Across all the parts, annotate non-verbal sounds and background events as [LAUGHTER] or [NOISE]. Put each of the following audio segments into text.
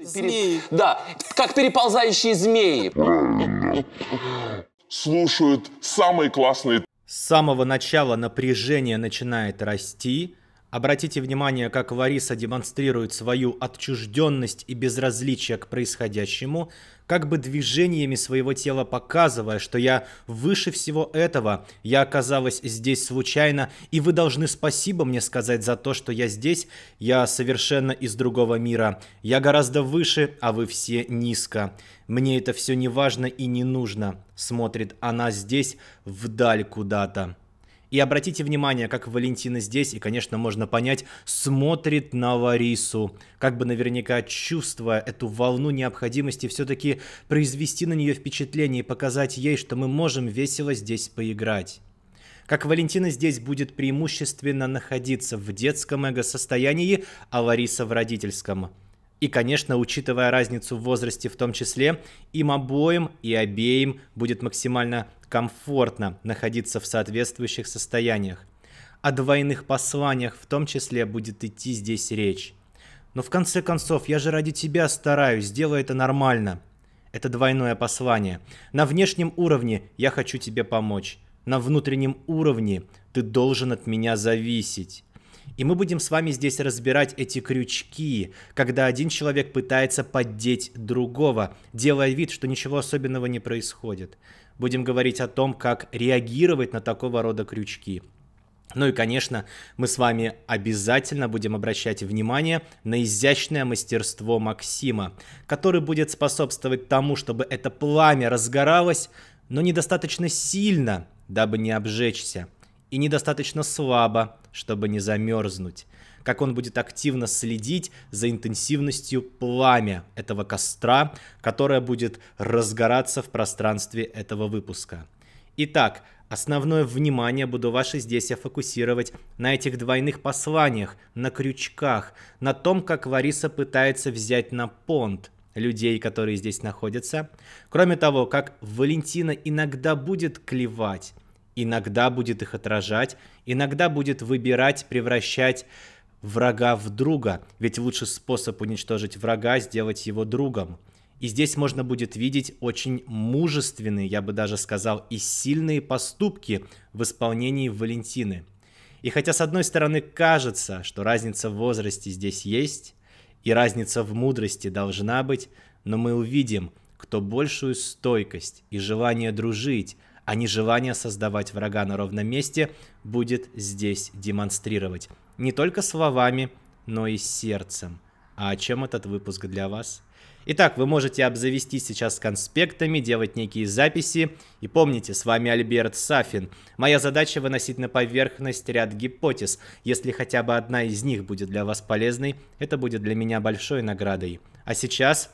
Змеи. Да, как переползающие змеи. Слушают самые классные. С самого начала напряжение начинает расти. Обратите внимание, как Лариса демонстрирует свою отчужденность и безразличие к происходящему, как бы движениями своего тела показывая, что я выше всего этого, я оказалась здесь случайно, и вы должны спасибо мне сказать за то, что я здесь, я совершенно из другого мира, я гораздо выше, а вы все низко. Мне это все не важно и не нужно, смотрит она здесь вдаль куда-то. И обратите внимание, как Валентина здесь, и, конечно, можно понять, смотрит на Варису, как бы наверняка чувствуя эту волну необходимости все-таки произвести на нее впечатление и показать ей, что мы можем весело здесь поиграть. Как Валентина здесь будет преимущественно находиться в детском эго-состоянии, а Лариса в родительском. И, конечно, учитывая разницу в возрасте в том числе, им обоим и обеим будет максимально комфортно находиться в соответствующих состояниях. О двойных посланиях в том числе будет идти здесь речь. Но в конце концов, я же ради тебя стараюсь, сделай это нормально. Это двойное послание. На внешнем уровне я хочу тебе помочь. На внутреннем уровне ты должен от меня зависеть. И мы будем с вами здесь разбирать эти крючки, когда один человек пытается поддеть другого, делая вид, что ничего особенного не происходит будем говорить о том, как реагировать на такого рода крючки. Ну и, конечно, мы с вами обязательно будем обращать внимание на изящное мастерство Максима, который будет способствовать тому, чтобы это пламя разгоралось, но недостаточно сильно, дабы не обжечься, и недостаточно слабо, чтобы не замерзнуть как он будет активно следить за интенсивностью пламя этого костра, которое будет разгораться в пространстве этого выпуска. Итак, основное внимание буду ваше здесь я фокусировать на этих двойных посланиях, на крючках, на том, как Вариса пытается взять на понт людей, которые здесь находятся. Кроме того, как Валентина иногда будет клевать, иногда будет их отражать, иногда будет выбирать, превращать врага в друга, ведь лучший способ уничтожить врага – сделать его другом. И здесь можно будет видеть очень мужественные, я бы даже сказал, и сильные поступки в исполнении Валентины. И хотя с одной стороны кажется, что разница в возрасте здесь есть, и разница в мудрости должна быть, но мы увидим, кто большую стойкость и желание дружить, а не желание создавать врага на ровном месте, будет здесь демонстрировать не только словами, но и сердцем. А о чем этот выпуск для вас? Итак, вы можете обзавестись сейчас конспектами, делать некие записи. И помните, с вами Альберт Сафин. Моя задача выносить на поверхность ряд гипотез. Если хотя бы одна из них будет для вас полезной, это будет для меня большой наградой. А сейчас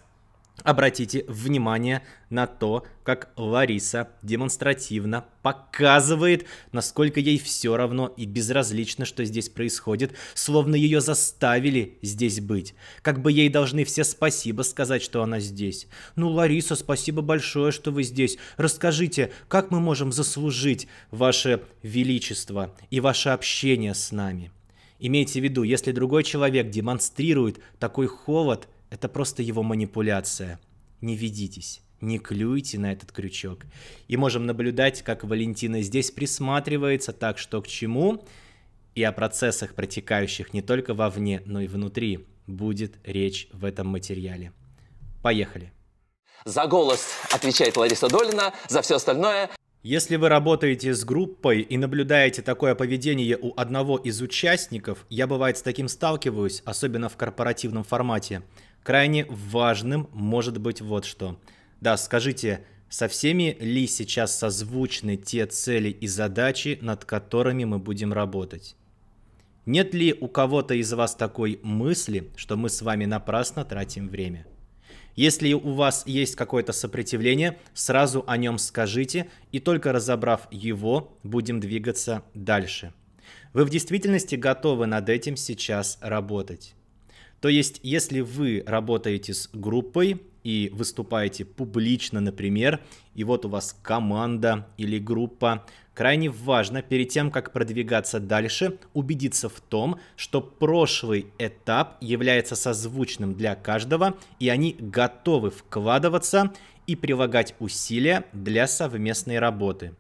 Обратите внимание на то, как Лариса демонстративно показывает, насколько ей все равно и безразлично, что здесь происходит, словно ее заставили здесь быть. Как бы ей должны все спасибо сказать, что она здесь. «Ну, Лариса, спасибо большое, что вы здесь. Расскажите, как мы можем заслужить ваше величество и ваше общение с нами?» Имейте в виду, если другой человек демонстрирует такой холод – это просто его манипуляция. Не ведитесь, не клюйте на этот крючок. И можем наблюдать, как Валентина здесь присматривается так, что к чему, и о процессах, протекающих не только вовне, но и внутри, будет речь в этом материале. Поехали. За голос отвечает Лариса Долина, за все остальное если вы работаете с группой и наблюдаете такое поведение у одного из участников, я бывает с таким сталкиваюсь, особенно в корпоративном формате, крайне важным может быть вот что. Да, скажите, со всеми ли сейчас созвучны те цели и задачи, над которыми мы будем работать? Нет ли у кого-то из вас такой мысли, что мы с вами напрасно тратим время? Если у вас есть какое-то сопротивление, сразу о нем скажите, и только разобрав его, будем двигаться дальше. Вы в действительности готовы над этим сейчас работать. То есть, если вы работаете с группой и выступаете публично, например, и вот у вас команда или группа, крайне важно перед тем, как продвигаться дальше, убедиться в том, что прошлый этап является созвучным для каждого, и они готовы вкладываться и прилагать усилия для совместной работы.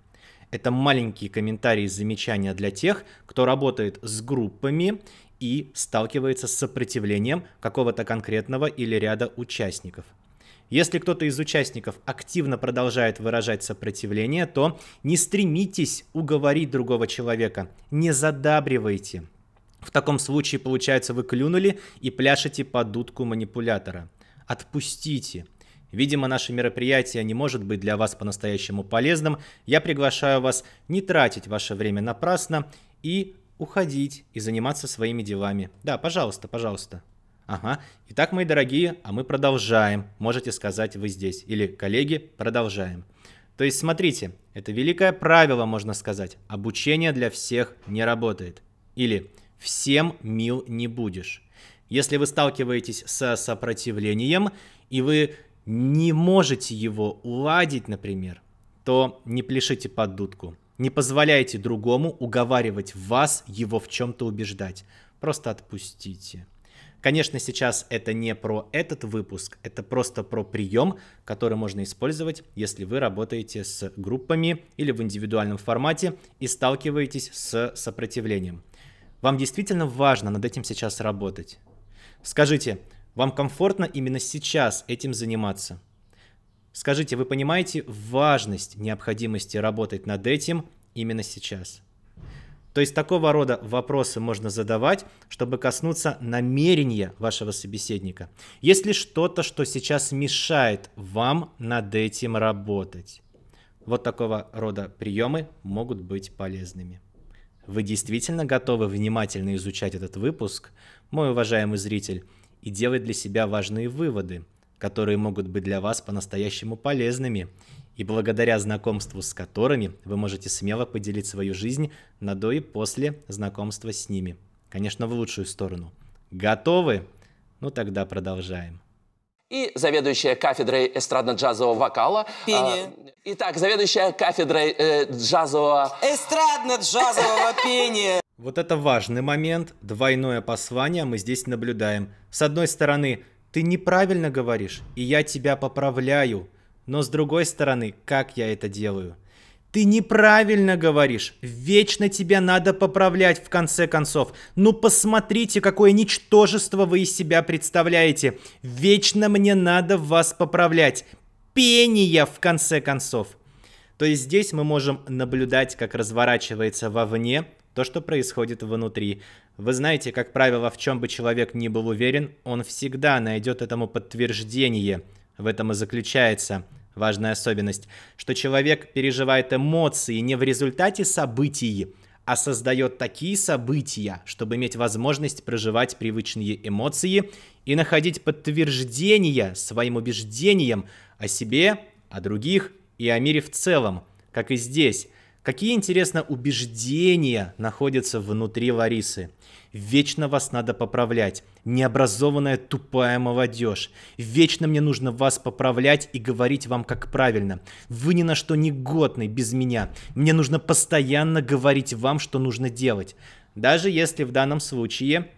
Это маленькие комментарии и замечания для тех, кто работает с группами и сталкивается с сопротивлением какого-то конкретного или ряда участников. Если кто-то из участников активно продолжает выражать сопротивление, то не стремитесь уговорить другого человека, не задабривайте. В таком случае, получается, вы клюнули и пляшете под дудку манипулятора. Отпустите. Видимо, наше мероприятие не может быть для вас по-настоящему полезным. Я приглашаю вас не тратить ваше время напрасно и уходить и заниматься своими делами. Да, пожалуйста, пожалуйста. Ага. Итак, мои дорогие, а мы продолжаем. Можете сказать вы здесь. Или, коллеги, продолжаем. То есть, смотрите, это великое правило, можно сказать. Обучение для всех не работает. Или всем мил не будешь. Если вы сталкиваетесь со сопротивлением, и вы не можете его уладить, например, то не пляшите под дудку. Не позволяйте другому уговаривать вас его в чем-то убеждать. Просто отпустите. Конечно, сейчас это не про этот выпуск, это просто про прием, который можно использовать, если вы работаете с группами или в индивидуальном формате и сталкиваетесь с сопротивлением. Вам действительно важно над этим сейчас работать. Скажите, вам комфортно именно сейчас этим заниматься? Скажите, вы понимаете важность необходимости работать над этим именно сейчас? То есть такого рода вопросы можно задавать, чтобы коснуться намерения вашего собеседника. Есть ли что-то, что сейчас мешает вам над этим работать? Вот такого рода приемы могут быть полезными. Вы действительно готовы внимательно изучать этот выпуск, мой уважаемый зритель, и делать для себя важные выводы – которые могут быть для вас по-настоящему полезными и благодаря знакомству с которыми вы можете смело поделить свою жизнь на до и после знакомства с ними. Конечно, в лучшую сторону. Готовы? Ну тогда продолжаем. И заведующая кафедрой эстрадно-джазового вокала. Пение. А, итак, заведующая кафедрой э, джазового... Эстрадно-джазового [LAUGHS] пения. Вот это важный момент, двойное послание мы здесь наблюдаем. С одной стороны, ты неправильно говоришь, и я тебя поправляю. Но с другой стороны, как я это делаю? Ты неправильно говоришь. Вечно тебя надо поправлять в конце концов. Ну посмотрите, какое ничтожество вы из себя представляете. Вечно мне надо вас поправлять. Пение в конце концов. То есть здесь мы можем наблюдать, как разворачивается вовне то, что происходит внутри. Вы знаете, как правило, в чем бы человек ни был уверен, он всегда найдет этому подтверждение. В этом и заключается важная особенность, что человек переживает эмоции не в результате событий, а создает такие события, чтобы иметь возможность проживать привычные эмоции и находить подтверждение своим убеждениям о себе, о других и о мире в целом, как и здесь. Какие, интересно, убеждения находятся внутри Ларисы? Вечно вас надо поправлять. Необразованная тупая молодежь. Вечно мне нужно вас поправлять и говорить вам, как правильно. Вы ни на что не годны без меня. Мне нужно постоянно говорить вам, что нужно делать. Даже если в данном случае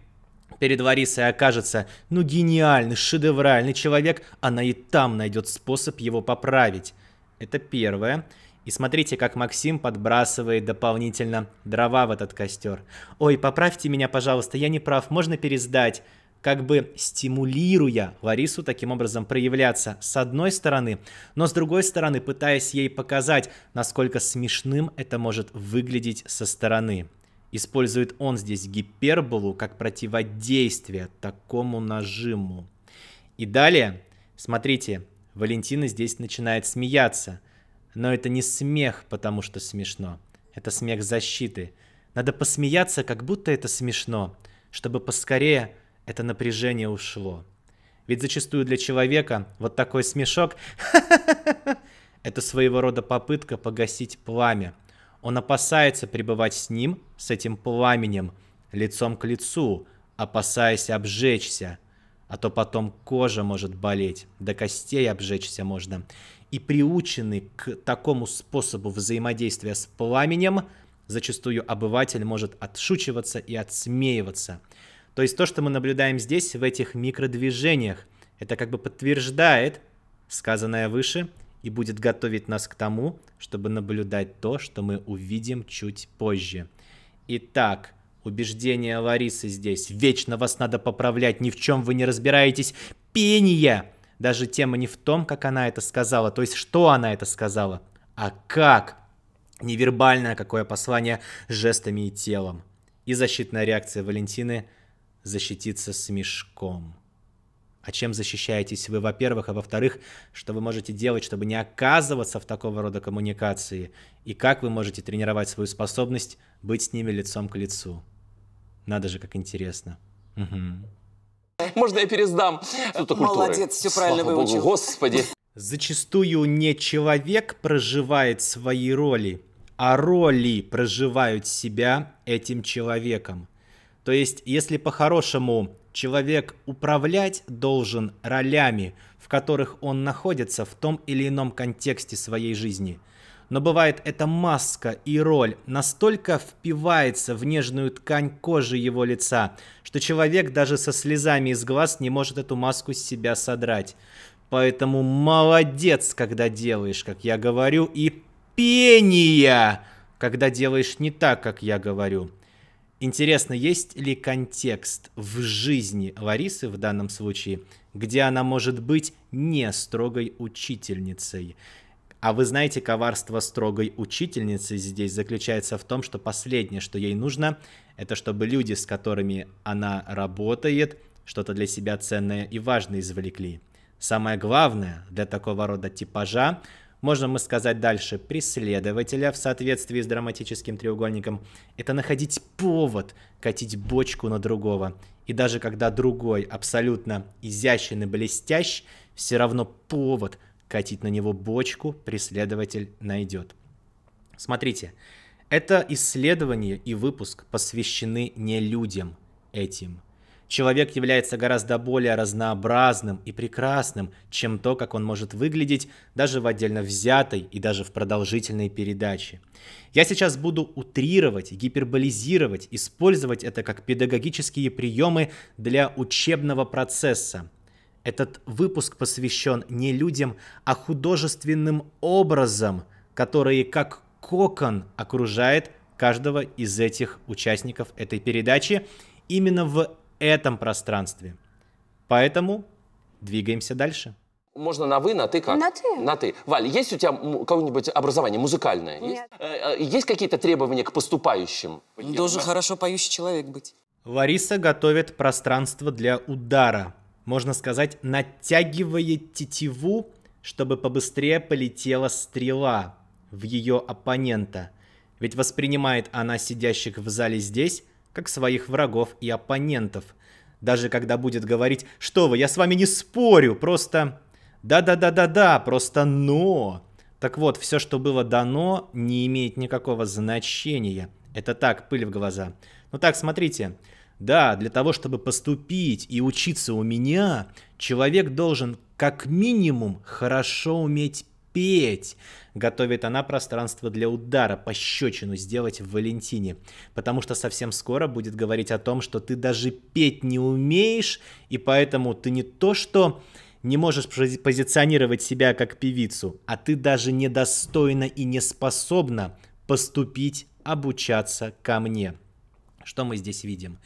перед Ларисой окажется, ну, гениальный, шедевральный человек, она и там найдет способ его поправить. Это первое. И смотрите, как Максим подбрасывает дополнительно дрова в этот костер. «Ой, поправьте меня, пожалуйста, я не прав, можно пересдать?» как бы стимулируя Ларису таким образом проявляться с одной стороны, но с другой стороны пытаясь ей показать, насколько смешным это может выглядеть со стороны. Использует он здесь гиперболу как противодействие такому нажиму. И далее, смотрите, Валентина здесь начинает смеяться – но это не смех, потому что смешно. Это смех защиты. Надо посмеяться, как будто это смешно, чтобы поскорее это напряжение ушло. Ведь зачастую для человека вот такой смешок – это своего рода попытка погасить пламя. Он опасается пребывать с ним, с этим пламенем, лицом к лицу, опасаясь обжечься, а то потом кожа может болеть, до костей обжечься можно и приучены к такому способу взаимодействия с пламенем, зачастую обыватель может отшучиваться и отсмеиваться. То есть то, что мы наблюдаем здесь, в этих микродвижениях, это как бы подтверждает сказанное выше и будет готовить нас к тому, чтобы наблюдать то, что мы увидим чуть позже. Итак, убеждение Ларисы здесь. Вечно вас надо поправлять, ни в чем вы не разбираетесь. Пение! Даже тема не в том, как она это сказала, то есть что она это сказала, а как. Невербальное какое послание жестами и телом. И защитная реакция Валентины – защититься смешком. А чем защищаетесь вы, во-первых, а во-вторых, что вы можете делать, чтобы не оказываться в такого рода коммуникации, и как вы можете тренировать свою способность быть с ними лицом к лицу. Надо же, как интересно. Угу. [LAUGHS] Можно я пересдам? Молодец, все правильно Слава выучил. Богу, господи. Зачастую не человек проживает свои роли, а роли проживают себя этим человеком. То есть, если по-хорошему человек управлять должен ролями, в которых он находится в том или ином контексте своей жизни, но бывает эта маска и роль настолько впивается в нежную ткань кожи его лица, что человек даже со слезами из глаз не может эту маску с себя содрать. Поэтому молодец, когда делаешь, как я говорю, и пение, когда делаешь не так, как я говорю. Интересно, есть ли контекст в жизни Ларисы в данном случае, где она может быть не строгой учительницей? А вы знаете, коварство строгой учительницы здесь заключается в том, что последнее, что ей нужно, это чтобы люди, с которыми она работает, что-то для себя ценное и важное извлекли. Самое главное для такого рода типажа, можно мы сказать дальше, преследователя в соответствии с драматическим треугольником, это находить повод катить бочку на другого. И даже когда другой абсолютно изящен и блестящ, все равно повод – катить на него бочку преследователь найдет. Смотрите, это исследование и выпуск посвящены не людям этим. Человек является гораздо более разнообразным и прекрасным, чем то, как он может выглядеть даже в отдельно взятой и даже в продолжительной передаче. Я сейчас буду утрировать, гиперболизировать, использовать это как педагогические приемы для учебного процесса – этот выпуск посвящен не людям, а художественным образам, которые как кокон окружает каждого из этих участников этой передачи именно в этом пространстве. Поэтому двигаемся дальше. Можно на вы, на ты как? На ты. На ты. Валь, есть у тебя какое-нибудь образование музыкальное? Нет. Есть, э, э, есть какие-то требования к поступающим? Должен хорошо поющий человек быть. Лариса готовит пространство для удара – можно сказать, натягивает тетиву, чтобы побыстрее полетела стрела в ее оппонента. Ведь воспринимает она сидящих в зале здесь как своих врагов и оппонентов. Даже когда будет говорить «Что вы, я с вами не спорю, просто...» «Да-да-да-да-да, просто но...» Так вот, все, что было дано, не имеет никакого значения. Это так, пыль в глаза. Ну так, смотрите. Да, для того, чтобы поступить и учиться у меня, человек должен как минимум хорошо уметь петь. Готовит она пространство для удара, по щечину сделать в Валентине. Потому что совсем скоро будет говорить о том, что ты даже петь не умеешь, и поэтому ты не то что не можешь позиционировать себя как певицу, а ты даже недостойна и не способна поступить, обучаться ко мне. Что мы здесь видим?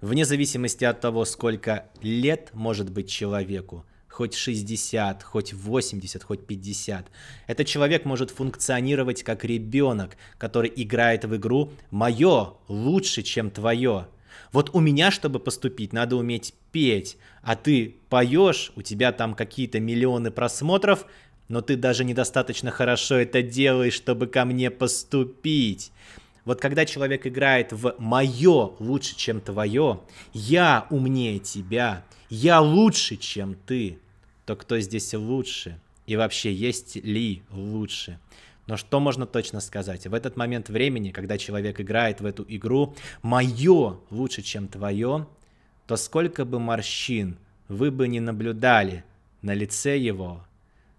Вне зависимости от того, сколько лет может быть человеку, хоть 60, хоть 80, хоть 50. Этот человек может функционировать как ребенок, который играет в игру «Мое лучше, чем твое». Вот у меня, чтобы поступить, надо уметь петь, а ты поешь, у тебя там какие-то миллионы просмотров, но ты даже недостаточно хорошо это делаешь, чтобы ко мне поступить. Вот когда человек играет в "мое лучше, чем твое», «я умнее тебя», «я лучше, чем ты», то кто здесь лучше? И вообще, есть ли лучше? Но что можно точно сказать? В этот момент времени, когда человек играет в эту игру "мое лучше, чем твое», то сколько бы морщин вы бы не наблюдали на лице его,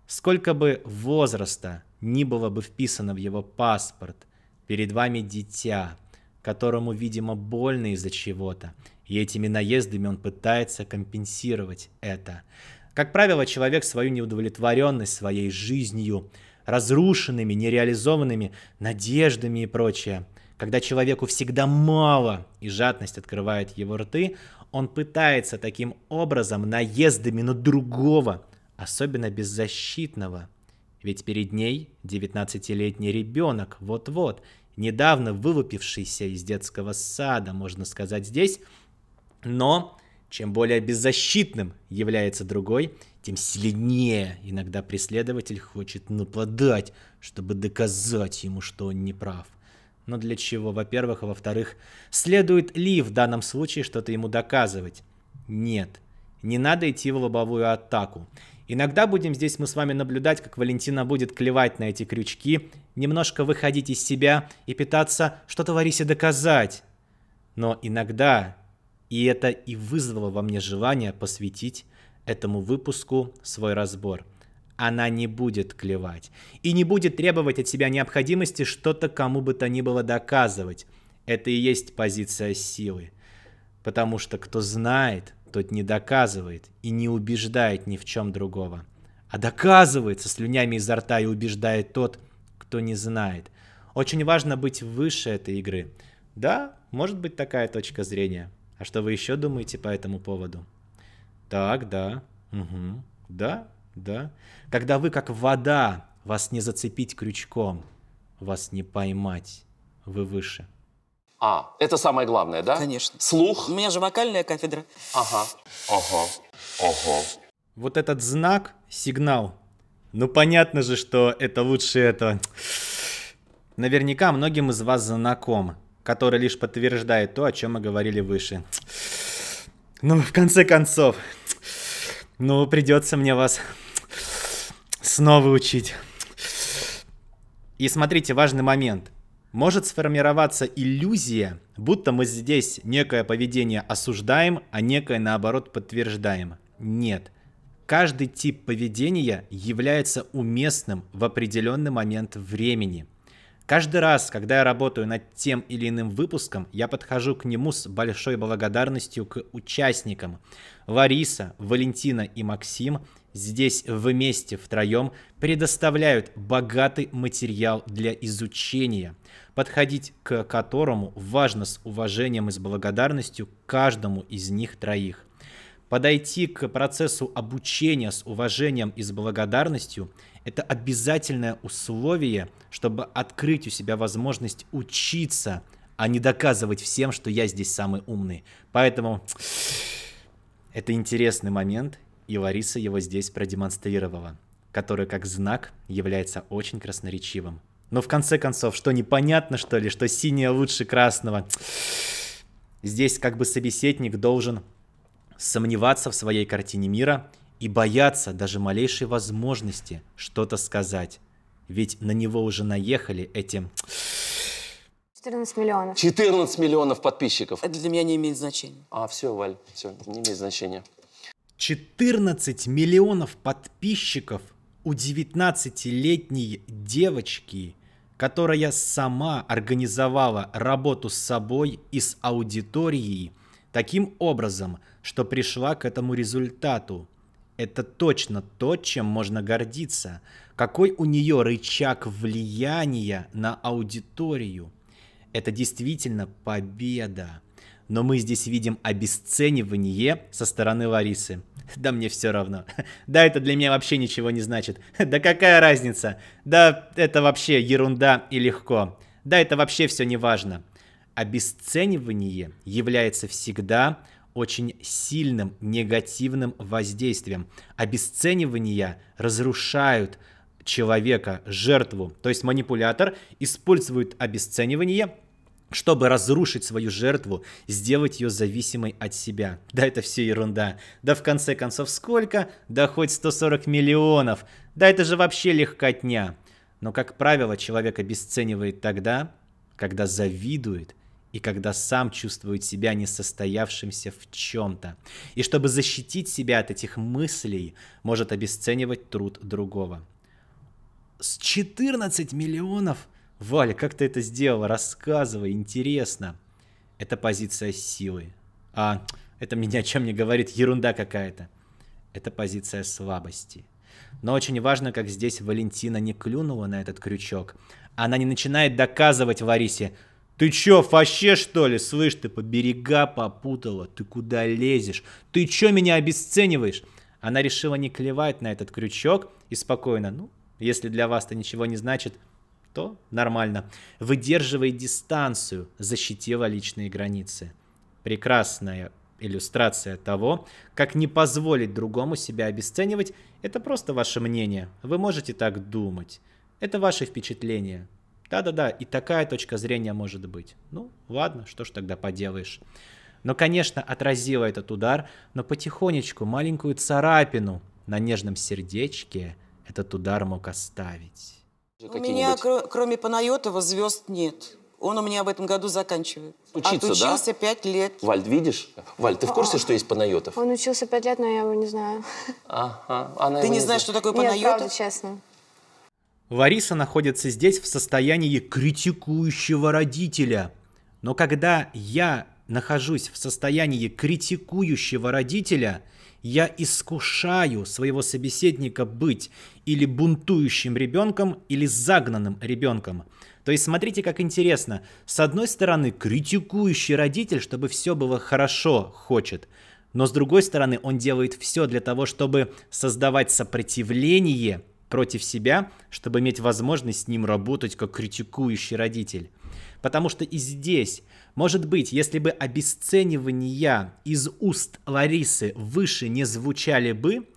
сколько бы возраста не было бы вписано в его паспорт, Перед вами дитя, которому, видимо, больно из-за чего-то, и этими наездами он пытается компенсировать это. Как правило, человек свою неудовлетворенность своей жизнью, разрушенными, нереализованными надеждами и прочее, когда человеку всегда мало и жадность открывает его рты, он пытается таким образом наездами на другого, особенно беззащитного – ведь перед ней 19-летний ребенок, вот-вот, недавно вылупившийся из детского сада, можно сказать, здесь. Но чем более беззащитным является другой, тем сильнее иногда преследователь хочет нападать, чтобы доказать ему, что он не прав. Но для чего, во-первых, а во-вторых, следует ли в данном случае что-то ему доказывать? Нет, не надо идти в лобовую атаку. Иногда будем здесь мы с вами наблюдать, как Валентина будет клевать на эти крючки, немножко выходить из себя и питаться что-то Варисе доказать. Но иногда, и это и вызвало во мне желание посвятить этому выпуску свой разбор. Она не будет клевать и не будет требовать от себя необходимости что-то кому бы то ни было доказывать. Это и есть позиция силы. Потому что кто знает, тот не доказывает и не убеждает ни в чем другого, а доказывается со слюнями изо рта и убеждает тот, кто не знает. Очень важно быть выше этой игры. Да, может быть такая точка зрения. А что вы еще думаете по этому поводу? Так, да, угу, да, да. Когда вы как вода, вас не зацепить крючком, вас не поймать, вы выше. А, это самое главное, да? Конечно. Слух? У меня же вокальная кафедра. Ага. Ага. Ага. Вот этот знак, сигнал. Ну, понятно же, что это лучше этого. Наверняка многим из вас знаком, который лишь подтверждает то, о чем мы говорили выше. Ну, в конце концов, ну, придется мне вас снова учить. И смотрите, важный момент – может сформироваться иллюзия, будто мы здесь некое поведение осуждаем, а некое наоборот подтверждаем. Нет. Каждый тип поведения является уместным в определенный момент времени. Каждый раз, когда я работаю над тем или иным выпуском, я подхожу к нему с большой благодарностью к участникам. Лариса, Валентина и Максим здесь вместе втроем предоставляют богатый материал для изучения, подходить к которому важно с уважением и с благодарностью каждому из них троих. Подойти к процессу обучения с уважением и с благодарностью – это обязательное условие, чтобы открыть у себя возможность учиться, а не доказывать всем, что я здесь самый умный. Поэтому это интересный момент, и Лариса его здесь продемонстрировала, который как знак является очень красноречивым. Но в конце концов, что непонятно что ли, что синее лучше красного? Здесь как бы собеседник должен сомневаться в своей картине мира и бояться даже малейшей возможности что-то сказать. Ведь на него уже наехали эти... 14 миллионов. 14 миллионов подписчиков. Это для меня не имеет значения. А, все, Валь, все, не имеет значения. 14 миллионов подписчиков у 19-летней девочки, которая сама организовала работу с собой и с аудиторией таким образом, что пришла к этому результату. Это точно то, чем можно гордиться. Какой у нее рычаг влияния на аудиторию. Это действительно победа но мы здесь видим обесценивание со стороны Ларисы. Да мне все равно. [LAUGHS] Да, это для меня вообще ничего не значит. [LAUGHS] Да какая разница? Да, это вообще ерунда и легко. Да, это вообще все не важно. Обесценивание является всегда очень сильным негативным воздействием. Обесценивания разрушают человека, жертву. То есть манипулятор использует обесценивание чтобы разрушить свою жертву, сделать ее зависимой от себя. Да это все ерунда. Да в конце концов сколько? Да хоть 140 миллионов. Да это же вообще легкотня. Но, как правило, человек обесценивает тогда, когда завидует и когда сам чувствует себя несостоявшимся в чем-то. И чтобы защитить себя от этих мыслей, может обесценивать труд другого. С 14 миллионов – Валя, как ты это сделала? Рассказывай, интересно. Это позиция силы. А, это мне ни о чем не говорит, ерунда какая-то. Это позиция слабости. Но очень важно, как здесь Валентина не клюнула на этот крючок. Она не начинает доказывать Варисе, ты чё, фаще что ли? Слышь, ты по берега попутала, ты куда лезешь? Ты чё меня обесцениваешь? Она решила не клевать на этот крючок и спокойно, ну, если для вас-то ничего не значит, то нормально. Выдерживай дистанцию, защитила личные границы. Прекрасная иллюстрация того, как не позволить другому себя обесценивать, это просто ваше мнение. Вы можете так думать. Это ваши впечатления. Да-да-да, и такая точка зрения может быть. Ну, ладно, что ж тогда поделаешь. Но, конечно, отразила этот удар, но потихонечку маленькую царапину на нежном сердечке этот удар мог оставить. У меня, кр кроме Панайотова, звезд нет. Он у меня в этом году заканчивает. Учиться, Отучился да? пять лет. Вальд, видишь? Вальд, ты в курсе, а. что есть Панайотов? Он учился пять лет, но я его не знаю. Ага. Она ты не знаешь, что такое Панайотов? Нет, правда, честно. Лариса находится здесь в состоянии критикующего родителя. Но когда я нахожусь в состоянии критикующего родителя – я искушаю своего собеседника быть или бунтующим ребенком, или загнанным ребенком. То есть смотрите, как интересно. С одной стороны, критикующий родитель, чтобы все было хорошо, хочет. Но с другой стороны, он делает все для того, чтобы создавать сопротивление против себя, чтобы иметь возможность с ним работать как критикующий родитель. Потому что и здесь может быть, если бы обесценивания из уст Ларисы выше не звучали бы,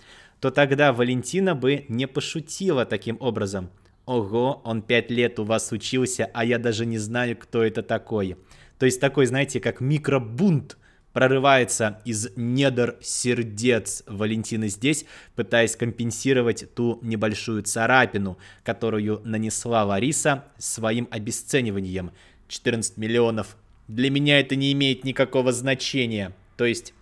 то тогда Валентина бы не пошутила таким образом. Ого, он пять лет у вас учился, а я даже не знаю, кто это такой. То есть такой, знаете, как микробунт прорывается из недр сердец Валентины здесь, пытаясь компенсировать ту небольшую царапину, которую нанесла Лариса своим обесцениванием. 14 миллионов для меня это не имеет никакого значения. То есть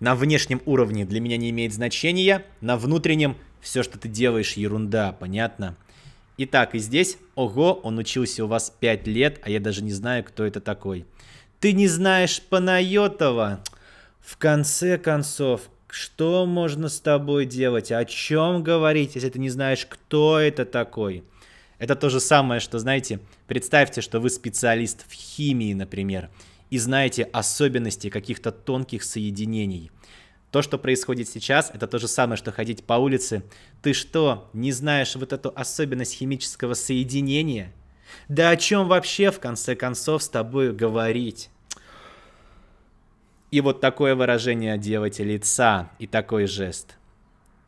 на внешнем уровне для меня не имеет значения, на внутреннем все, что ты делаешь, ерунда, понятно? Итак, и здесь, ого, он учился у вас 5 лет, а я даже не знаю, кто это такой. Ты не знаешь Панайотова? В конце концов, что можно с тобой делать? О чем говорить, если ты не знаешь, кто это такой? Это то же самое, что, знаете, представьте, что вы специалист в химии, например, и знаете особенности каких-то тонких соединений. То, что происходит сейчас, это то же самое, что ходить по улице. Ты что, не знаешь вот эту особенность химического соединения? Да о чем вообще, в конце концов, с тобой говорить? И вот такое выражение делайте лица и такой жест –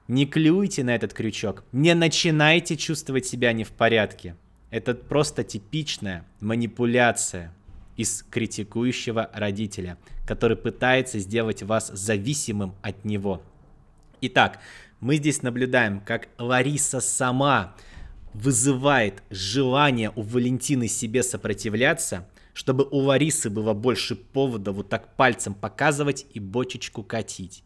не клюйте на этот крючок. Не начинайте чувствовать себя не в порядке. Это просто типичная манипуляция из критикующего родителя, который пытается сделать вас зависимым от него. Итак, мы здесь наблюдаем, как Лариса сама вызывает желание у Валентины себе сопротивляться, чтобы у Ларисы было больше повода вот так пальцем показывать и бочечку катить.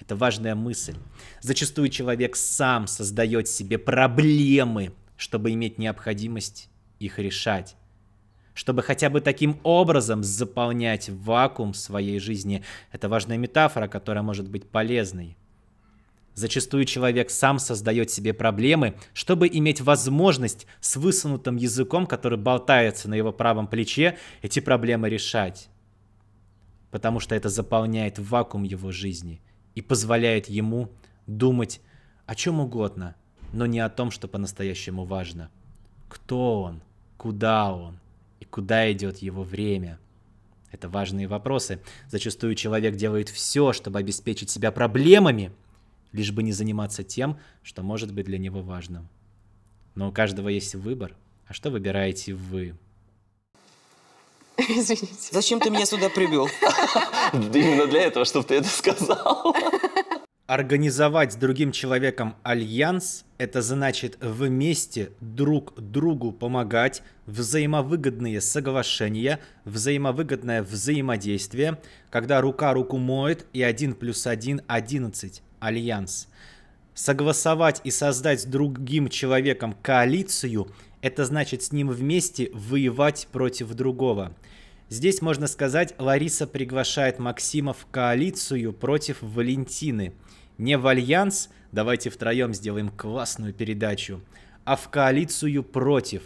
Это важная мысль. Зачастую человек сам создает себе проблемы, чтобы иметь необходимость их решать чтобы хотя бы таким образом заполнять вакуум своей жизни. Это важная метафора, которая может быть полезной. Зачастую человек сам создает себе проблемы, чтобы иметь возможность с высунутым языком, который болтается на его правом плече, эти проблемы решать. Потому что это заполняет вакуум его жизни и позволяет ему думать о чем угодно, но не о том, что по-настоящему важно. Кто он? Куда он? И куда идет его время? Это важные вопросы. Зачастую человек делает все, чтобы обеспечить себя проблемами, лишь бы не заниматься тем, что может быть для него важным. Но у каждого есть выбор. А что выбираете вы? [LAUGHS] Извините. Зачем ты меня сюда привел? [LAUGHS] Именно для этого, чтобы ты это сказал. [LAUGHS] Организовать с другим человеком альянс – это значит вместе друг другу помогать, взаимовыгодные соглашения, взаимовыгодное взаимодействие, когда рука руку моет и один плюс один одиннадцать альянс. Согласовать и создать с другим человеком коалицию – это значит с ним вместе воевать против другого. Здесь можно сказать, Лариса приглашает Максима в коалицию против Валентины. Не в альянс, давайте втроем сделаем классную передачу, а в коалицию против.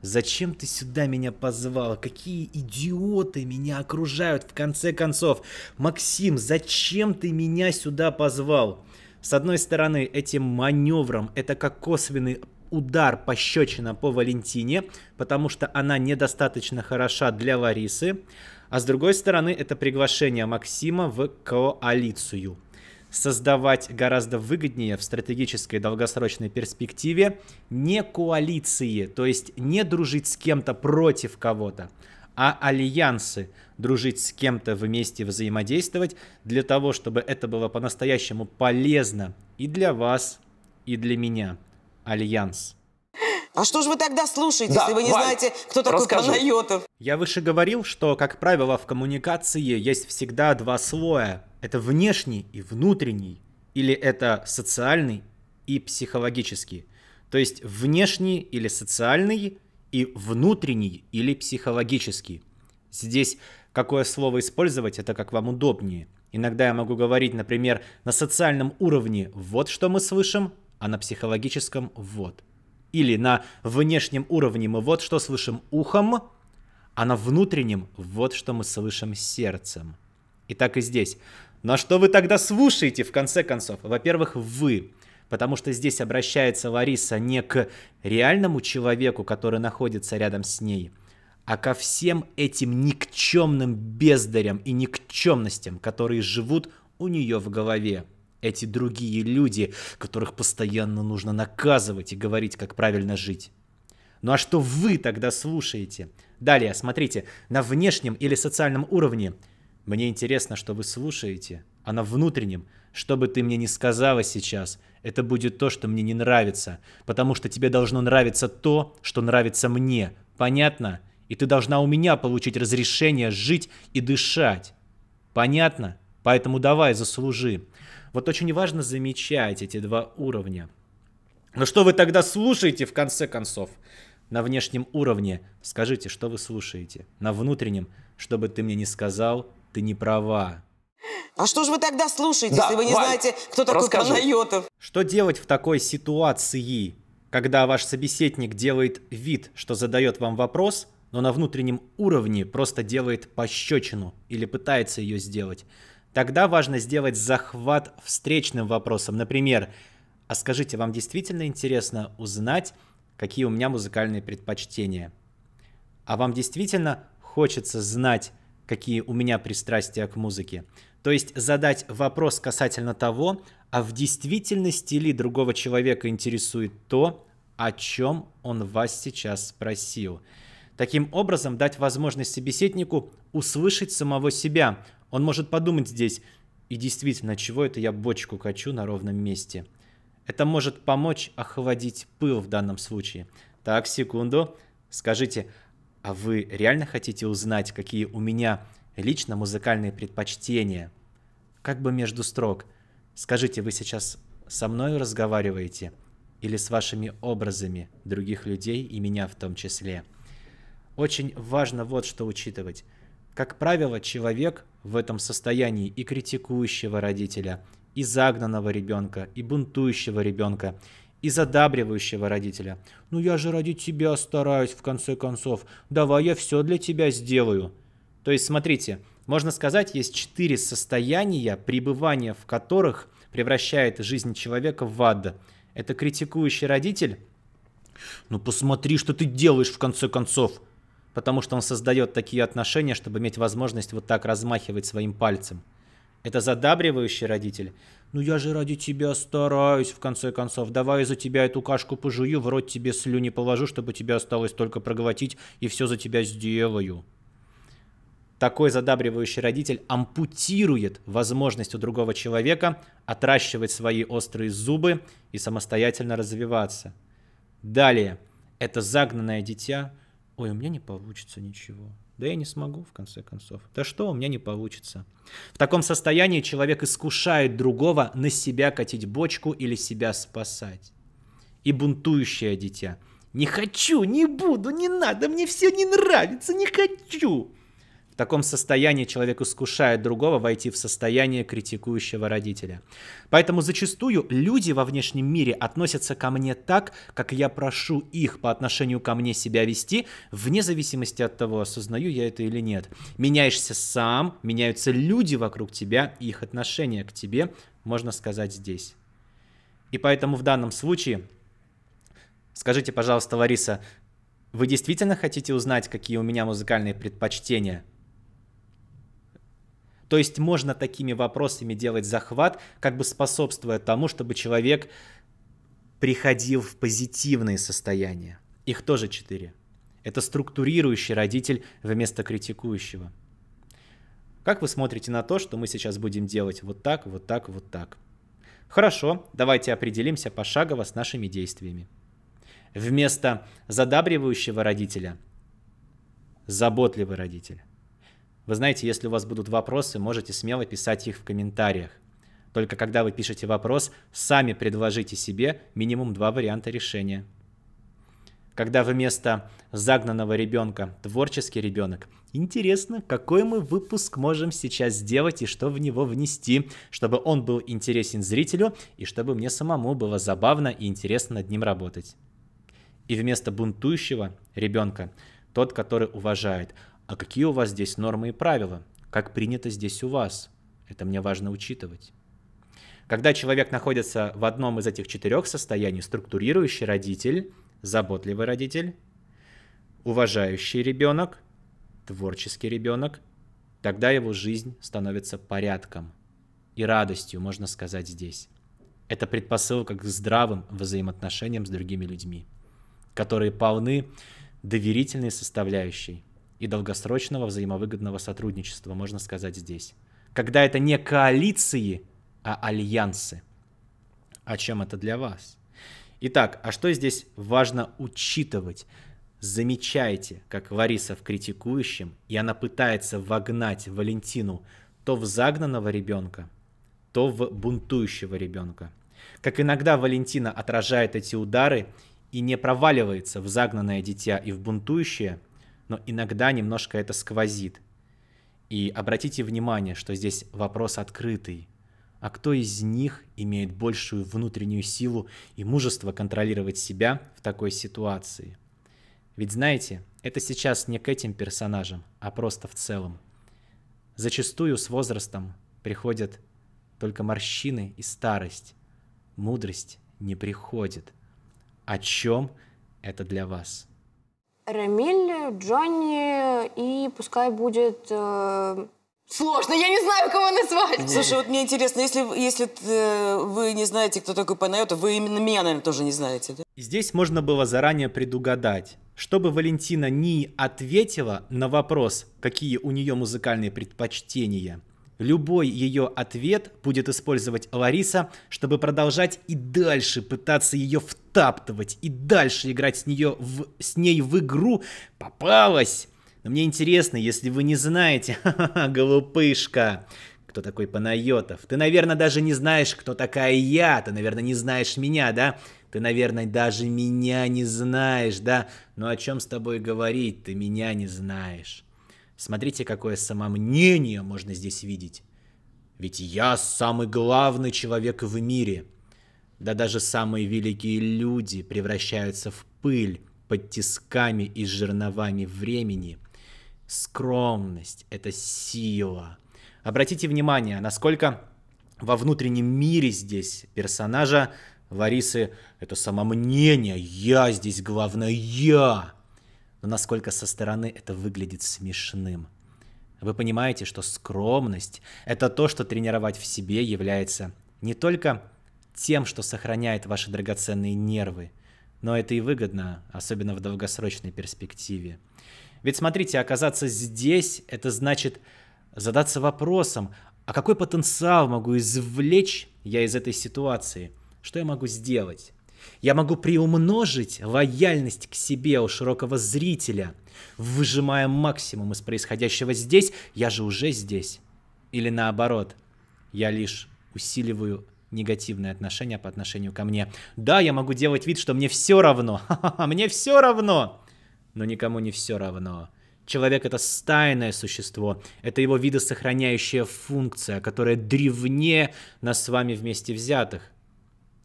Зачем ты сюда меня позвал? Какие идиоты меня окружают в конце концов? Максим, зачем ты меня сюда позвал? С одной стороны, этим маневром это как косвенный удар пощечина по Валентине, потому что она недостаточно хороша для Ларисы. А с другой стороны, это приглашение Максима в коалицию. Создавать гораздо выгоднее в стратегической долгосрочной перспективе не коалиции, то есть не дружить с кем-то против кого-то, а альянсы, дружить с кем-то вместе, взаимодействовать, для того, чтобы это было по-настоящему полезно и для вас, и для меня. Альянс. А что же вы тогда слушаете, да, если вы не Валь, знаете, кто такой расскажи. Панайотов? Я выше говорил, что, как правило, в коммуникации есть всегда два слоя. Это внешний и внутренний. Или это социальный и психологический. То есть внешний или социальный и внутренний или психологический. Здесь какое слово использовать, это как вам удобнее. Иногда я могу говорить, например, на социальном уровне вот что мы слышим, а на психологическом – вот. Или на внешнем уровне мы вот что слышим ухом, а на внутреннем – вот что мы слышим сердцем. И так и здесь. Но что вы тогда слушаете, в конце концов? Во-первых, вы потому что здесь обращается Лариса не к реальному человеку, который находится рядом с ней, а ко всем этим никчемным бездарям и никчемностям, которые живут у нее в голове эти другие люди, которых постоянно нужно наказывать и говорить, как правильно жить. Ну а что вы тогда слушаете? Далее, смотрите, на внешнем или социальном уровне мне интересно, что вы слушаете, а на внутреннем, что бы ты мне ни сказала сейчас, это будет то, что мне не нравится, потому что тебе должно нравиться то, что нравится мне. Понятно? И ты должна у меня получить разрешение жить и дышать. Понятно? Поэтому давай, заслужи. Вот очень важно замечать эти два уровня. Но что вы тогда слушаете в конце концов? На внешнем уровне скажите, что вы слушаете. На внутреннем, чтобы ты мне не сказал, ты не права. А что же вы тогда слушаете, да, если вы не Валь, знаете, кто такой расскажи. Панайотов? Что делать в такой ситуации, когда ваш собеседник делает вид, что задает вам вопрос, но на внутреннем уровне просто делает пощечину или пытается ее сделать? Тогда важно сделать захват встречным вопросом. Например, а скажите, вам действительно интересно узнать, какие у меня музыкальные предпочтения? А вам действительно хочется знать, какие у меня пристрастия к музыке? То есть задать вопрос касательно того, а в действительности ли другого человека интересует то, о чем он вас сейчас спросил. Таким образом, дать возможность собеседнику услышать самого себя, он может подумать здесь, и действительно, чего это я бочку качу на ровном месте? Это может помочь охладить пыл в данном случае. Так, секунду. Скажите, а вы реально хотите узнать, какие у меня лично музыкальные предпочтения? Как бы между строк. Скажите, вы сейчас со мной разговариваете? Или с вашими образами других людей и меня в том числе? Очень важно вот что учитывать. Как правило, человек в этом состоянии и критикующего родителя, и загнанного ребенка, и бунтующего ребенка, и задабривающего родителя. «Ну я же ради тебя стараюсь, в конце концов. Давай я все для тебя сделаю». То есть, смотрите, можно сказать, есть четыре состояния, пребывания в которых превращает жизнь человека в ад. Это критикующий родитель. «Ну посмотри, что ты делаешь, в конце концов!» потому что он создает такие отношения, чтобы иметь возможность вот так размахивать своим пальцем. Это задабривающий родитель. Ну я же ради тебя стараюсь, в конце концов. Давай я за тебя эту кашку пожую, в рот тебе слюни положу, чтобы тебе осталось только проглотить, и все за тебя сделаю. Такой задабривающий родитель ампутирует возможность у другого человека отращивать свои острые зубы и самостоятельно развиваться. Далее. Это загнанное дитя – ой, у меня не получится ничего. Да я не смогу, в конце концов. Да что, у меня не получится. В таком состоянии человек искушает другого на себя катить бочку или себя спасать. И бунтующее дитя. Не хочу, не буду, не надо, мне все не нравится, не хочу. В таком состоянии человек искушает другого войти в состояние критикующего родителя. Поэтому зачастую люди во внешнем мире относятся ко мне так, как я прошу их по отношению ко мне себя вести, вне зависимости от того, осознаю я это или нет. Меняешься сам, меняются люди вокруг тебя, и их отношение к тебе, можно сказать, здесь. И поэтому в данном случае, скажите, пожалуйста, Лариса, вы действительно хотите узнать, какие у меня музыкальные предпочтения? То есть можно такими вопросами делать захват, как бы способствуя тому, чтобы человек приходил в позитивные состояния. Их тоже четыре. Это структурирующий родитель вместо критикующего. Как вы смотрите на то, что мы сейчас будем делать вот так, вот так, вот так? Хорошо, давайте определимся пошагово с нашими действиями. Вместо задабривающего родителя – заботливый родитель. Вы знаете, если у вас будут вопросы, можете смело писать их в комментариях. Только когда вы пишете вопрос, сами предложите себе минимум два варианта решения. Когда вы вместо загнанного ребенка творческий ребенок, интересно, какой мы выпуск можем сейчас сделать и что в него внести, чтобы он был интересен зрителю и чтобы мне самому было забавно и интересно над ним работать. И вместо бунтующего ребенка тот, который уважает – а какие у вас здесь нормы и правила? Как принято здесь у вас? Это мне важно учитывать. Когда человек находится в одном из этих четырех состояний, структурирующий родитель, заботливый родитель, уважающий ребенок, творческий ребенок, тогда его жизнь становится порядком и радостью, можно сказать, здесь. Это предпосылка к здравым взаимоотношениям с другими людьми, которые полны доверительной составляющей – и долгосрочного взаимовыгодного сотрудничества, можно сказать здесь. Когда это не коалиции, а альянсы. О а чем это для вас? Итак, а что здесь важно учитывать? Замечайте, как в критикующем, и она пытается вогнать Валентину то в загнанного ребенка, то в бунтующего ребенка. Как иногда Валентина отражает эти удары и не проваливается в загнанное дитя и в бунтующее, но иногда немножко это сквозит. И обратите внимание, что здесь вопрос открытый. А кто из них имеет большую внутреннюю силу и мужество контролировать себя в такой ситуации? Ведь знаете, это сейчас не к этим персонажам, а просто в целом. Зачастую с возрастом приходят только морщины и старость. Мудрость не приходит. О чем это для вас? Рамиль, Джонни и пускай будет... Э... Сложно, я не знаю, кого назвать. Слушай, вот мне интересно, если, если э, вы не знаете, кто такой Панайота, вы именно меня, наверное, тоже не знаете, да? Здесь можно было заранее предугадать, чтобы Валентина не ответила на вопрос, какие у нее музыкальные предпочтения – Любой ее ответ будет использовать Лариса, чтобы продолжать и дальше пытаться ее втаптывать, и дальше играть с, нее в, с ней в игру. Попалась! Но мне интересно, если вы не знаете, [LAUGHS] ха-ха-ха, голубышка, кто такой Панайотов. Ты, наверное, даже не знаешь, кто такая я, ты, наверное, не знаешь меня, да? Ты, наверное, даже меня не знаешь, да? Ну о чем с тобой говорить, ты меня не знаешь. Смотрите, какое самомнение можно здесь видеть. Ведь я самый главный человек в мире. Да даже самые великие люди превращаются в пыль под тисками и жерновами времени. Скромность — это сила. Обратите внимание, насколько во внутреннем мире здесь персонажа Ларисы это самомнение. Я здесь главное я но насколько со стороны это выглядит смешным. Вы понимаете, что скромность – это то, что тренировать в себе является не только тем, что сохраняет ваши драгоценные нервы, но это и выгодно, особенно в долгосрочной перспективе. Ведь смотрите, оказаться здесь – это значит задаться вопросом, а какой потенциал могу извлечь я из этой ситуации? Что я могу сделать? Я могу приумножить лояльность к себе у широкого зрителя, выжимая максимум из происходящего здесь, я же уже здесь. Или наоборот, я лишь усиливаю негативное отношение по отношению ко мне. Да, я могу делать вид, что мне все равно. [LAUGHS] мне все равно. Но никому не все равно. Человек — это стайное существо, это его видосохраняющая функция, которая древнее нас с вами вместе взятых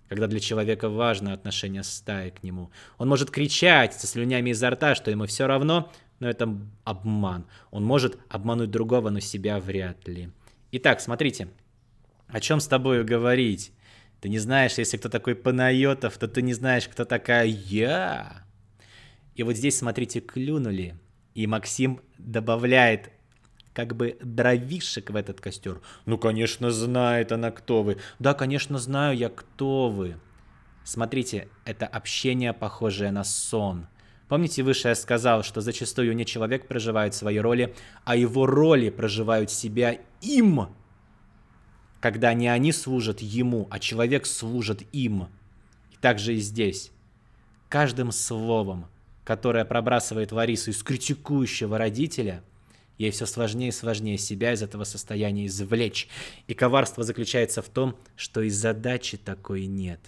когда для человека важно отношение стаи к нему. Он может кричать со слюнями изо рта, что ему все равно, но это обман. Он может обмануть другого, но себя вряд ли. Итак, смотрите, о чем с тобой говорить? Ты не знаешь, если кто такой Панайотов, то ты не знаешь, кто такая я. И вот здесь, смотрите, клюнули. И Максим добавляет как бы дровишек в этот костер. Ну, конечно, знает она, кто вы. Да, конечно, знаю я, кто вы. Смотрите, это общение, похожее на сон. Помните, выше я сказал, что зачастую не человек проживает свои роли, а его роли проживают себя им, когда не они служат ему, а человек служит им. И так же и здесь. Каждым словом, которое пробрасывает Лариса из критикующего родителя – Ей все сложнее и сложнее себя из этого состояния извлечь. И коварство заключается в том, что и задачи такой нет.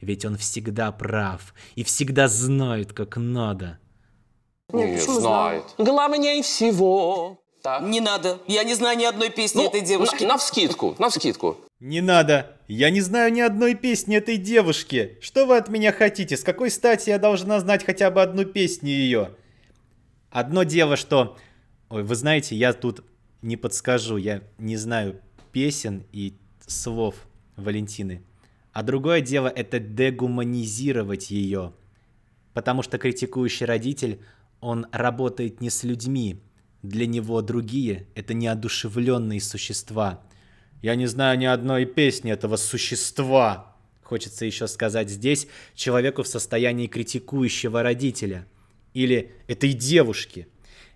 Ведь он всегда прав и всегда знает, как надо. Нет, не знает. знает. Главнее всего. Так. Не надо. Я не знаю ни одной песни ну, этой девушки. На, на вскидку, на вскидку. Не надо. Я не знаю ни одной песни этой девушки. Что вы от меня хотите? С какой стати я должна знать хотя бы одну песню ее? Одно дело, что Ой, вы знаете, я тут не подскажу, я не знаю песен и слов Валентины. А другое дело — это дегуманизировать ее. Потому что критикующий родитель, он работает не с людьми. Для него другие — это неодушевленные существа. Я не знаю ни одной песни этого существа, хочется еще сказать здесь, человеку в состоянии критикующего родителя. Или этой девушки —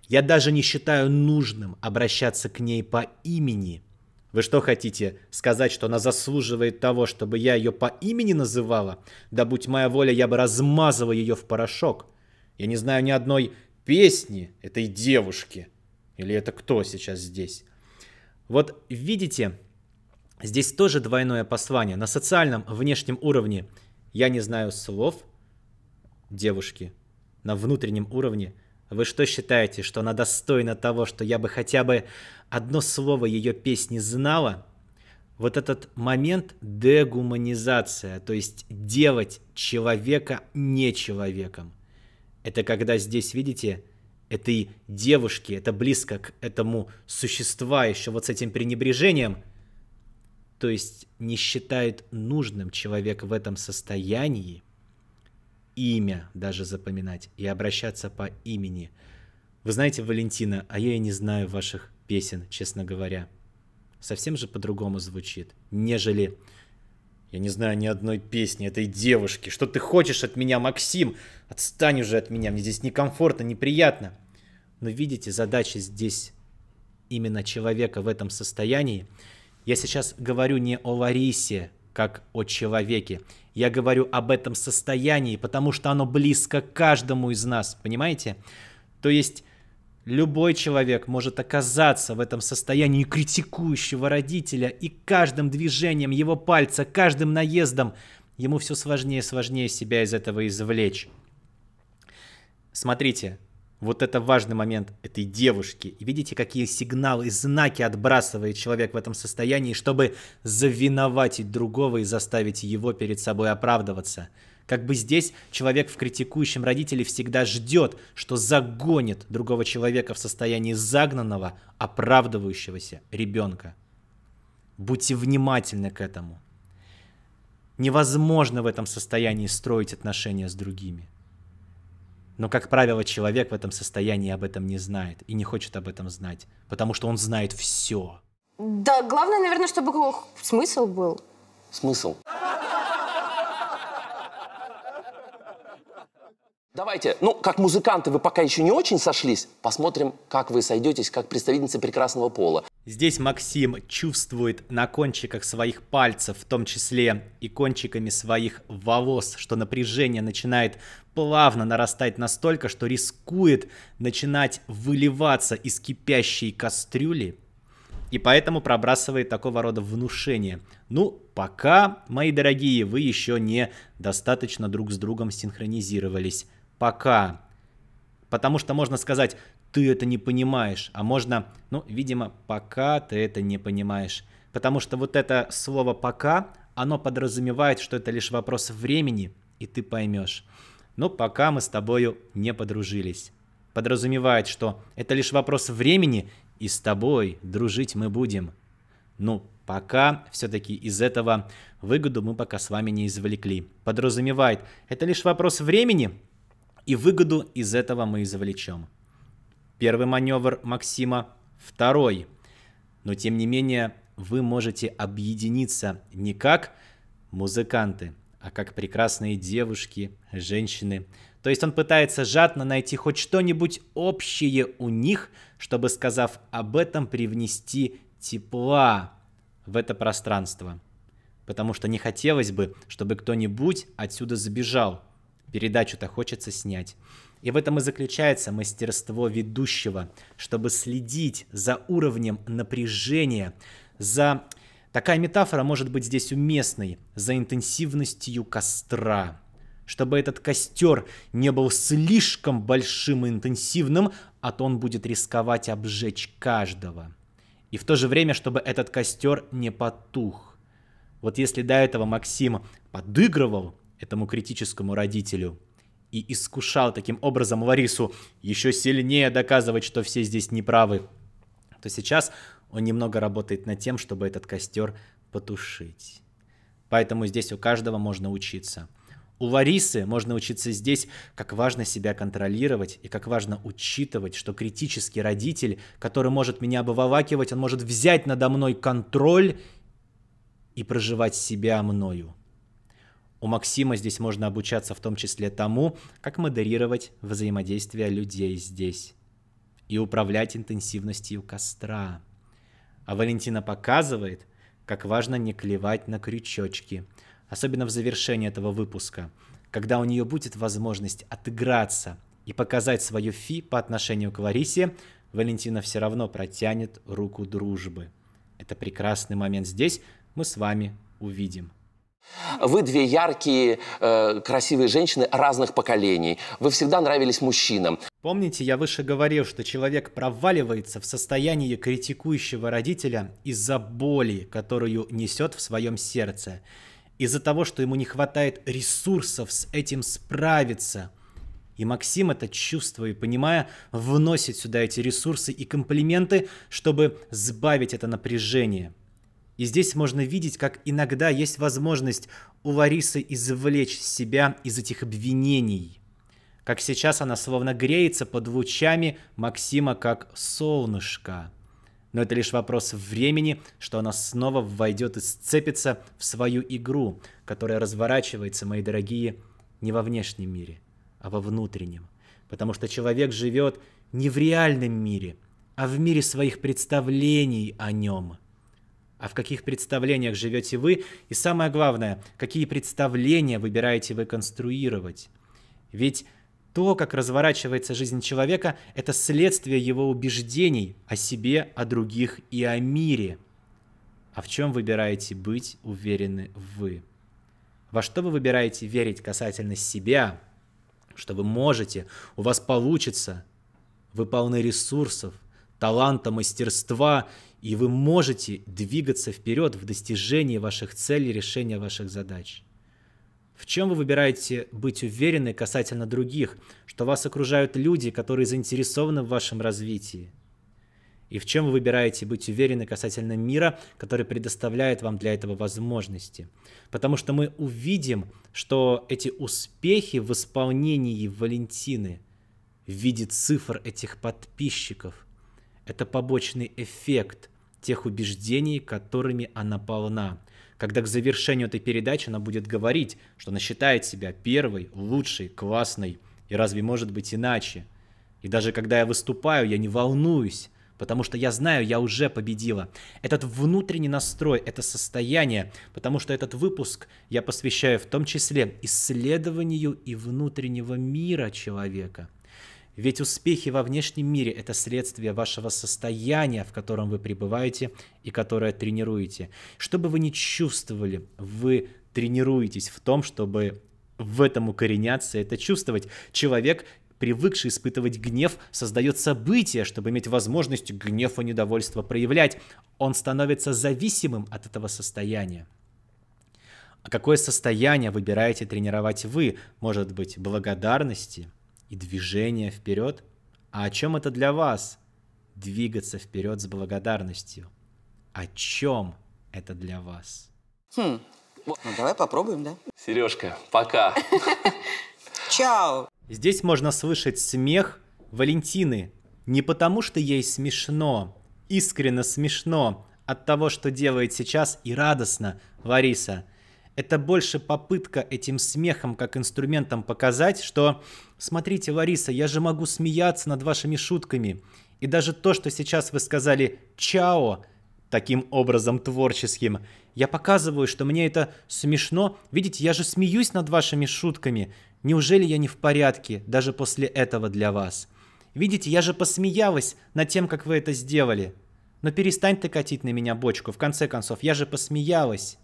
я даже не считаю нужным обращаться к ней по имени. Вы что хотите сказать, что она заслуживает того, чтобы я ее по имени называла? Да будь моя воля, я бы размазала ее в порошок. Я не знаю ни одной песни этой девушки. Или это кто сейчас здесь? Вот видите, здесь тоже двойное послание. На социальном внешнем уровне я не знаю слов девушки. На внутреннем уровне – вы что считаете, что она достойна того, что я бы хотя бы одно слово ее песни знала? Вот этот момент дегуманизация, то есть делать человека не человеком. Это когда здесь, видите, этой девушки, это близко к этому существа еще вот с этим пренебрежением, то есть не считает нужным человек в этом состоянии – имя даже запоминать и обращаться по имени. Вы знаете, Валентина, а я и не знаю ваших песен, честно говоря. Совсем же по-другому звучит, нежели я не знаю ни одной песни этой девушки. Что ты хочешь от меня, Максим? Отстань уже от меня, мне здесь некомфортно, неприятно. Но видите, задача здесь именно человека в этом состоянии. Я сейчас говорю не о Ларисе, как о человеке. Я говорю об этом состоянии, потому что оно близко каждому из нас, понимаете? То есть любой человек может оказаться в этом состоянии критикующего родителя, и каждым движением его пальца, каждым наездом ему все сложнее и сложнее себя из этого извлечь. Смотрите, вот это важный момент этой девушки. И видите, какие сигналы и знаки отбрасывает человек в этом состоянии, чтобы завиноватить другого и заставить его перед собой оправдываться. Как бы здесь человек в критикующем родителе всегда ждет, что загонит другого человека в состоянии загнанного, оправдывающегося ребенка. Будьте внимательны к этому. Невозможно в этом состоянии строить отношения с другими. Но, как правило, человек в этом состоянии об этом не знает и не хочет об этом знать, потому что он знает все. Да, главное, наверное, чтобы смысл был. Смысл. Давайте, ну, как музыканты вы пока еще не очень сошлись, посмотрим, как вы сойдетесь, как представительницы прекрасного пола. Здесь Максим чувствует на кончиках своих пальцев, в том числе и кончиками своих волос, что напряжение начинает плавно нарастать настолько, что рискует начинать выливаться из кипящей кастрюли, и поэтому пробрасывает такого рода внушение. Ну, пока, мои дорогие, вы еще не достаточно друг с другом синхронизировались пока. Потому что можно сказать, ты это не понимаешь, а можно, ну, видимо, пока ты это не понимаешь. Потому что вот это слово «пока», оно подразумевает, что это лишь вопрос времени, и ты поймешь. Но «Ну, пока мы с тобою не подружились. Подразумевает, что это лишь вопрос времени, и с тобой дружить мы будем. Ну, пока все-таки из этого выгоду мы пока с вами не извлекли. Подразумевает, это лишь вопрос времени, и выгоду из этого мы извлечем. Первый маневр Максима, второй. Но тем не менее, вы можете объединиться не как музыканты, а как прекрасные девушки, женщины. То есть он пытается жадно найти хоть что-нибудь общее у них, чтобы, сказав об этом, привнести тепла в это пространство. Потому что не хотелось бы, чтобы кто-нибудь отсюда забежал – Передачу-то хочется снять. И в этом и заключается мастерство ведущего, чтобы следить за уровнем напряжения, за... Такая метафора может быть здесь уместной, за интенсивностью костра. Чтобы этот костер не был слишком большим и интенсивным, а то он будет рисковать обжечь каждого. И в то же время, чтобы этот костер не потух. Вот если до этого Максим подыгрывал, этому критическому родителю и искушал таким образом Ларису еще сильнее доказывать, что все здесь неправы, то сейчас он немного работает над тем, чтобы этот костер потушить. Поэтому здесь у каждого можно учиться. У Ларисы можно учиться здесь, как важно себя контролировать и как важно учитывать, что критический родитель, который может меня обволакивать, он может взять надо мной контроль и проживать себя мною. У Максима здесь можно обучаться в том числе тому, как модерировать взаимодействие людей здесь и управлять интенсивностью костра. А Валентина показывает, как важно не клевать на крючочки, особенно в завершении этого выпуска, когда у нее будет возможность отыграться и показать свою фи по отношению к Ларисе, Валентина все равно протянет руку дружбы. Это прекрасный момент здесь, мы с вами увидим. Вы две яркие, э, красивые женщины разных поколений. Вы всегда нравились мужчинам. Помните, я выше говорил, что человек проваливается в состоянии критикующего родителя из-за боли, которую несет в своем сердце. Из-за того, что ему не хватает ресурсов с этим справиться. И Максим это чувствуя и понимая, вносит сюда эти ресурсы и комплименты, чтобы сбавить это напряжение – и здесь можно видеть, как иногда есть возможность у Ларисы извлечь себя из этих обвинений. Как сейчас она словно греется под лучами Максима как солнышко. Но это лишь вопрос времени, что она снова войдет и сцепится в свою игру, которая разворачивается, мои дорогие, не во внешнем мире, а во внутреннем. Потому что человек живет не в реальном мире, а в мире своих представлений о нем – а в каких представлениях живете вы, и самое главное, какие представления выбираете вы конструировать. Ведь то, как разворачивается жизнь человека, это следствие его убеждений о себе, о других и о мире. А в чем выбираете быть уверены вы? Во что вы выбираете верить касательно себя? Что вы можете, у вас получится, вы полны ресурсов, таланта, мастерства и вы можете двигаться вперед в достижении ваших целей, решения ваших задач. В чем вы выбираете быть уверены касательно других, что вас окружают люди, которые заинтересованы в вашем развитии? И в чем вы выбираете быть уверены касательно мира, который предоставляет вам для этого возможности? Потому что мы увидим, что эти успехи в исполнении Валентины в виде цифр этих подписчиков – это побочный эффект, тех убеждений, которыми она полна. Когда к завершению этой передачи она будет говорить, что она считает себя первой, лучшей, классной, и разве может быть иначе? И даже когда я выступаю, я не волнуюсь, потому что я знаю, я уже победила. Этот внутренний настрой, это состояние, потому что этот выпуск я посвящаю в том числе исследованию и внутреннего мира человека – ведь успехи во внешнем мире – это следствие вашего состояния, в котором вы пребываете и которое тренируете. Что бы вы ни чувствовали, вы тренируетесь в том, чтобы в этом укореняться, это чувствовать. Человек привыкший испытывать гнев, создает события, чтобы иметь возможность гнев и недовольство проявлять. Он становится зависимым от этого состояния. А какое состояние выбираете тренировать вы? Может быть, благодарности, и движение вперед. А о чем это для вас? Двигаться вперед с благодарностью. О чем это для вас? Хм, ну давай попробуем, да? Сережка, пока. [LAUGHS] Чао. Здесь можно слышать смех Валентины. Не потому, что ей смешно, искренне смешно от того, что делает сейчас и радостно Лариса – это больше попытка этим смехом как инструментом показать, что «Смотрите, Лариса, я же могу смеяться над вашими шутками». И даже то, что сейчас вы сказали «чао», таким образом творческим. Я показываю, что мне это смешно. Видите, я же смеюсь над вашими шутками. Неужели я не в порядке даже после этого для вас? Видите, я же посмеялась над тем, как вы это сделали. Но перестань ты катить на меня бочку, в конце концов, я же посмеялась.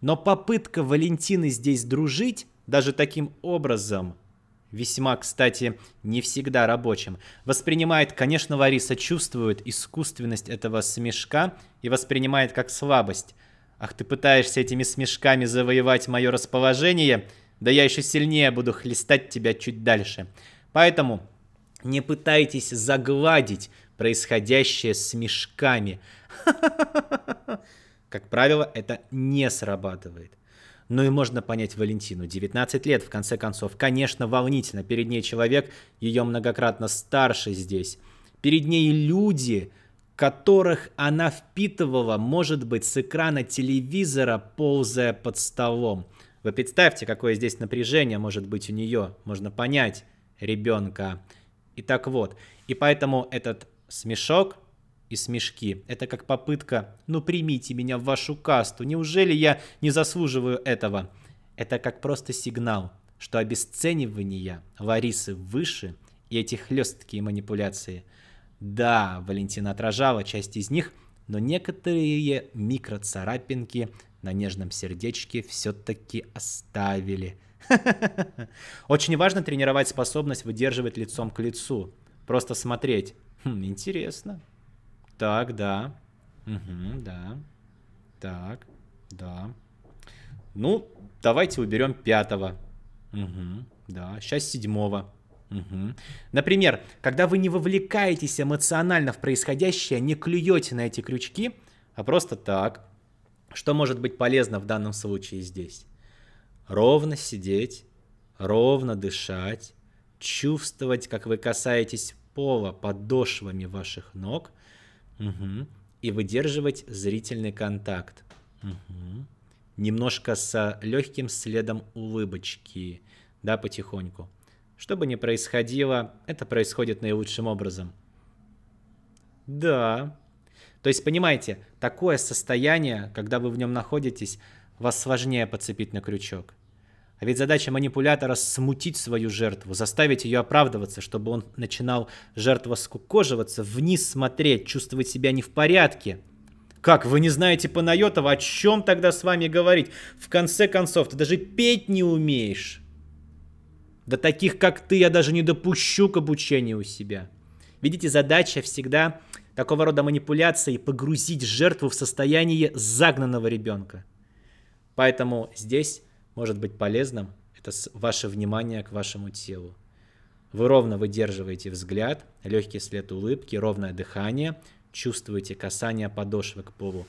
Но попытка Валентины здесь дружить, даже таким образом, весьма, кстати, не всегда рабочим, воспринимает, конечно, Лариса чувствует искусственность этого смешка и воспринимает как слабость. «Ах, ты пытаешься этими смешками завоевать мое расположение? Да я еще сильнее буду хлестать тебя чуть дальше». Поэтому не пытайтесь загладить происходящее смешками. [LAUGHS] Как правило, это не срабатывает. Ну и можно понять Валентину. 19 лет, в конце концов. Конечно, волнительно. Перед ней человек, ее многократно старше здесь. Перед ней люди, которых она впитывала, может быть, с экрана телевизора, ползая под столом. Вы представьте, какое здесь напряжение может быть у нее. Можно понять ребенка. И так вот. И поэтому этот смешок, и смешки. Это как попытка «ну примите меня в вашу касту, неужели я не заслуживаю этого?» Это как просто сигнал, что обесценивание Ларисы выше и эти хлесткие манипуляции. Да, Валентина отражала часть из них, но некоторые микроцарапинки на нежном сердечке все-таки оставили. [LAUGHS] Очень важно тренировать способность выдерживать лицом к лицу. Просто смотреть. Хм, интересно. Так, да. Угу, да. Так, да. Ну, давайте уберем пятого. Угу, да. Сейчас седьмого. Угу. Например, когда вы не вовлекаетесь эмоционально в происходящее, не клюете на эти крючки, а просто так, что может быть полезно в данном случае здесь? Ровно сидеть, ровно дышать, чувствовать, как вы касаетесь пола подошвами ваших ног – угу. и выдерживать зрительный контакт. Угу. Немножко с легким следом улыбочки, да, потихоньку. Что бы ни происходило, это происходит наилучшим образом. Да. То есть, понимаете, такое состояние, когда вы в нем находитесь, вас сложнее подцепить на крючок. А ведь задача манипулятора – смутить свою жертву, заставить ее оправдываться, чтобы он начинал жертва скукоживаться, вниз смотреть, чувствовать себя не в порядке. Как, вы не знаете Панайотова? О чем тогда с вами говорить? В конце концов, ты даже петь не умеешь. Да таких, как ты, я даже не допущу к обучению у себя. Видите, задача всегда такого рода манипуляции – погрузить жертву в состояние загнанного ребенка. Поэтому здесь может быть полезным, это ваше внимание к вашему телу. Вы ровно выдерживаете взгляд, легкий след улыбки, ровное дыхание, чувствуете касание подошвы к полу.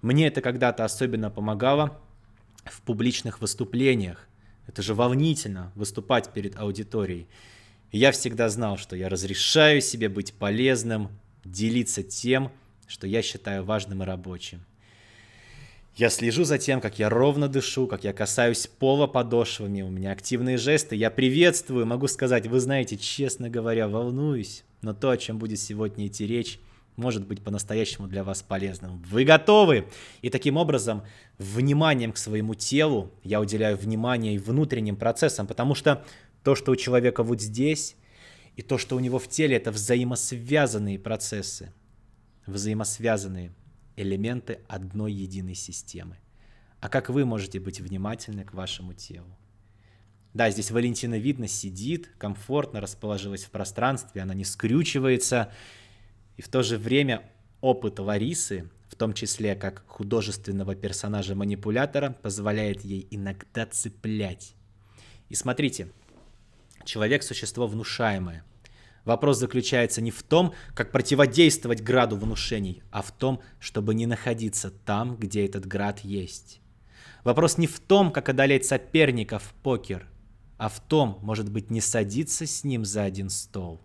Мне это когда-то особенно помогало в публичных выступлениях. Это же волнительно выступать перед аудиторией. И я всегда знал, что я разрешаю себе быть полезным, делиться тем, что я считаю важным и рабочим. Я слежу за тем, как я ровно дышу, как я касаюсь пола подошвами, у меня активные жесты, я приветствую, могу сказать, вы знаете, честно говоря, волнуюсь, но то, о чем будет сегодня идти речь, может быть по-настоящему для вас полезным. Вы готовы? И таким образом, вниманием к своему телу, я уделяю внимание и внутренним процессам, потому что то, что у человека вот здесь, и то, что у него в теле, это взаимосвязанные процессы. Взаимосвязанные элементы одной единой системы. А как вы можете быть внимательны к вашему телу? Да, здесь Валентина видно сидит, комфортно расположилась в пространстве, она не скрючивается. И в то же время опыт Ларисы, в том числе как художественного персонажа-манипулятора, позволяет ей иногда цеплять. И смотрите, человек – существо внушаемое. Вопрос заключается не в том, как противодействовать граду внушений, а в том, чтобы не находиться там, где этот град есть. Вопрос не в том, как одолеть соперника в покер, а в том, может быть, не садиться с ним за один стол.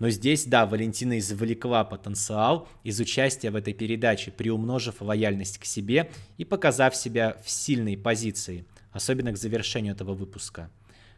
Но здесь, да, Валентина извлекла потенциал из участия в этой передаче, приумножив лояльность к себе и показав себя в сильной позиции, особенно к завершению этого выпуска.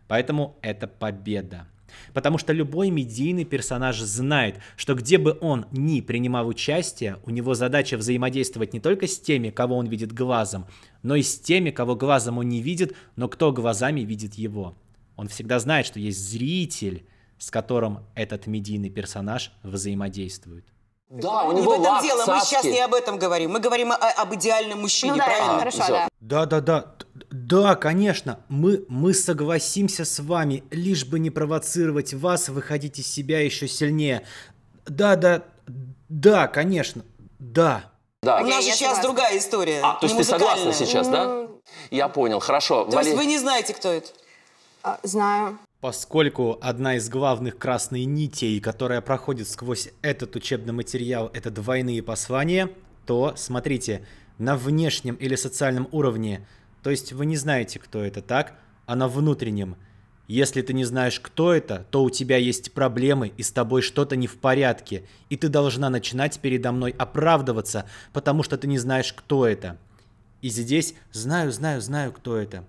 Поэтому это победа. Потому что любой медийный персонаж знает, что где бы он ни принимал участие, у него задача взаимодействовать не только с теми, кого он видит глазом, но и с теми, кого глазом он не видит, но кто глазами видит его. Он всегда знает, что есть зритель, с которым этот медийный персонаж взаимодействует. Да, у него не в этом лак, дело, цацки. мы сейчас не об этом говорим. Мы говорим о, об идеальном мужчине, ну, да, правильно? А, хорошо, да. да. Да, да, да, конечно, мы, мы согласимся с вами, лишь бы не провоцировать вас выходить из себя еще сильнее. Да, да, да, конечно, да. Да. У нас же сейчас согласна. другая история. А, то есть ты согласна сейчас, да? Ну, я понял, хорошо. То Вали... есть вы не знаете, кто это? А, знаю. Поскольку одна из главных красной нитей, которая проходит сквозь этот учебный материал, это двойные послания, то смотрите, на внешнем или социальном уровне, то есть вы не знаете, кто это так, а на внутреннем. Если ты не знаешь, кто это, то у тебя есть проблемы, и с тобой что-то не в порядке, и ты должна начинать передо мной оправдываться, потому что ты не знаешь, кто это. И здесь знаю, знаю, знаю, кто это.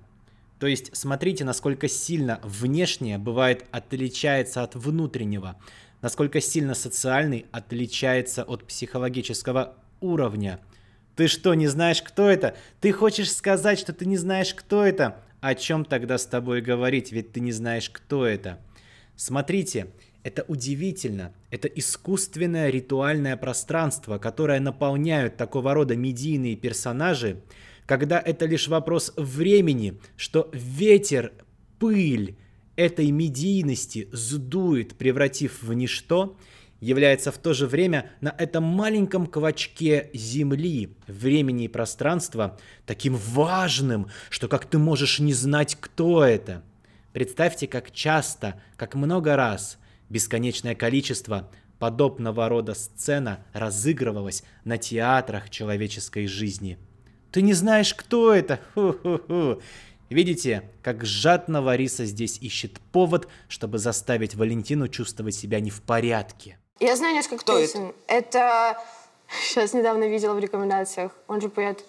То есть смотрите, насколько сильно внешнее бывает отличается от внутреннего, насколько сильно социальный отличается от психологического уровня. Ты что, не знаешь, кто это? Ты хочешь сказать, что ты не знаешь, кто это? О чем тогда с тобой говорить, ведь ты не знаешь, кто это? Смотрите, это удивительно. Это искусственное ритуальное пространство, которое наполняют такого рода медийные персонажи, когда это лишь вопрос времени, что ветер, пыль этой медийности сдует, превратив в ничто, является в то же время на этом маленьком квачке Земли, времени и пространства, таким важным, что как ты можешь не знать, кто это. Представьте, как часто, как много раз бесконечное количество подобного рода сцена разыгрывалась на театрах человеческой жизни – ты не знаешь, кто это. Ху-ху-ху. Видите, как жадно Лариса здесь ищет повод, чтобы заставить Валентину чувствовать себя не в порядке. Я знаю несколько Кто песен. Это? это... Сейчас недавно видела в рекомендациях. Он же поет...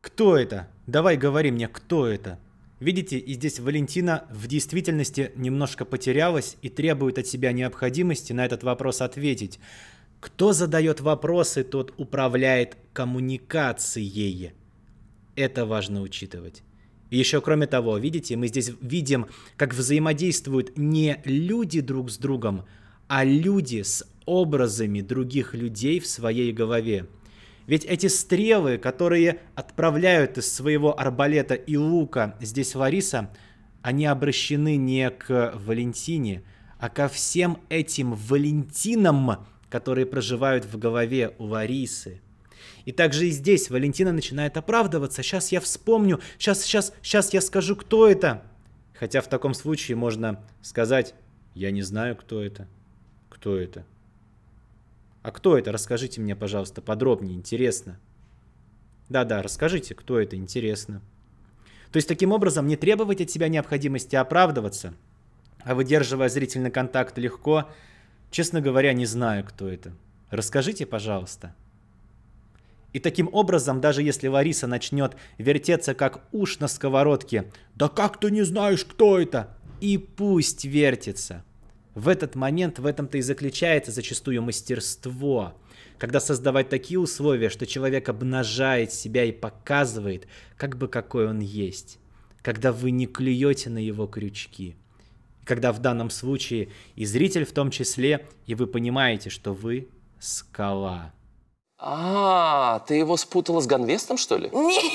Кто это? Давай говори мне, кто это? Видите, и здесь Валентина в действительности немножко потерялась и требует от себя необходимости на этот вопрос ответить. Кто задает вопросы, тот управляет коммуникацией. Это важно учитывать. И еще кроме того, видите, мы здесь видим, как взаимодействуют не люди друг с другом, а люди с образами других людей в своей голове. Ведь эти стрелы, которые отправляют из своего арбалета и лука здесь Лариса, они обращены не к Валентине, а ко всем этим Валентинам, которые проживают в голове у Ларисы. И также и здесь Валентина начинает оправдываться. Сейчас я вспомню, сейчас, сейчас, сейчас я скажу, кто это. Хотя в таком случае можно сказать, я не знаю, кто это. Кто это? А кто это? Расскажите мне, пожалуйста, подробнее, интересно. Да-да, расскажите, кто это, интересно. То есть таким образом не требовать от себя необходимости оправдываться, а выдерживая зрительный контакт легко, честно говоря, не знаю, кто это. Расскажите, пожалуйста. И таким образом, даже если Лариса начнет вертеться как уш на сковородке, «Да как ты не знаешь, кто это?» И пусть вертится. В этот момент в этом-то и заключается зачастую мастерство. Когда создавать такие условия, что человек обнажает себя и показывает, как бы какой он есть. Когда вы не клюете на его крючки. Когда в данном случае и зритель в том числе, и вы понимаете, что вы скала. А, ты его спутала с Ганвестом, что ли? Нет,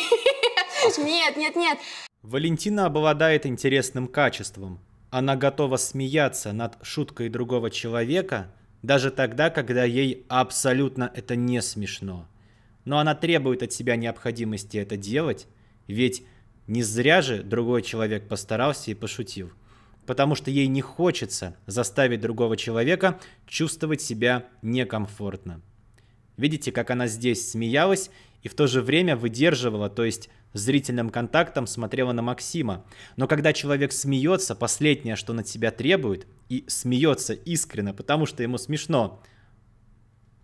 нет, нет, нет. Валентина обладает интересным качеством. Она готова смеяться над шуткой другого человека, даже тогда, когда ей абсолютно это не смешно. Но она требует от себя необходимости это делать, ведь не зря же другой человек постарался и пошутил. Потому что ей не хочется заставить другого человека чувствовать себя некомфортно. Видите, как она здесь смеялась и в то же время выдерживала, то есть зрительным контактом смотрела на Максима. Но когда человек смеется, последнее, что на тебя требует, и смеется искренне, потому что ему смешно,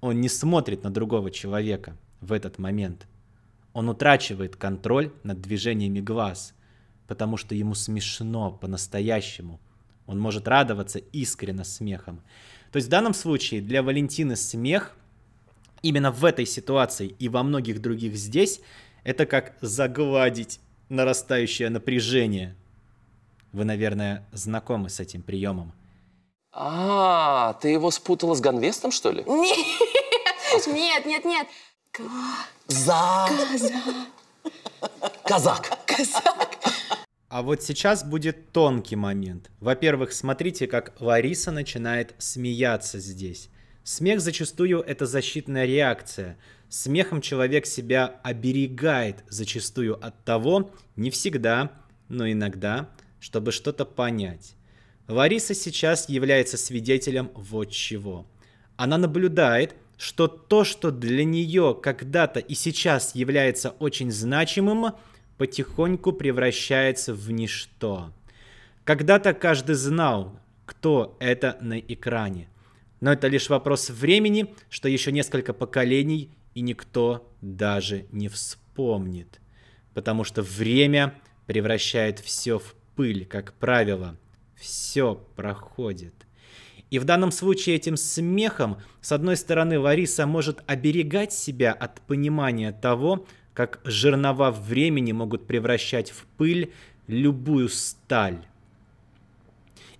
он не смотрит на другого человека в этот момент. Он утрачивает контроль над движениями глаз, потому что ему смешно по-настоящему. Он может радоваться искренно смехом. То есть в данном случае для Валентины смех Именно в этой ситуации и во многих других здесь это как загладить нарастающее напряжение. Вы, наверное, знакомы с этим приемом. А, ты его спутала с Ганвестом, что ли? Нет, нет, нет, нет. Коза. Казак. Казак. А вот сейчас будет тонкий момент. Во-первых, смотрите, как Лариса начинает смеяться здесь. Смех зачастую это защитная реакция. Смехом человек себя оберегает зачастую от того, не всегда, но иногда, чтобы что-то понять. Лариса сейчас является свидетелем вот чего. Она наблюдает, что то, что для нее когда-то и сейчас является очень значимым, потихоньку превращается в ничто. Когда-то каждый знал, кто это на экране. Но это лишь вопрос времени, что еще несколько поколений, и никто даже не вспомнит. Потому что время превращает все в пыль, как правило. Все проходит. И в данном случае этим смехом, с одной стороны, Лариса может оберегать себя от понимания того, как жернова времени могут превращать в пыль любую сталь.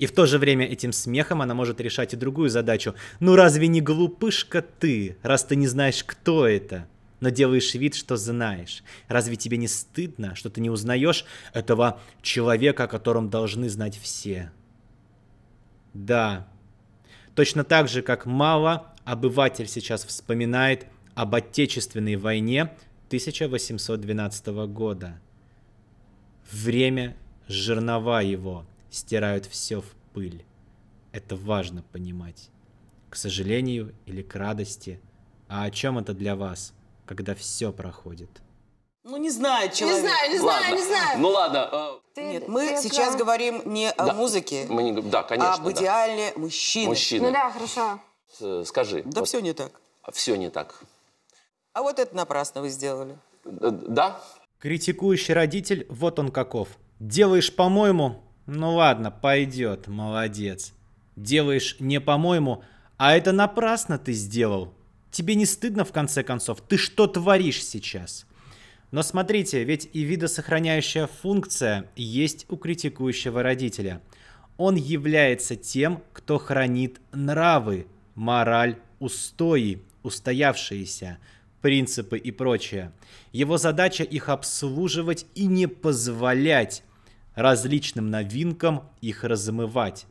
И в то же время этим смехом она может решать и другую задачу. Ну разве не глупышка ты, раз ты не знаешь, кто это? но делаешь вид, что знаешь. Разве тебе не стыдно, что ты не узнаешь этого человека, о котором должны знать все? Да. Точно так же, как мало обыватель сейчас вспоминает об Отечественной войне 1812 года. Время жернова его стирают все в пыль. Это важно понимать. К сожалению или к радости. А о чем это для вас, когда все проходит? Ну не знаю, человек. Не знаю, не знаю, ладно. не знаю. Ну ладно. Э, ты, Нет, мы ты сейчас прям... говорим не да. о музыке, мы не... да, конечно, а об да. идеале мужчины. Мужчины. Ну да, хорошо. Э, скажи. Да вот. все не так. Все не так. А вот это напрасно вы сделали. Э, да? Критикующий родитель, вот он каков. Делаешь по-моему, ну ладно, пойдет, молодец. Делаешь не по-моему, а это напрасно ты сделал. Тебе не стыдно, в конце концов? Ты что творишь сейчас? Но смотрите, ведь и видосохраняющая функция есть у критикующего родителя. Он является тем, кто хранит нравы, мораль, устои, устоявшиеся, принципы и прочее. Его задача их обслуживать и не позволять различным новинкам их размывать.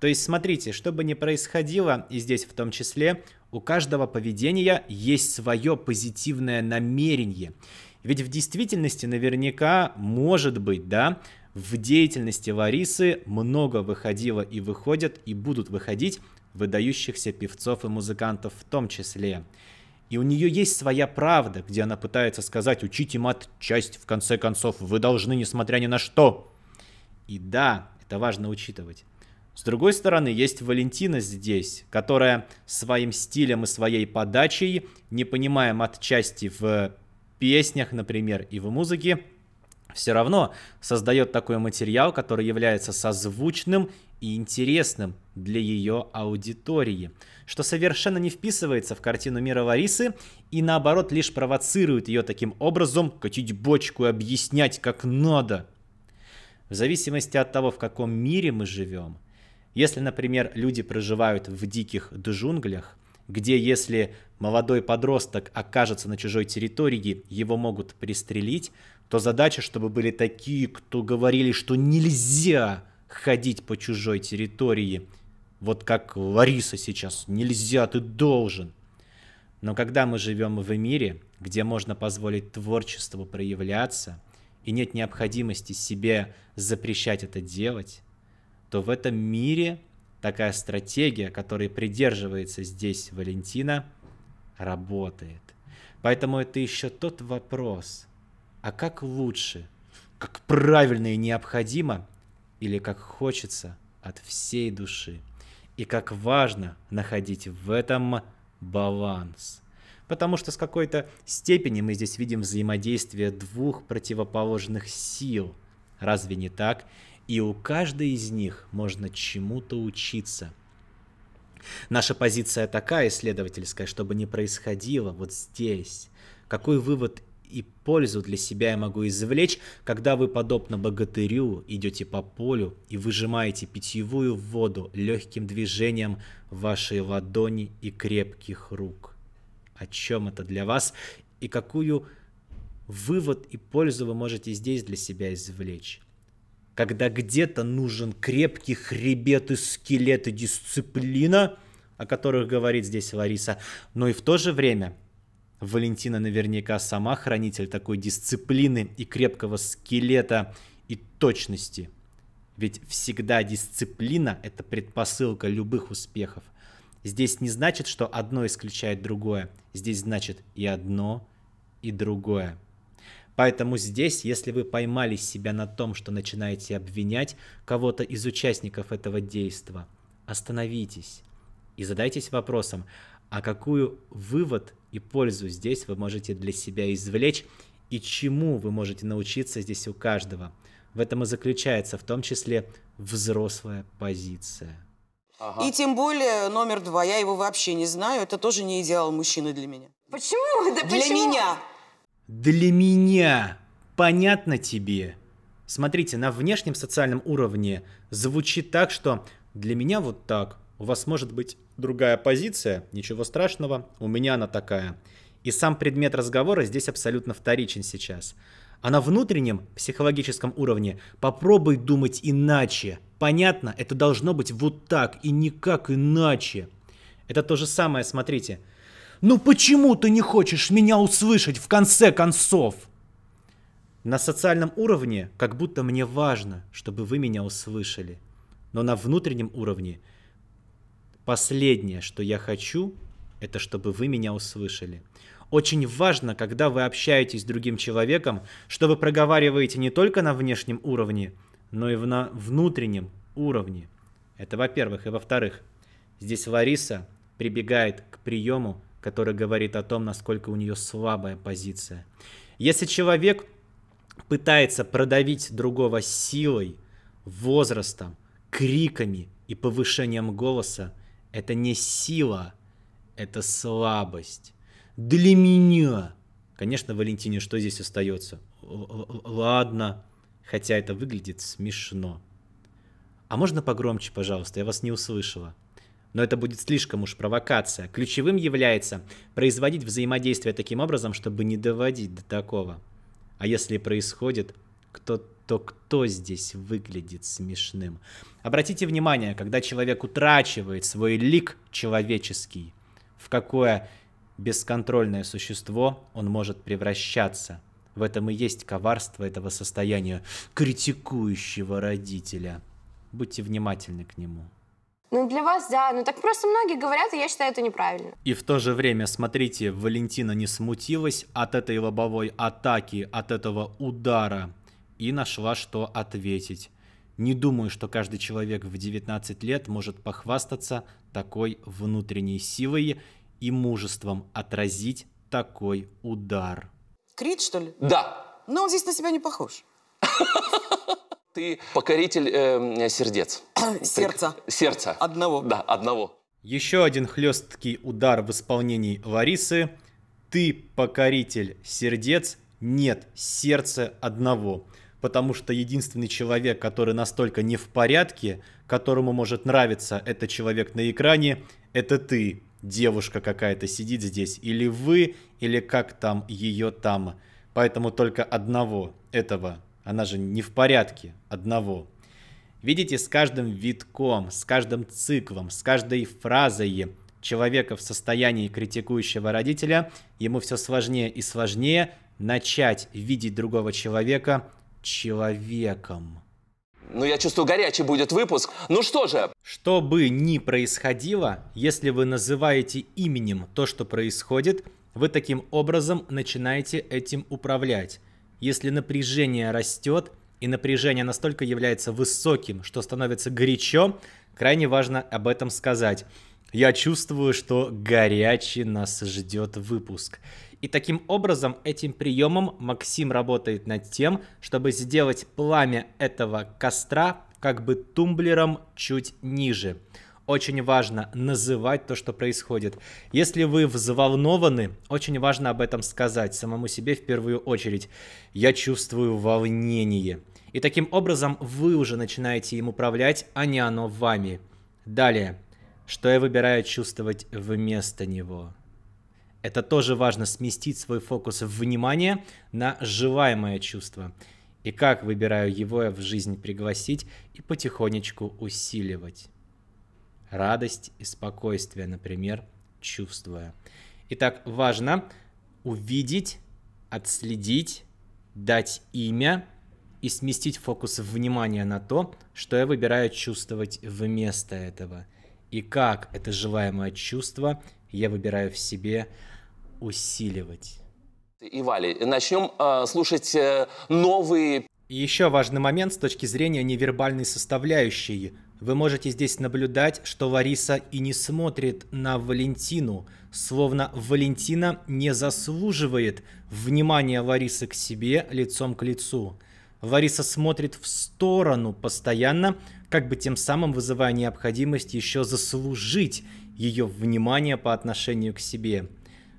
То есть смотрите, что бы ни происходило, и здесь в том числе, у каждого поведения есть свое позитивное намерение. Ведь в действительности наверняка может быть, да, в деятельности Ларисы много выходило и выходят, и будут выходить выдающихся певцов и музыкантов в том числе. И у нее есть своя правда, где она пытается сказать «учите мат, часть, в конце концов, вы должны, несмотря ни на что». И да, это важно учитывать. С другой стороны, есть Валентина здесь, которая своим стилем и своей подачей, не понимаем отчасти в песнях, например, и в музыке, все равно создает такой материал, который является созвучным и интересным для ее аудитории, что совершенно не вписывается в картину мира Ларисы и наоборот лишь провоцирует ее таким образом катить бочку и объяснять как надо в зависимости от того, в каком мире мы живем. Если, например, люди проживают в диких джунглях, где если молодой подросток окажется на чужой территории, его могут пристрелить, то задача, чтобы были такие, кто говорили, что нельзя ходить по чужой территории. Вот как Лариса сейчас, нельзя, ты должен. Но когда мы живем в мире, где можно позволить творчеству проявляться – и нет необходимости себе запрещать это делать, то в этом мире такая стратегия, которой придерживается здесь Валентина, работает. Поэтому это еще тот вопрос, а как лучше, как правильно и необходимо, или как хочется от всей души, и как важно находить в этом баланс – потому что с какой-то степени мы здесь видим взаимодействие двух противоположных сил. Разве не так? И у каждой из них можно чему-то учиться. Наша позиция такая исследовательская, чтобы не происходило вот здесь. Какой вывод и пользу для себя я могу извлечь, когда вы, подобно богатырю, идете по полю и выжимаете питьевую воду легким движением вашей ладони и крепких рук о чем это для вас и какую вывод и пользу вы можете здесь для себя извлечь. Когда где-то нужен крепкий хребет и скелет и дисциплина, о которых говорит здесь Лариса, но и в то же время Валентина наверняка сама хранитель такой дисциплины и крепкого скелета и точности. Ведь всегда дисциплина – это предпосылка любых успехов. Здесь не значит, что одно исключает другое. Здесь значит и одно, и другое. Поэтому здесь, если вы поймали себя на том, что начинаете обвинять кого-то из участников этого действа, остановитесь и задайтесь вопросом, а какую вывод и пользу здесь вы можете для себя извлечь и чему вы можете научиться здесь у каждого. В этом и заключается в том числе взрослая позиция. Ага. И тем более номер два, я его вообще не знаю, это тоже не идеал мужчины для меня. Почему? [LAUGHS] Да для почему? меня. Для меня. Понятно тебе. Смотрите, на внешнем социальном уровне звучит так, что для меня вот так. У вас может быть другая позиция, ничего страшного, у меня она такая. И сам предмет разговора здесь абсолютно вторичен сейчас. А на внутреннем психологическом уровне попробуй думать иначе, Понятно, это должно быть вот так и никак иначе. Это то же самое, смотрите. Ну почему ты не хочешь меня услышать в конце концов? На социальном уровне как будто мне важно, чтобы вы меня услышали. Но на внутреннем уровне последнее, что я хочу, это чтобы вы меня услышали. Очень важно, когда вы общаетесь с другим человеком, что вы проговариваете не только на внешнем уровне, но и на внутреннем уровне. Это во-первых. И во-вторых, здесь Лариса прибегает к приему, который говорит о том, насколько у нее слабая позиция. Если человек пытается продавить другого силой, возрастом, криками и повышением голоса, это не сила, это слабость. Для меня. Конечно, Валентине что здесь остается? Л ладно, хотя это выглядит смешно. А можно погромче, пожалуйста, я вас не услышала. Но это будет слишком уж провокация. Ключевым является производить взаимодействие таким образом, чтобы не доводить до такого. А если происходит, кто, то кто здесь выглядит смешным? Обратите внимание, когда человек утрачивает свой лик человеческий, в какое бесконтрольное существо он может превращаться – в этом и есть коварство этого состояния критикующего родителя. Будьте внимательны к нему. Ну, для вас, да. Ну, так просто многие говорят, и я считаю это неправильно. И в то же время, смотрите, Валентина не смутилась от этой лобовой атаки, от этого удара, и нашла, что ответить. Не думаю, что каждый человек в 19 лет может похвастаться такой внутренней силой и мужеством отразить такой удар. Крид, что ли? Да. Но ну, он здесь на себя не похож. [LAUGHS] Ты покоритель э, сердец. [CLEARS THROAT] Сердца. Ты, сердца. Одного. Да, одного. Еще один хлесткий удар в исполнении Ларисы. Ты покоритель сердец, нет сердца одного. Потому что единственный человек, который настолько не в порядке, которому может нравиться этот человек на экране, это ты девушка какая-то сидит здесь, или вы, или как там ее там. Поэтому только одного этого, она же не в порядке, одного. Видите, с каждым витком, с каждым циклом, с каждой фразой человека в состоянии критикующего родителя, ему все сложнее и сложнее начать видеть другого человека человеком. Ну, я чувствую, горячий будет выпуск. Ну что же. Что бы ни происходило, если вы называете именем то, что происходит, вы таким образом начинаете этим управлять. Если напряжение растет, и напряжение настолько является высоким, что становится горячо, крайне важно об этом сказать. Я чувствую, что горячий нас ждет выпуск. И таким образом, этим приемом Максим работает над тем, чтобы сделать пламя этого костра как бы тумблером чуть ниже. Очень важно называть то, что происходит. Если вы взволнованы, очень важно об этом сказать самому себе в первую очередь. Я чувствую волнение. И таким образом вы уже начинаете им управлять, а не оно вами. Далее. Что я выбираю чувствовать вместо него? Это тоже важно, сместить свой фокус внимания на желаемое чувство. И как выбираю его я в жизнь пригласить и потихонечку усиливать. Радость и спокойствие, например, чувствуя. Итак, важно увидеть, отследить, дать имя и сместить фокус внимания на то, что я выбираю чувствовать вместо этого. И как это желаемое чувство я выбираю в себе усиливать. И Вали, начнем э, а, слушать э, новые... еще важный момент с точки зрения невербальной составляющей. Вы можете здесь наблюдать, что Лариса и не смотрит на Валентину, словно Валентина не заслуживает внимания Ларисы к себе лицом к лицу. Лариса смотрит в сторону постоянно, как бы тем самым вызывая необходимость еще заслужить ее внимание по отношению к себе.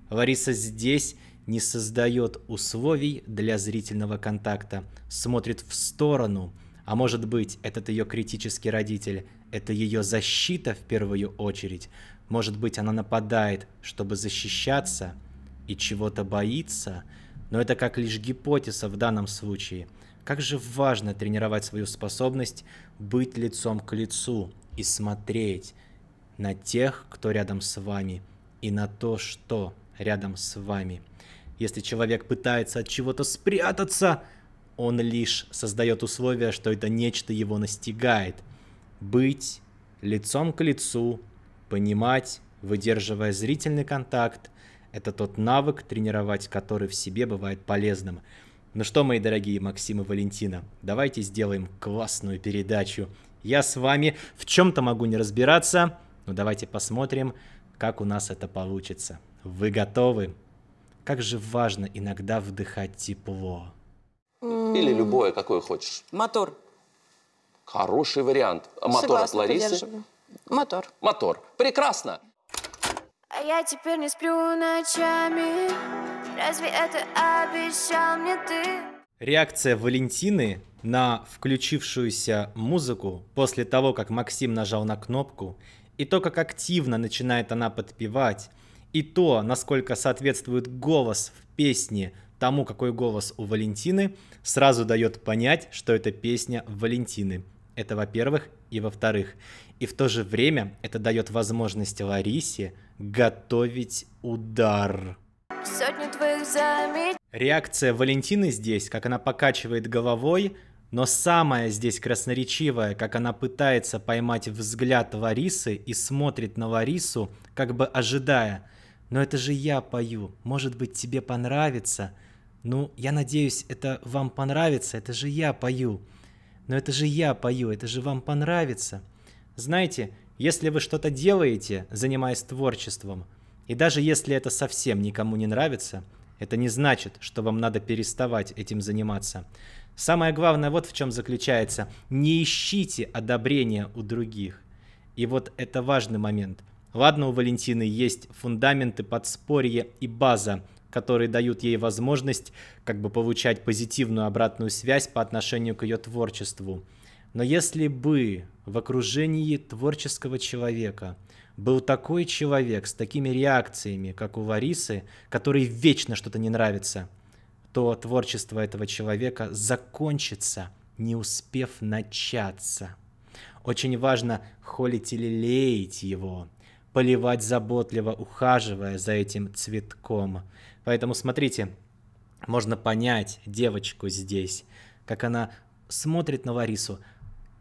Лариса здесь не создает условий для зрительного контакта, смотрит в сторону, а может быть, этот ее критический родитель – это ее защита в первую очередь. Может быть, она нападает, чтобы защищаться и чего-то боится, но это как лишь гипотеза в данном случае. Как же важно тренировать свою способность быть лицом к лицу и смотреть, на тех, кто рядом с вами, и на то, что рядом с вами. Если человек пытается от чего-то спрятаться, он лишь создает условия, что это нечто его настигает. Быть лицом к лицу, понимать, выдерживая зрительный контакт, это тот навык, тренировать который в себе бывает полезным. Ну что, мои дорогие Максим и Валентина, давайте сделаем классную передачу. Я с вами в чем-то могу не разбираться, но ну, давайте посмотрим, как у нас это получится. Вы готовы? Как же важно иногда вдыхать тепло. Или любое, какое хочешь. Мотор. Хороший вариант. Мотор Согласна, от Ларисы. Мотор. Мотор. Прекрасно. А я теперь не сплю ночами. Разве это обещал мне ты? Реакция Валентины на включившуюся музыку после того, как Максим нажал на кнопку, и то, как активно начинает она подпевать, и то, насколько соответствует голос в песне тому, какой голос у Валентины, сразу дает понять, что это песня Валентины. Это во-первых, и во-вторых. И в то же время это дает возможность Ларисе готовить удар. Реакция Валентины здесь, как она покачивает головой, но самое здесь красноречивое, как она пытается поймать взгляд Варисы и смотрит на Варису, как бы ожидая. «Но это же я пою, может быть, тебе понравится?» «Ну, я надеюсь, это вам понравится, это же я пою!» «Но это же я пою, это же вам понравится!» Знаете, если вы что-то делаете, занимаясь творчеством, и даже если это совсем никому не нравится, это не значит, что вам надо переставать этим заниматься. Самое главное вот в чем заключается. Не ищите одобрения у других. И вот это важный момент. Ладно, у Валентины есть фундаменты, подспорье и база, которые дают ей возможность как бы получать позитивную обратную связь по отношению к ее творчеству. Но если бы в окружении творческого человека был такой человек с такими реакциями, как у Ларисы, который вечно что-то не нравится – то творчество этого человека закончится, не успев начаться. Очень важно холить или леять его, поливать заботливо, ухаживая за этим цветком. Поэтому смотрите, можно понять девочку здесь, как она смотрит на Ларису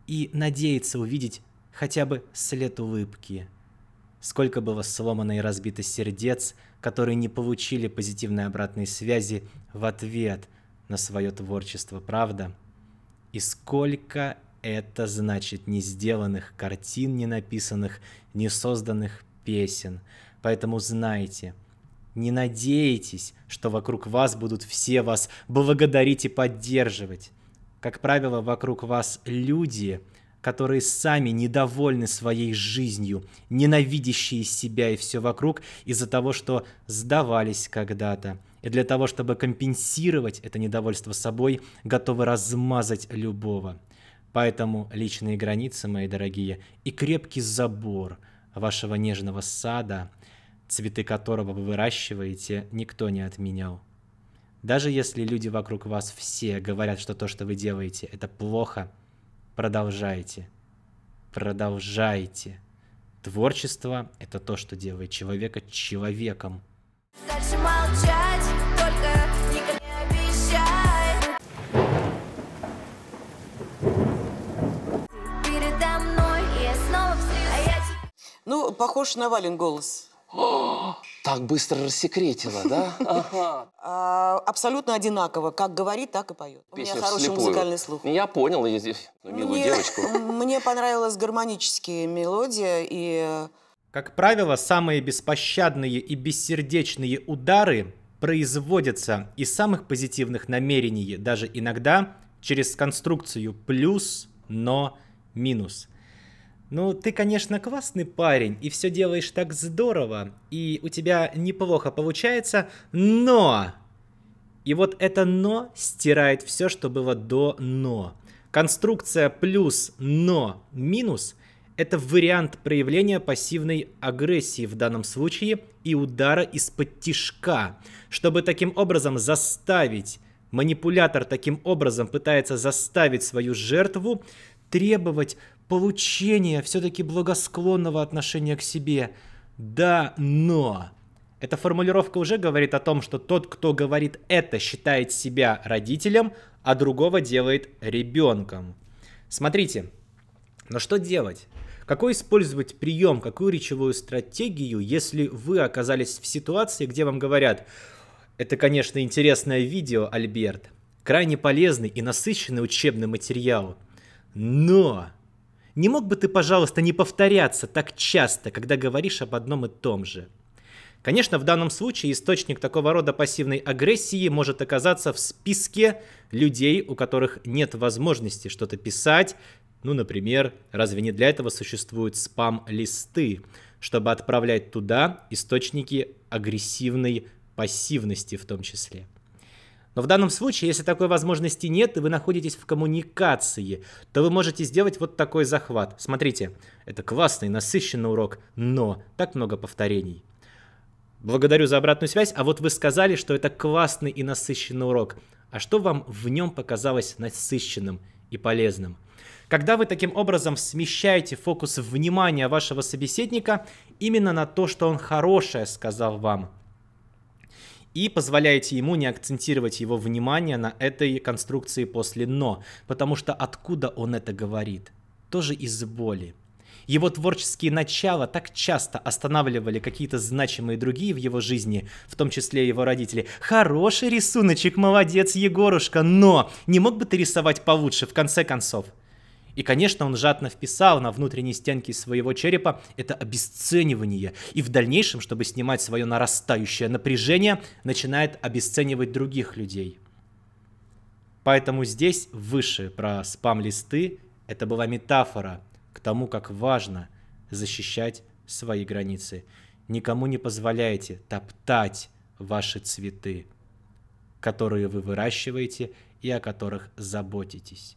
и надеется увидеть хотя бы след улыбки – сколько было сломано и разбито сердец, которые не получили позитивной обратной связи в ответ на свое творчество, правда? И сколько это значит не сделанных картин, не написанных, не созданных песен. Поэтому знайте, не надейтесь, что вокруг вас будут все вас благодарить и поддерживать. Как правило, вокруг вас люди – которые сами недовольны своей жизнью, ненавидящие себя и все вокруг из-за того, что сдавались когда-то. И для того, чтобы компенсировать это недовольство собой, готовы размазать любого. Поэтому личные границы, мои дорогие, и крепкий забор вашего нежного сада, цветы которого вы выращиваете, никто не отменял. Даже если люди вокруг вас все говорят, что то, что вы делаете, это плохо – продолжайте. Продолжайте. Творчество — это то, что делает человека человеком. Дальше молчать, только никогда не обещай. Передо мной я снова взлез, а я... Ну, похож на Вален голос так быстро рассекретила, да? А, абсолютно одинаково. Как говорит, так и поет. У меня хороший музыкальный слух. Ну, я понял, я здесь милую мне, девочку. Мне понравилась гармоническая мелодия и... Э, как правило, самые беспощадные и бессердечные удары производятся из самых позитивных намерений, даже иногда через конструкцию плюс, но минус – ну, ты, конечно, классный парень, и все делаешь так здорово, и у тебя неплохо получается, но... И вот это но стирает все, что было до но. Конструкция плюс но минус – это вариант проявления пассивной агрессии в данном случае и удара из-под тишка, чтобы таким образом заставить Манипулятор таким образом пытается заставить свою жертву требовать получения все-таки благосклонного отношения к себе. Да, но... Эта формулировка уже говорит о том, что тот, кто говорит это, считает себя родителем, а другого делает ребенком. Смотрите, но что делать? Какой использовать прием, какую речевую стратегию, если вы оказались в ситуации, где вам говорят, это, конечно, интересное видео, Альберт, крайне полезный и насыщенный учебный материал, но не мог бы ты, пожалуйста, не повторяться так часто, когда говоришь об одном и том же? Конечно, в данном случае источник такого рода пассивной агрессии может оказаться в списке людей, у которых нет возможности что-то писать. Ну, например, разве не для этого существуют спам-листы, чтобы отправлять туда источники агрессивной пассивности в том числе? Но в данном случае, если такой возможности нет, и вы находитесь в коммуникации, то вы можете сделать вот такой захват. Смотрите, это классный, насыщенный урок, но так много повторений. Благодарю за обратную связь, а вот вы сказали, что это классный и насыщенный урок. А что вам в нем показалось насыщенным и полезным? Когда вы таким образом смещаете фокус внимания вашего собеседника именно на то, что он хорошее сказал вам – и позволяете ему не акцентировать его внимание на этой конструкции после «но», потому что откуда он это говорит? Тоже из боли. Его творческие начала так часто останавливали какие-то значимые другие в его жизни, в том числе его родители. «Хороший рисуночек, молодец, Егорушка, но не мог бы ты рисовать получше, в конце концов?» И, конечно, он жадно вписал на внутренние стенки своего черепа это обесценивание. И в дальнейшем, чтобы снимать свое нарастающее напряжение, начинает обесценивать других людей. Поэтому здесь выше про спам-листы это была метафора к тому, как важно защищать свои границы. Никому не позволяйте топтать ваши цветы, которые вы выращиваете и о которых заботитесь.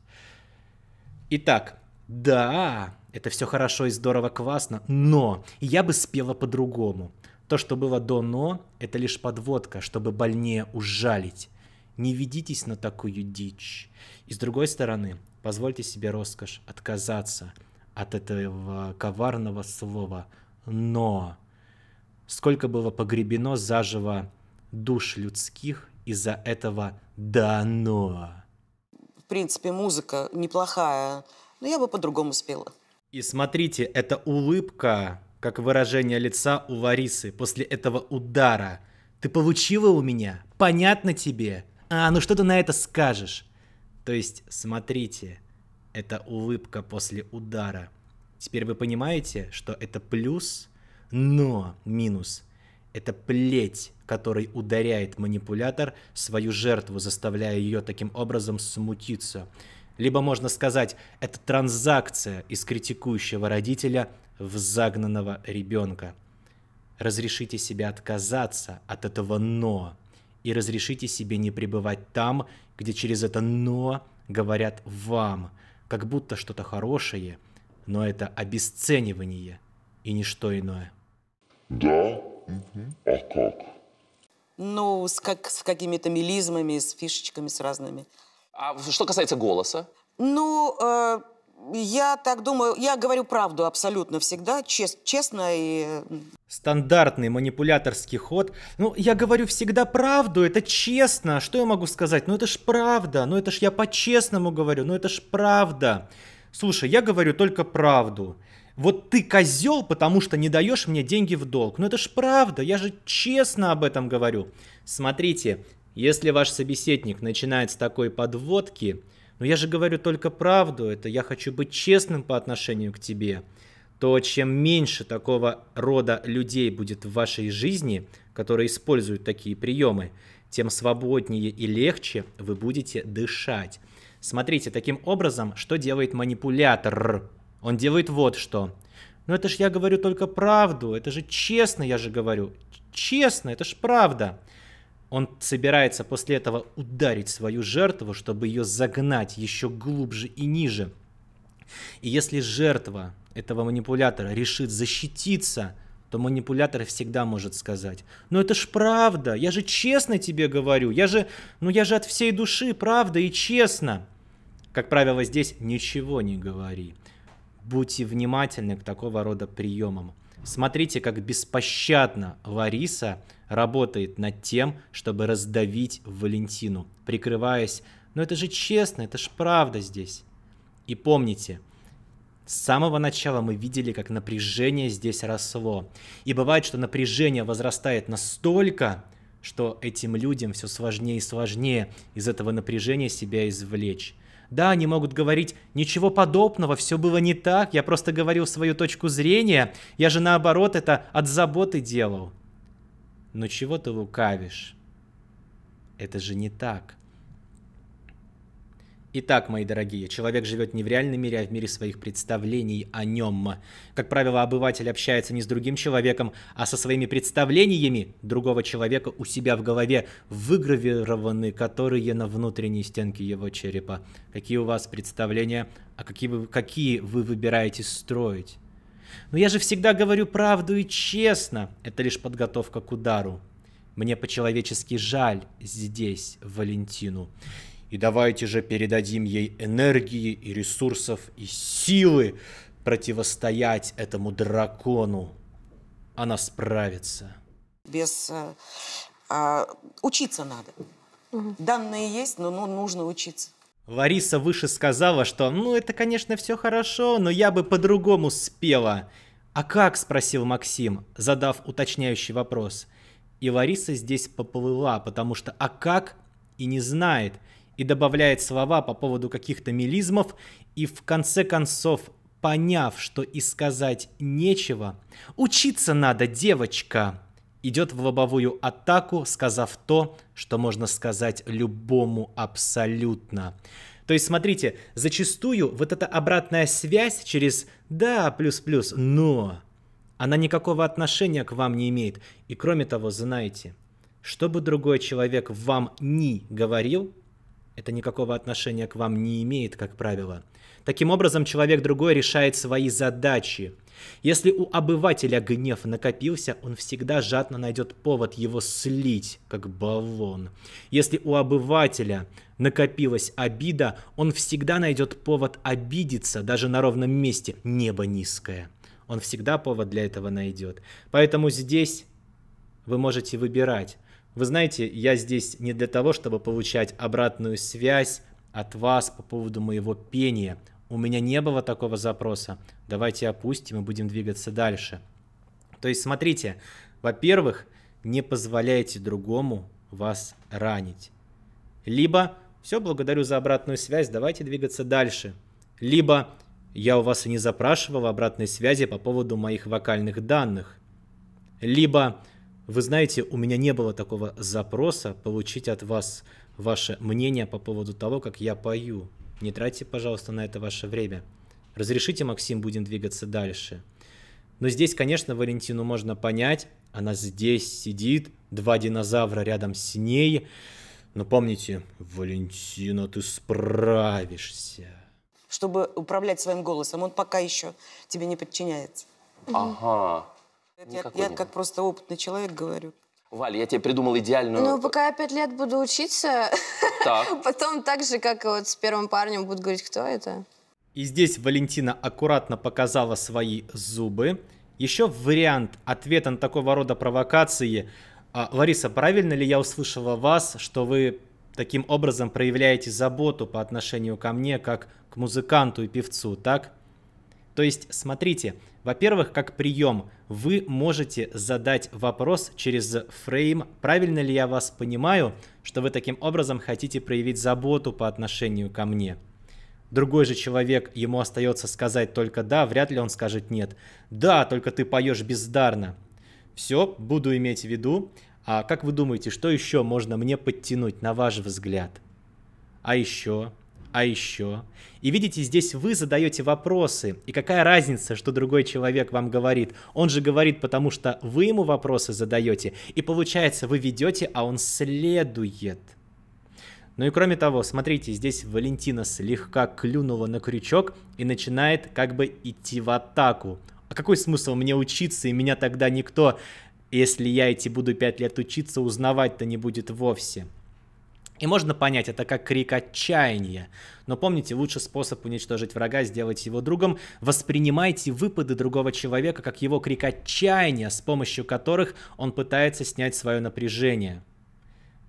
Итак, да, это все хорошо и здорово классно, но я бы спела по-другому. То, что было до «но», это лишь подводка, чтобы больнее ужалить. Не ведитесь на такую дичь. И с другой стороны, позвольте себе роскошь отказаться от этого коварного слова «но». Сколько было погребено заживо душ людских из-за этого «да, но» в принципе, музыка неплохая, но я бы по-другому спела. И смотрите, эта улыбка, как выражение лица у Ларисы после этого удара. Ты получила у меня? Понятно тебе? А, ну что ты на это скажешь? То есть, смотрите, это улыбка после удара. Теперь вы понимаете, что это плюс, но минус – это плеть, которой ударяет манипулятор свою жертву, заставляя ее таким образом смутиться. Либо можно сказать, это транзакция из критикующего родителя в загнанного ребенка. Разрешите себе отказаться от этого «но» и разрешите себе не пребывать там, где через это «но» говорят вам, как будто что-то хорошее, но это обесценивание и ничто иное. Да, Угу. А как? Ну, с, как, с какими-то мелизмами, с фишечками, с разными. А что касается голоса? Ну, э, я так думаю, я говорю правду абсолютно всегда, чест, честно и... Стандартный манипуляторский ход. Ну, я говорю всегда правду, это честно. Что я могу сказать? Ну, это ж правда. Ну, это ж я по-честному говорю. Ну, это ж правда. Слушай, я говорю только правду вот ты козел, потому что не даешь мне деньги в долг. Но «Ну это ж правда, я же честно об этом говорю. Смотрите, если ваш собеседник начинает с такой подводки, но ну я же говорю только правду, это я хочу быть честным по отношению к тебе, то чем меньше такого рода людей будет в вашей жизни, которые используют такие приемы, тем свободнее и легче вы будете дышать. Смотрите, таким образом, что делает манипулятор – он делает вот что. Но «Ну, это же я говорю только правду, это же честно я же говорю. Честно, это же правда. Он собирается после этого ударить свою жертву, чтобы ее загнать еще глубже и ниже. И если жертва этого манипулятора решит защититься, то манипулятор всегда может сказать, ну это ж правда, я же честно тебе говорю, я же, ну я же от всей души, правда и честно. Как правило, здесь ничего не говори будьте внимательны к такого рода приемам. Смотрите, как беспощадно Лариса работает над тем, чтобы раздавить Валентину, прикрываясь «но «Ну это же честно, это же правда здесь». И помните, с самого начала мы видели, как напряжение здесь росло. И бывает, что напряжение возрастает настолько, что этим людям все сложнее и сложнее из этого напряжения себя извлечь. Да, они могут говорить, ничего подобного, все было не так, я просто говорил свою точку зрения, я же наоборот это от заботы делал. Но чего ты лукавишь? Это же не так. Итак, мои дорогие, человек живет не в реальном мире, а в мире своих представлений о нем. Как правило, обыватель общается не с другим человеком, а со своими представлениями другого человека у себя в голове, выгравированы которые на внутренней стенке его черепа. Какие у вас представления, а какие вы, какие вы выбираете строить? Но я же всегда говорю правду и честно. Это лишь подготовка к удару. Мне по-человечески жаль здесь Валентину. И давайте же передадим ей энергии и ресурсов и силы противостоять этому дракону. Она справится. Без э, а, учиться надо. Угу. Данные есть, но ну, нужно учиться. Лариса выше сказала, что «ну это, конечно, все хорошо, но я бы по-другому спела». «А как?» – спросил Максим, задав уточняющий вопрос. И Лариса здесь поплыла, потому что «а как?» и не знает – и добавляет слова по поводу каких-то мелизмов, и в конце концов, поняв, что и сказать нечего, «Учиться надо, девочка!» идет в лобовую атаку, сказав то, что можно сказать любому абсолютно. То есть, смотрите, зачастую вот эта обратная связь через «да, плюс-плюс, но» она никакого отношения к вам не имеет. И кроме того, знаете, что бы другой человек вам ни говорил – это никакого отношения к вам не имеет, как правило. Таким образом, человек другой решает свои задачи. Если у обывателя гнев накопился, он всегда жадно найдет повод его слить, как баллон. Если у обывателя накопилась обида, он всегда найдет повод обидеться, даже на ровном месте, небо низкое. Он всегда повод для этого найдет. Поэтому здесь вы можете выбирать, вы знаете, я здесь не для того, чтобы получать обратную связь от вас по поводу моего пения. У меня не было такого запроса. Давайте опустим и будем двигаться дальше. То есть, смотрите, во-первых, не позволяйте другому вас ранить. Либо все, благодарю за обратную связь, давайте двигаться дальше. Либо я у вас и не запрашивал обратной связи по поводу моих вокальных данных. Либо вы знаете, у меня не было такого запроса получить от вас ваше мнение по поводу того, как я пою. Не тратьте, пожалуйста, на это ваше время. Разрешите, Максим, будем двигаться дальше. Но здесь, конечно, Валентину можно понять. Она здесь сидит, два динозавра рядом с ней. Но помните, Валентина, ты справишься. Чтобы управлять своим голосом, он пока еще тебе не подчиняется. Ага. Я, я как просто опытный человек говорю. Валь, я тебе придумал идеальную... Ну, пока я пять лет буду учиться, так. [LAUGHS] потом так же, как и вот с первым парнем, будут говорить, кто это. И здесь Валентина аккуратно показала свои зубы. Еще вариант ответа на такого рода провокации. А, Лариса, правильно ли я услышала вас, что вы таким образом проявляете заботу по отношению ко мне, как к музыканту и певцу, так? То есть, смотрите, во-первых, как прием, вы можете задать вопрос через фрейм, правильно ли я вас понимаю, что вы таким образом хотите проявить заботу по отношению ко мне. Другой же человек, ему остается сказать только «да», вряд ли он скажет «нет». «Да, только ты поешь бездарно». Все, буду иметь в виду. А как вы думаете, что еще можно мне подтянуть, на ваш взгляд? А еще? а еще? И видите, здесь вы задаете вопросы. И какая разница, что другой человек вам говорит? Он же говорит, потому что вы ему вопросы задаете. И получается, вы ведете, а он следует. Ну и кроме того, смотрите, здесь Валентина слегка клюнула на крючок и начинает как бы идти в атаку. А какой смысл мне учиться, и меня тогда никто, если я идти буду пять лет учиться, узнавать-то не будет вовсе? И можно понять, это как крик отчаяния. Но помните, лучший способ уничтожить врага – сделать его другом. Воспринимайте выпады другого человека как его крик отчаяния, с помощью которых он пытается снять свое напряжение.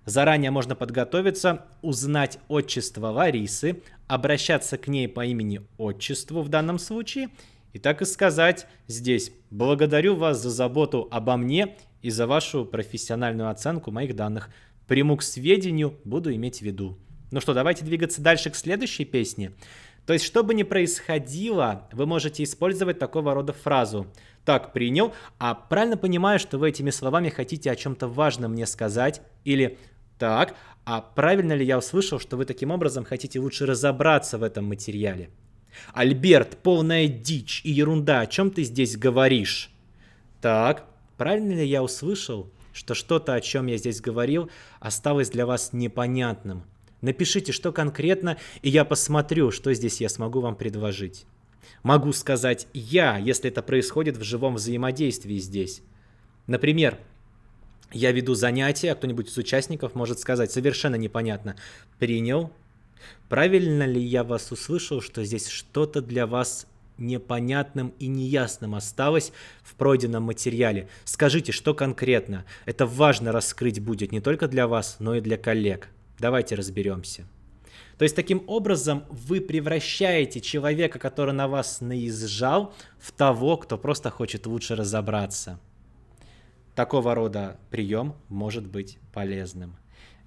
Заранее можно подготовиться, узнать отчество Ларисы, обращаться к ней по имени-отчеству в данном случае, и так и сказать здесь «Благодарю вас за заботу обо мне и за вашу профессиональную оценку моих данных». Приму к сведению, буду иметь в виду. Ну что, давайте двигаться дальше к следующей песне. То есть, что бы ни происходило, вы можете использовать такого рода фразу. Так, принял. А правильно понимаю, что вы этими словами хотите о чем-то важном мне сказать? Или так, а правильно ли я услышал, что вы таким образом хотите лучше разобраться в этом материале? Альберт, полная дичь и ерунда, о чем ты здесь говоришь? Так, правильно ли я услышал, что что-то, о чем я здесь говорил, осталось для вас непонятным. Напишите, что конкретно, и я посмотрю, что здесь я смогу вам предложить. Могу сказать «я», если это происходит в живом взаимодействии здесь. Например, я веду занятия, а кто-нибудь из участников может сказать «совершенно непонятно». «Принял». «Правильно ли я вас услышал, что здесь что-то для вас непонятным и неясным осталось в пройденном материале. Скажите, что конкретно? Это важно раскрыть будет не только для вас, но и для коллег. Давайте разберемся. То есть таким образом вы превращаете человека, который на вас наезжал, в того, кто просто хочет лучше разобраться. Такого рода прием может быть полезным.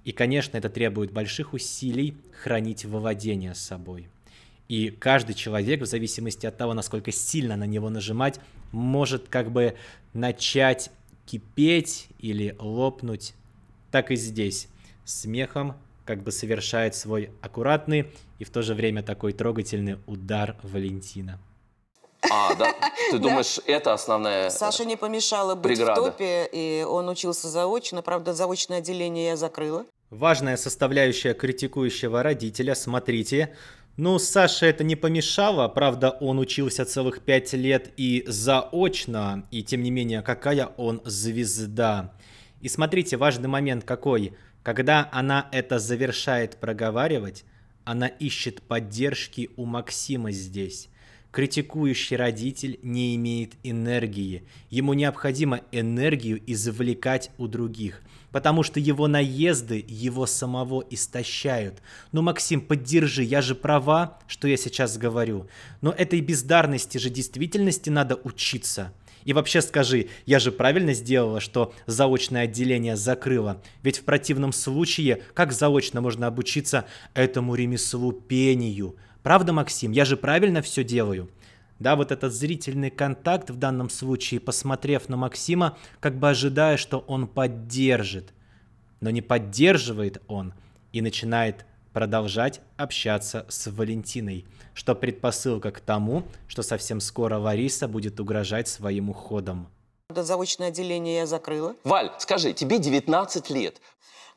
И, конечно, это требует больших усилий хранить выводение с собой. И каждый человек, в зависимости от того, насколько сильно на него нажимать, может как бы начать кипеть или лопнуть. Так и здесь. Смехом как бы совершает свой аккуратный и в то же время такой трогательный удар Валентина. А, да? Ты [LAUGHS] думаешь, это основная э, Саша не помешала быть преграда. в топе, и он учился заочно. Правда, заочное отделение я закрыла. Важная составляющая критикующего родителя, смотрите, ну, Саше это не помешало, правда, он учился целых пять лет и заочно, и тем не менее, какая он звезда. И смотрите, важный момент какой. Когда она это завершает проговаривать, она ищет поддержки у Максима здесь. Критикующий родитель не имеет энергии. Ему необходимо энергию извлекать у других – потому что его наезды его самого истощают. Ну, Максим, поддержи, я же права, что я сейчас говорю. Но этой бездарности же действительности надо учиться. И вообще скажи, я же правильно сделала, что заочное отделение закрыла. Ведь в противном случае, как заочно можно обучиться этому ремеслу пению? Правда, Максим, я же правильно все делаю? да, вот этот зрительный контакт в данном случае, посмотрев на Максима, как бы ожидая, что он поддержит, но не поддерживает он и начинает продолжать общаться с Валентиной, что предпосылка к тому, что совсем скоро Лариса будет угрожать своим уходом. Это заочное отделение я закрыла. Валь, скажи, тебе 19 лет.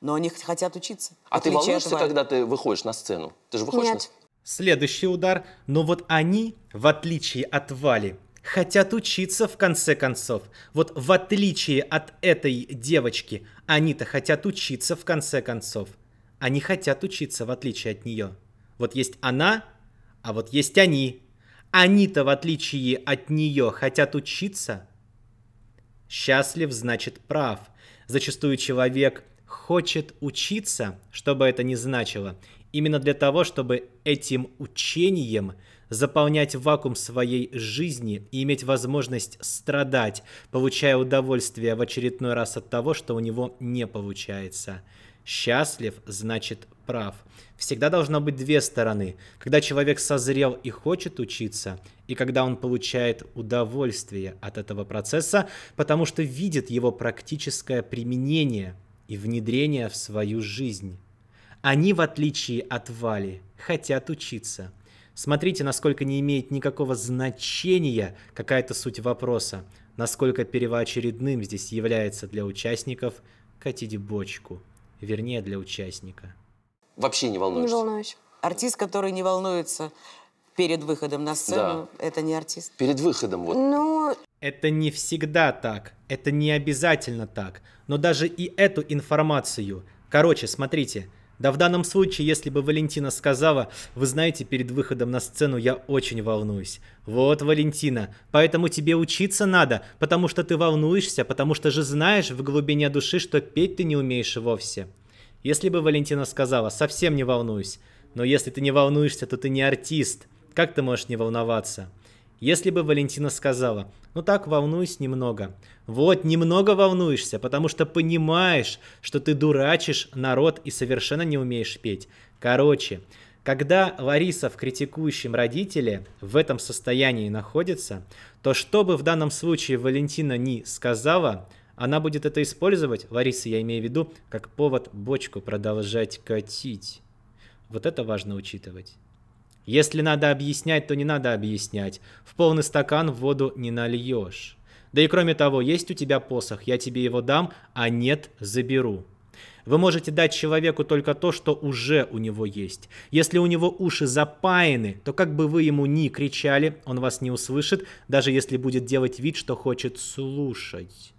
Но они хотят учиться. А ты волнуешься, когда ты выходишь на сцену? Ты же выходишь Нет. на Следующий удар, но вот они, в отличие от Вали, хотят учиться в конце концов. Вот в отличие от этой девочки, они-то хотят учиться в конце концов. Они хотят учиться в отличие от нее. Вот есть она, а вот есть они. Они-то в отличие от нее хотят учиться. Счастлив значит прав. Зачастую человек хочет учиться, что бы это ни значило, Именно для того, чтобы этим учением заполнять вакуум своей жизни и иметь возможность страдать, получая удовольствие в очередной раз от того, что у него не получается. Счастлив значит прав. Всегда должно быть две стороны. Когда человек созрел и хочет учиться, и когда он получает удовольствие от этого процесса, потому что видит его практическое применение и внедрение в свою жизнь. Они, в отличие от Вали, хотят учиться. Смотрите, насколько не имеет никакого значения какая-то суть вопроса, насколько первоочередным здесь является для участников «катить бочку», вернее, для участника. Вообще не волнуешься? Не волнуюсь. Артист, который не волнуется перед выходом на сцену, да. это не артист. Перед выходом вот. Ну... Это не всегда так, это не обязательно так. Но даже и эту информацию... Короче, смотрите, да в данном случае, если бы Валентина сказала, вы знаете, перед выходом на сцену я очень волнуюсь. Вот, Валентина, поэтому тебе учиться надо, потому что ты волнуешься, потому что же знаешь в глубине души, что петь ты не умеешь вовсе. Если бы Валентина сказала, совсем не волнуюсь, но если ты не волнуешься, то ты не артист, как ты можешь не волноваться? Если бы Валентина сказала, ну так, волнуюсь немного. Вот, немного волнуешься, потому что понимаешь, что ты дурачишь народ и совершенно не умеешь петь. Короче, когда Лариса в критикующем родителе в этом состоянии находится, то что бы в данном случае Валентина ни сказала, она будет это использовать, Лариса, я имею в виду, как повод бочку продолжать катить. Вот это важно учитывать. Если надо объяснять, то не надо объяснять. В полный стакан в воду не нальешь. Да и кроме того, есть у тебя посох, я тебе его дам, а нет, заберу. Вы можете дать человеку только то, что уже у него есть. Если у него уши запаяны, то как бы вы ему ни кричали, он вас не услышит, даже если будет делать вид, что хочет слушать.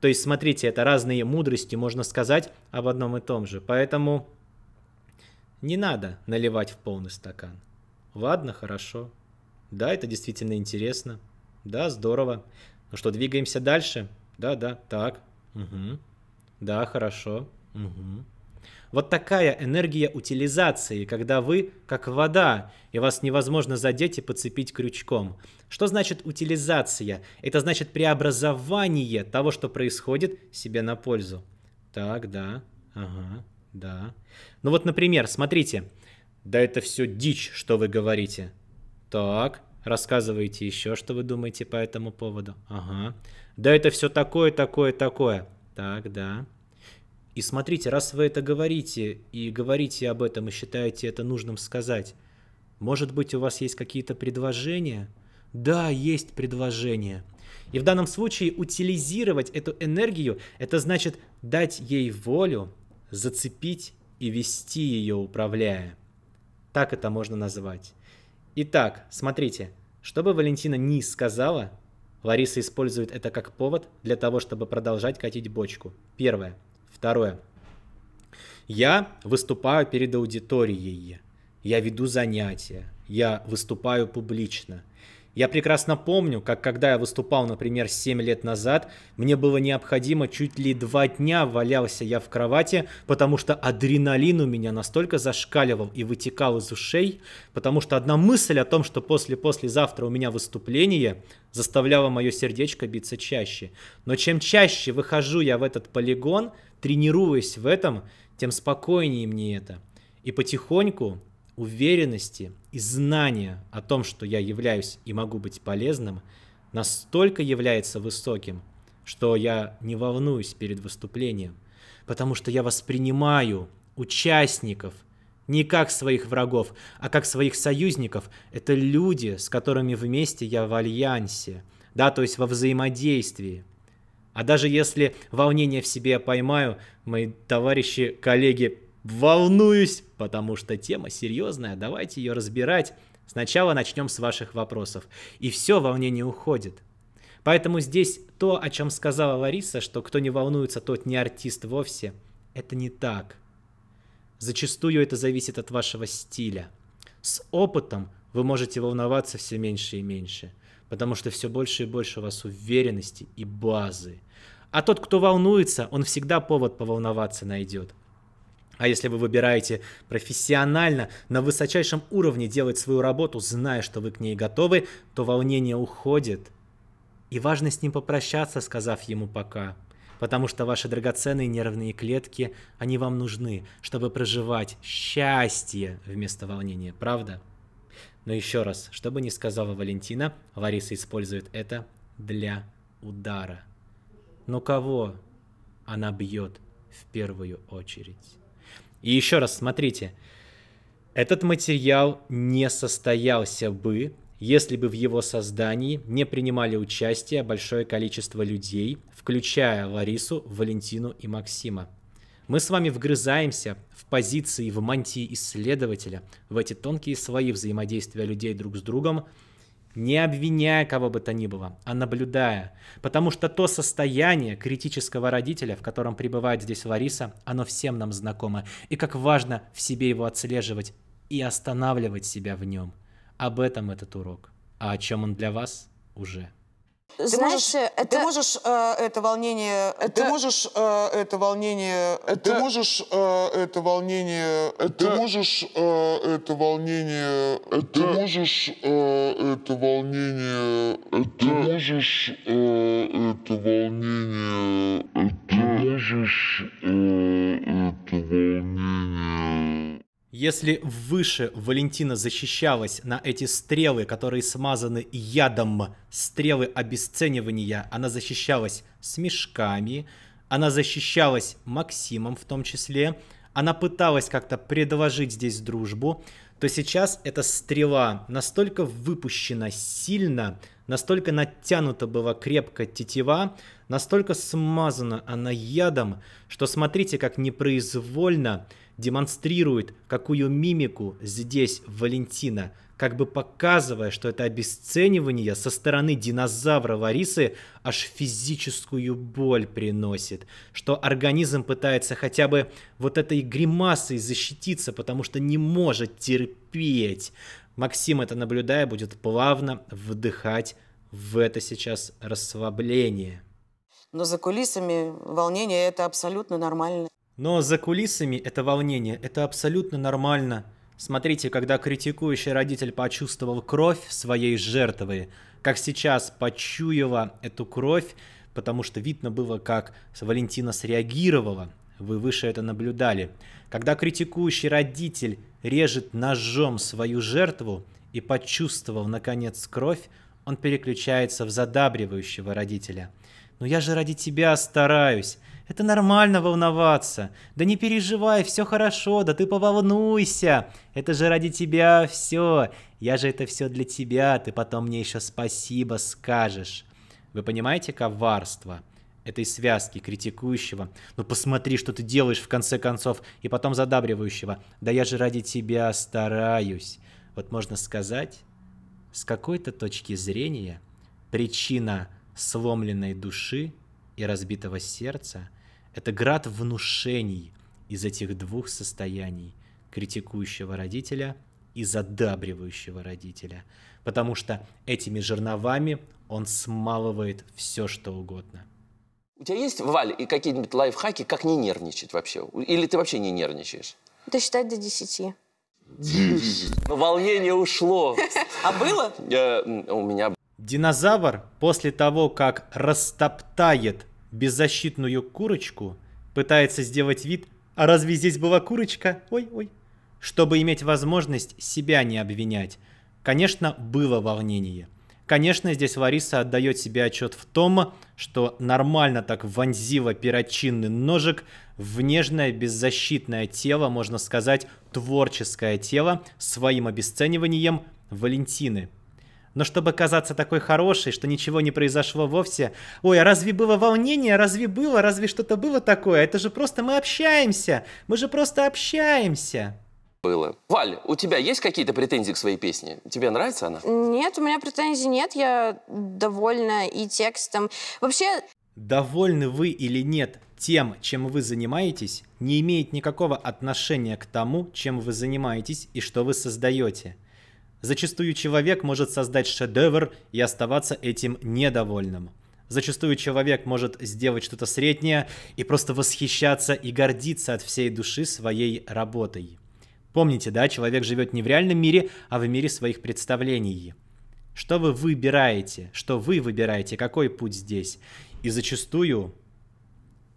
То есть, смотрите, это разные мудрости, можно сказать, об одном и том же. Поэтому не надо наливать в полный стакан. Ладно, хорошо. Да, это действительно интересно. Да, здорово. Ну что, двигаемся дальше? Да, да, так. Угу. Да, хорошо. Угу. Вот такая энергия утилизации, когда вы как вода, и вас невозможно задеть и подцепить крючком. Что значит утилизация? Это значит преобразование того, что происходит, себе на пользу. Так, да, ага, да. Ну вот, например, смотрите, да это все дичь, что вы говорите. Так, рассказывайте еще, что вы думаете по этому поводу. Ага. Да это все такое, такое, такое. Так, да. И смотрите, раз вы это говорите и говорите об этом и считаете это нужным сказать, может быть, у вас есть какие-то предложения? Да, есть предложения. И в данном случае утилизировать эту энергию, это значит дать ей волю, зацепить и вести ее, управляя. Так это можно назвать. Итак, смотрите, чтобы Валентина не сказала, Лариса использует это как повод для того, чтобы продолжать катить бочку. Первое. Второе. Я выступаю перед аудиторией. Я веду занятия. Я выступаю публично. Я прекрасно помню, как когда я выступал, например, 7 лет назад, мне было необходимо чуть ли два дня валялся я в кровати, потому что адреналин у меня настолько зашкаливал и вытекал из ушей, потому что одна мысль о том, что после-послезавтра у меня выступление, заставляла мое сердечко биться чаще. Но чем чаще выхожу я в этот полигон, тренируясь в этом, тем спокойнее мне это. И потихоньку уверенности и знания о том, что я являюсь и могу быть полезным, настолько является высоким, что я не волнуюсь перед выступлением, потому что я воспринимаю участников не как своих врагов, а как своих союзников. Это люди, с которыми вместе я в альянсе, да, то есть во взаимодействии. А даже если волнение в себе я поймаю, мои товарищи, коллеги волнуюсь, потому что тема серьезная, давайте ее разбирать. Сначала начнем с ваших вопросов. И все волнение уходит. Поэтому здесь то, о чем сказала Лариса, что кто не волнуется, тот не артист вовсе, это не так. Зачастую это зависит от вашего стиля. С опытом вы можете волноваться все меньше и меньше, потому что все больше и больше у вас уверенности и базы. А тот, кто волнуется, он всегда повод поволноваться найдет. А если вы выбираете профессионально, на высочайшем уровне делать свою работу, зная, что вы к ней готовы, то волнение уходит. И важно с ним попрощаться, сказав ему «пока». Потому что ваши драгоценные нервные клетки, они вам нужны, чтобы проживать счастье вместо волнения, правда? Но еще раз, что бы ни сказала Валентина, Лариса использует это для удара. Но кого она бьет в первую очередь? И еще раз смотрите, этот материал не состоялся бы, если бы в его создании не принимали участие большое количество людей, включая Ларису, Валентину и Максима. Мы с вами вгрызаемся в позиции в мантии исследователя, в эти тонкие слои взаимодействия людей друг с другом – не обвиняя кого бы то ни было, а наблюдая. Потому что то состояние критического родителя, в котором пребывает здесь Лариса, оно всем нам знакомо. И как важно в себе его отслеживать и останавливать себя в нем. Об этом этот урок. А о чем он для вас уже ты Знаешь, можешь, это... ты можешь э, это волнение, это... ты можешь э, это волнение, это... ты можешь э, это волнение, это... ты можешь э, это волнение, это... ты можешь э, это волнение, это... ты можешь э, это волнение, это... ты можешь э, это волнение. Если выше Валентина защищалась на эти стрелы, которые смазаны ядом, стрелы обесценивания, она защищалась с мешками, она защищалась Максимом в том числе, она пыталась как-то предложить здесь дружбу, то сейчас эта стрела настолько выпущена сильно, настолько натянута была крепко тетива, настолько смазана она ядом, что смотрите, как непроизвольно – демонстрирует, какую мимику здесь Валентина, как бы показывая, что это обесценивание со стороны динозавра Ларисы аж физическую боль приносит, что организм пытается хотя бы вот этой гримасой защититься, потому что не может терпеть. Максим это наблюдая будет плавно вдыхать в это сейчас расслабление. Но за кулисами волнение это абсолютно нормально. Но за кулисами это волнение, это абсолютно нормально. Смотрите, когда критикующий родитель почувствовал кровь своей жертвы, как сейчас почуяла эту кровь, потому что видно было, как Валентина среагировала. Вы выше это наблюдали. Когда критикующий родитель режет ножом свою жертву и почувствовал, наконец, кровь, он переключается в задабривающего родителя. «Но я же ради тебя стараюсь!» Это нормально волноваться. Да не переживай, все хорошо, да ты поволнуйся. Это же ради тебя все. Я же это все для тебя, ты потом мне еще спасибо скажешь. Вы понимаете коварство? этой связки критикующего, ну посмотри, что ты делаешь в конце концов, и потом задабривающего, да я же ради тебя стараюсь. Вот можно сказать, с какой-то точки зрения причина сломленной души и разбитого сердца – это град внушений из этих двух состояний критикующего родителя и задабривающего родителя, потому что этими жерновами он смалывает все, что угодно. У тебя есть, Валь, и какие-нибудь лайфхаки, как не нервничать вообще? Или ты вообще не нервничаешь? Да считать до десяти. 10. Ну, волнение ушло. [LAUGHS] А было? У меня... Динозавр после того, как растоптает беззащитную курочку, пытается сделать вид «А разве здесь была курочка? Ой-ой!» Чтобы иметь возможность себя не обвинять. Конечно, было волнение. Конечно, здесь Лариса отдает себе отчет в том, что нормально так вонзила перочинный ножик в нежное беззащитное тело, можно сказать, творческое тело, своим обесцениванием Валентины – но чтобы казаться такой хорошей, что ничего не произошло вовсе, ой, а разве было волнение, разве было, разве что-то было такое? Это же просто мы общаемся, мы же просто общаемся. Было. Валь, у тебя есть какие-то претензии к своей песне? Тебе нравится она? Нет, у меня претензий нет, я довольна и текстом. Вообще... Довольны вы или нет тем, чем вы занимаетесь, не имеет никакого отношения к тому, чем вы занимаетесь и что вы создаете – Зачастую человек может создать шедевр и оставаться этим недовольным. Зачастую человек может сделать что-то среднее и просто восхищаться и гордиться от всей души своей работой. Помните, да, человек живет не в реальном мире, а в мире своих представлений. Что вы выбираете? Что вы выбираете? Какой путь здесь? И зачастую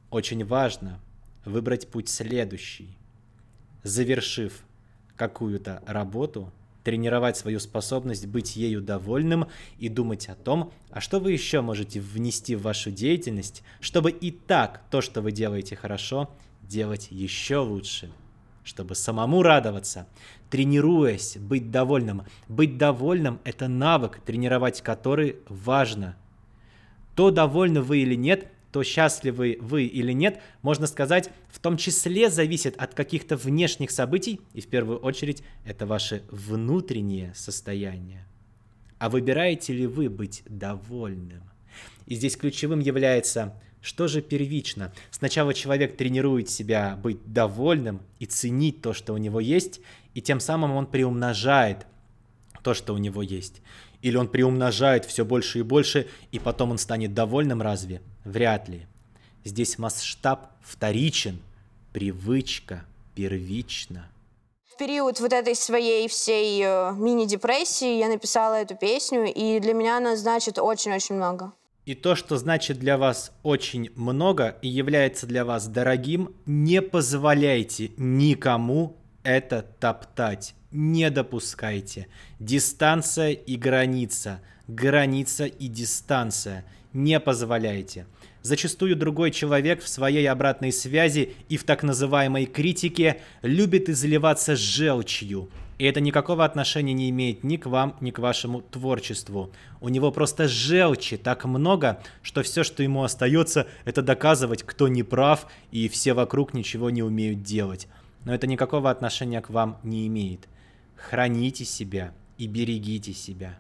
очень важно выбрать путь следующий. Завершив какую-то работу – тренировать свою способность быть ею довольным и думать о том, а что вы еще можете внести в вашу деятельность, чтобы и так то, что вы делаете хорошо, делать еще лучше чтобы самому радоваться, тренируясь, быть довольным. Быть довольным – это навык, тренировать который важно. То, довольны вы или нет, то счастливы вы или нет, можно сказать, в том числе зависит от каких-то внешних событий, и в первую очередь это ваше внутреннее состояние. А выбираете ли вы быть довольным? И здесь ключевым является, что же первично? Сначала человек тренирует себя быть довольным и ценить то, что у него есть, и тем самым он приумножает то, что у него есть. Или он приумножает все больше и больше, и потом он станет довольным разве? Вряд ли. Здесь масштаб вторичен, привычка первична. В период вот этой своей всей э, мини-депрессии я написала эту песню, и для меня она значит очень-очень много. И то, что значит для вас очень много и является для вас дорогим, не позволяйте никому это топтать не допускайте. Дистанция и граница. Граница и дистанция. Не позволяйте. Зачастую другой человек в своей обратной связи и в так называемой критике любит изливаться желчью. И это никакого отношения не имеет ни к вам, ни к вашему творчеству. У него просто желчи так много, что все, что ему остается, это доказывать, кто не прав, и все вокруг ничего не умеют делать. Но это никакого отношения к вам не имеет. Храните себя и берегите себя.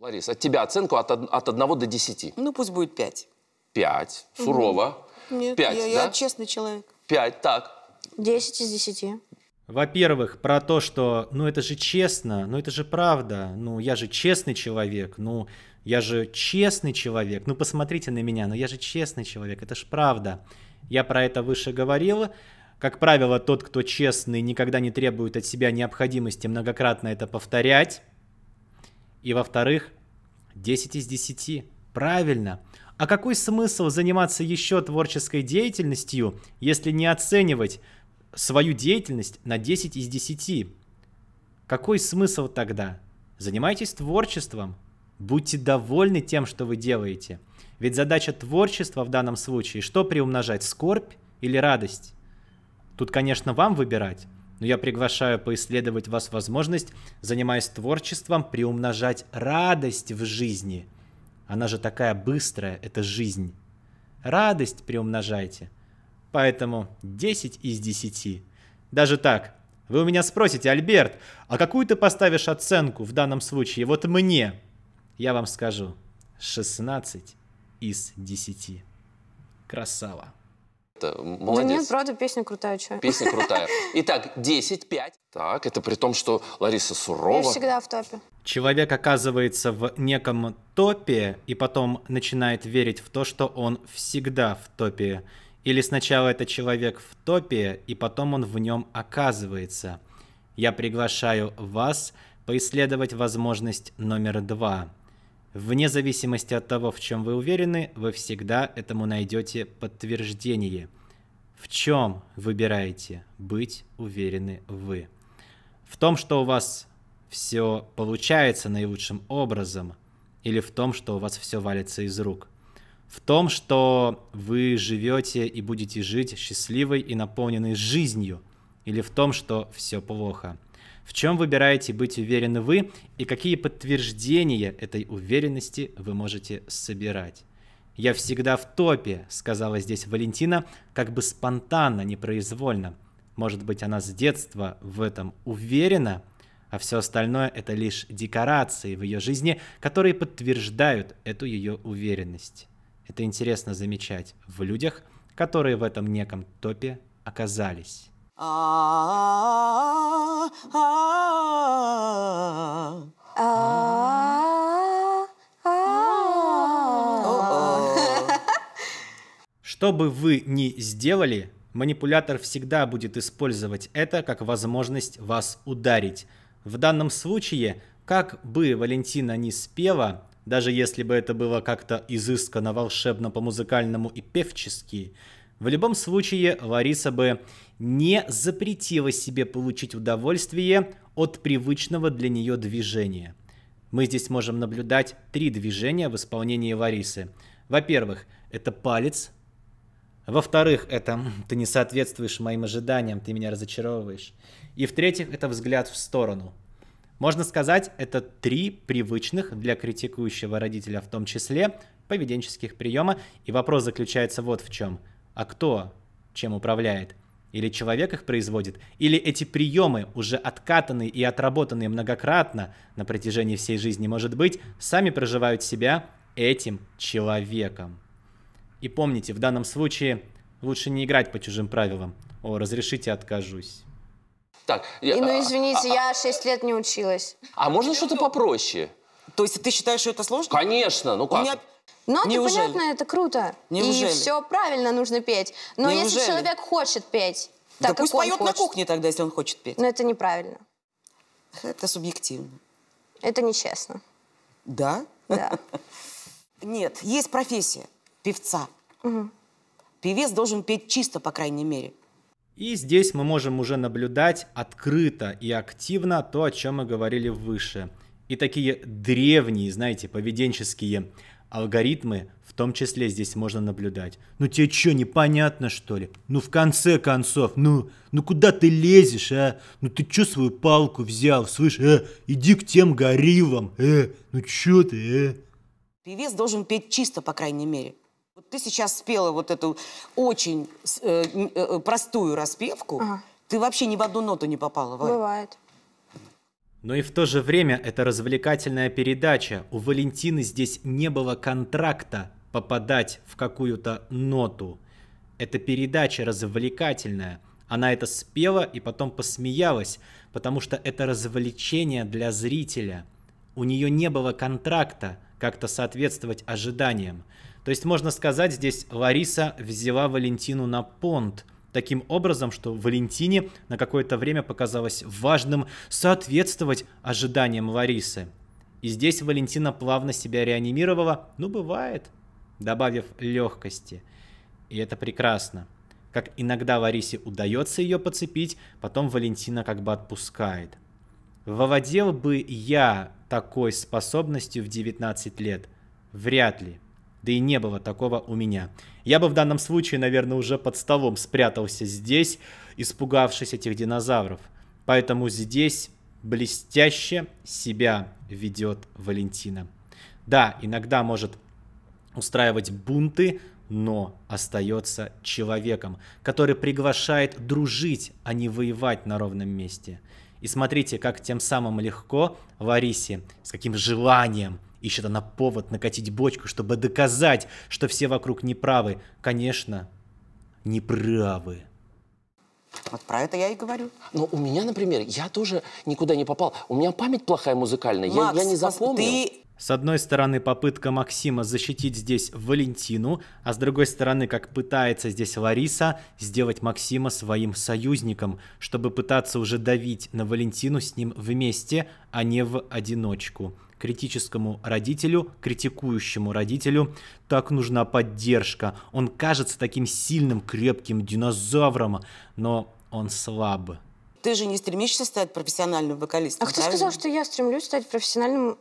Лариса, от тебя оценку от, от 1 до 10. Ну, пусть будет 5. 5. Сурово. Угу. Нет, 5, я, да? я честный человек. 5, так. 10 из 10. Во-первых, про то, что, ну это же честно, ну это же правда, ну я же честный человек, ну я же честный человек, ну посмотрите на меня, ну я же честный человек, это же правда. Я про это выше говорила. Как правило, тот, кто честный, никогда не требует от себя необходимости многократно это повторять. И во-вторых, 10 из 10. Правильно. А какой смысл заниматься еще творческой деятельностью, если не оценивать свою деятельность на 10 из 10? Какой смысл тогда? Занимайтесь творчеством. Будьте довольны тем, что вы делаете. Ведь задача творчества в данном случае что приумножать? Скорбь или радость? Тут, конечно, вам выбирать, но я приглашаю поисследовать вас возможность, занимаясь творчеством, приумножать радость в жизни. Она же такая быстрая, это жизнь. Радость приумножайте. Поэтому 10 из 10. Даже так, вы у меня спросите, Альберт, а какую ты поставишь оценку в данном случае? Вот мне. Я вам скажу, 16 из 10. Красава. Это молодец. Да нет, правда, песня крутая, что? Песня крутая. [LAUGHS] Итак, 10-5. Так, это при том, что Лариса Сурова. Я всегда в топе. Человек оказывается в неком топе и потом начинает верить в то, что он всегда в топе. Или сначала это человек в топе, и потом он в нем оказывается. Я приглашаю вас поисследовать возможность номер два – Вне зависимости от того, в чем вы уверены, вы всегда этому найдете подтверждение. В чем выбираете быть уверены вы? В том, что у вас все получается наилучшим образом, или в том, что у вас все валится из рук? В том, что вы живете и будете жить счастливой и наполненной жизнью, или в том, что все плохо – в чем выбираете быть уверены вы и какие подтверждения этой уверенности вы можете собирать. «Я всегда в топе», — сказала здесь Валентина, как бы спонтанно, непроизвольно. Может быть, она с детства в этом уверена, а все остальное — это лишь декорации в ее жизни, которые подтверждают эту ее уверенность. Это интересно замечать в людях, которые в этом неком топе оказались. А, а, а Что бы вы ни сделали, манипулятор всегда будет использовать это как возможность вас ударить. В данном случае, как бы Валентина не спела, даже если бы это было как-то изысканно, волшебно, по-музыкальному и певчески, в любом случае, Лариса бы не запретила себе получить удовольствие от привычного для нее движения. Мы здесь можем наблюдать три движения в исполнении Ларисы. Во-первых, это палец. Во-вторых, это «ты не соответствуешь моим ожиданиям, ты меня разочаровываешь». И в-третьих, это взгляд в сторону. Можно сказать, это три привычных для критикующего родителя в том числе поведенческих приема. И вопрос заключается вот в чем а кто чем управляет. Или человек их производит, или эти приемы, уже откатанные и отработанные многократно на протяжении всей жизни, может быть, сами проживают себя этим человеком. И помните, в данном случае лучше не играть по чужим правилам. О, разрешите, откажусь. Так, я, и, ну, а, извините, а, а я 6 лет не училась. А можно что-то попроще? То есть ты считаешь, что это сложно? Конечно, ну как? У меня но Неужели? это понятно, это круто. Неужели? И все правильно нужно петь. Но Неужели? если человек хочет петь, так да как пусть он поет хочет, на кухне тогда, если он хочет петь. Но это неправильно. Это субъективно. Это нечестно. Да? Да. [LAUGHS] Нет, есть профессия певца. Певец должен петь чисто, по крайней мере. И здесь мы можем уже наблюдать открыто и активно то, о чем мы говорили выше. И такие древние, знаете, поведенческие алгоритмы в том числе здесь можно наблюдать. Ну тебе что, непонятно что ли? Ну в конце концов, ну, ну куда ты лезешь, а? Ну ты чё свою палку взял, слышь, э, иди к тем гориллам, э, ну чё ты, э? Певец должен петь чисто, по крайней мере. Вот ты сейчас спела вот эту очень э, э, простую распевку, ага. ты вообще ни в одну ноту не попала, Валь. Бывает. Но и в то же время это развлекательная передача. У Валентины здесь не было контракта попадать в какую-то ноту. Это передача развлекательная. Она это спела и потом посмеялась, потому что это развлечение для зрителя. У нее не было контракта как-то соответствовать ожиданиям. То есть, можно сказать, здесь Лариса взяла Валентину на понт – таким образом, что Валентине на какое-то время показалось важным соответствовать ожиданиям Ларисы. И здесь Валентина плавно себя реанимировала, ну бывает, добавив легкости. И это прекрасно. Как иногда Ларисе удается ее подцепить, потом Валентина как бы отпускает. Выводил бы я такой способностью в 19 лет? Вряд ли. Да и не было такого у меня. Я бы в данном случае, наверное, уже под столом спрятался здесь, испугавшись этих динозавров. Поэтому здесь блестяще себя ведет Валентина. Да, иногда может устраивать бунты, но остается человеком, который приглашает дружить, а не воевать на ровном месте. И смотрите, как тем самым легко Ларисе, с каким желанием Ищет она повод накатить бочку, чтобы доказать, что все вокруг неправы. Конечно, неправы. Вот про это я и говорю. Но у меня, например, я тоже никуда не попал. У меня память плохая музыкальная, Макс, я, я не запомнил. Ты... С одной стороны, попытка Максима защитить здесь Валентину, а с другой стороны, как пытается здесь Лариса сделать Максима своим союзником, чтобы пытаться уже давить на Валентину с ним вместе, а не в одиночку критическому родителю, критикующему родителю так нужна поддержка. Он кажется таким сильным, крепким динозавром, но он слаб. Ты же не стремишься стать профессиональным вокалистом, А кто правильно? сказал, что я стремлюсь стать профессиональным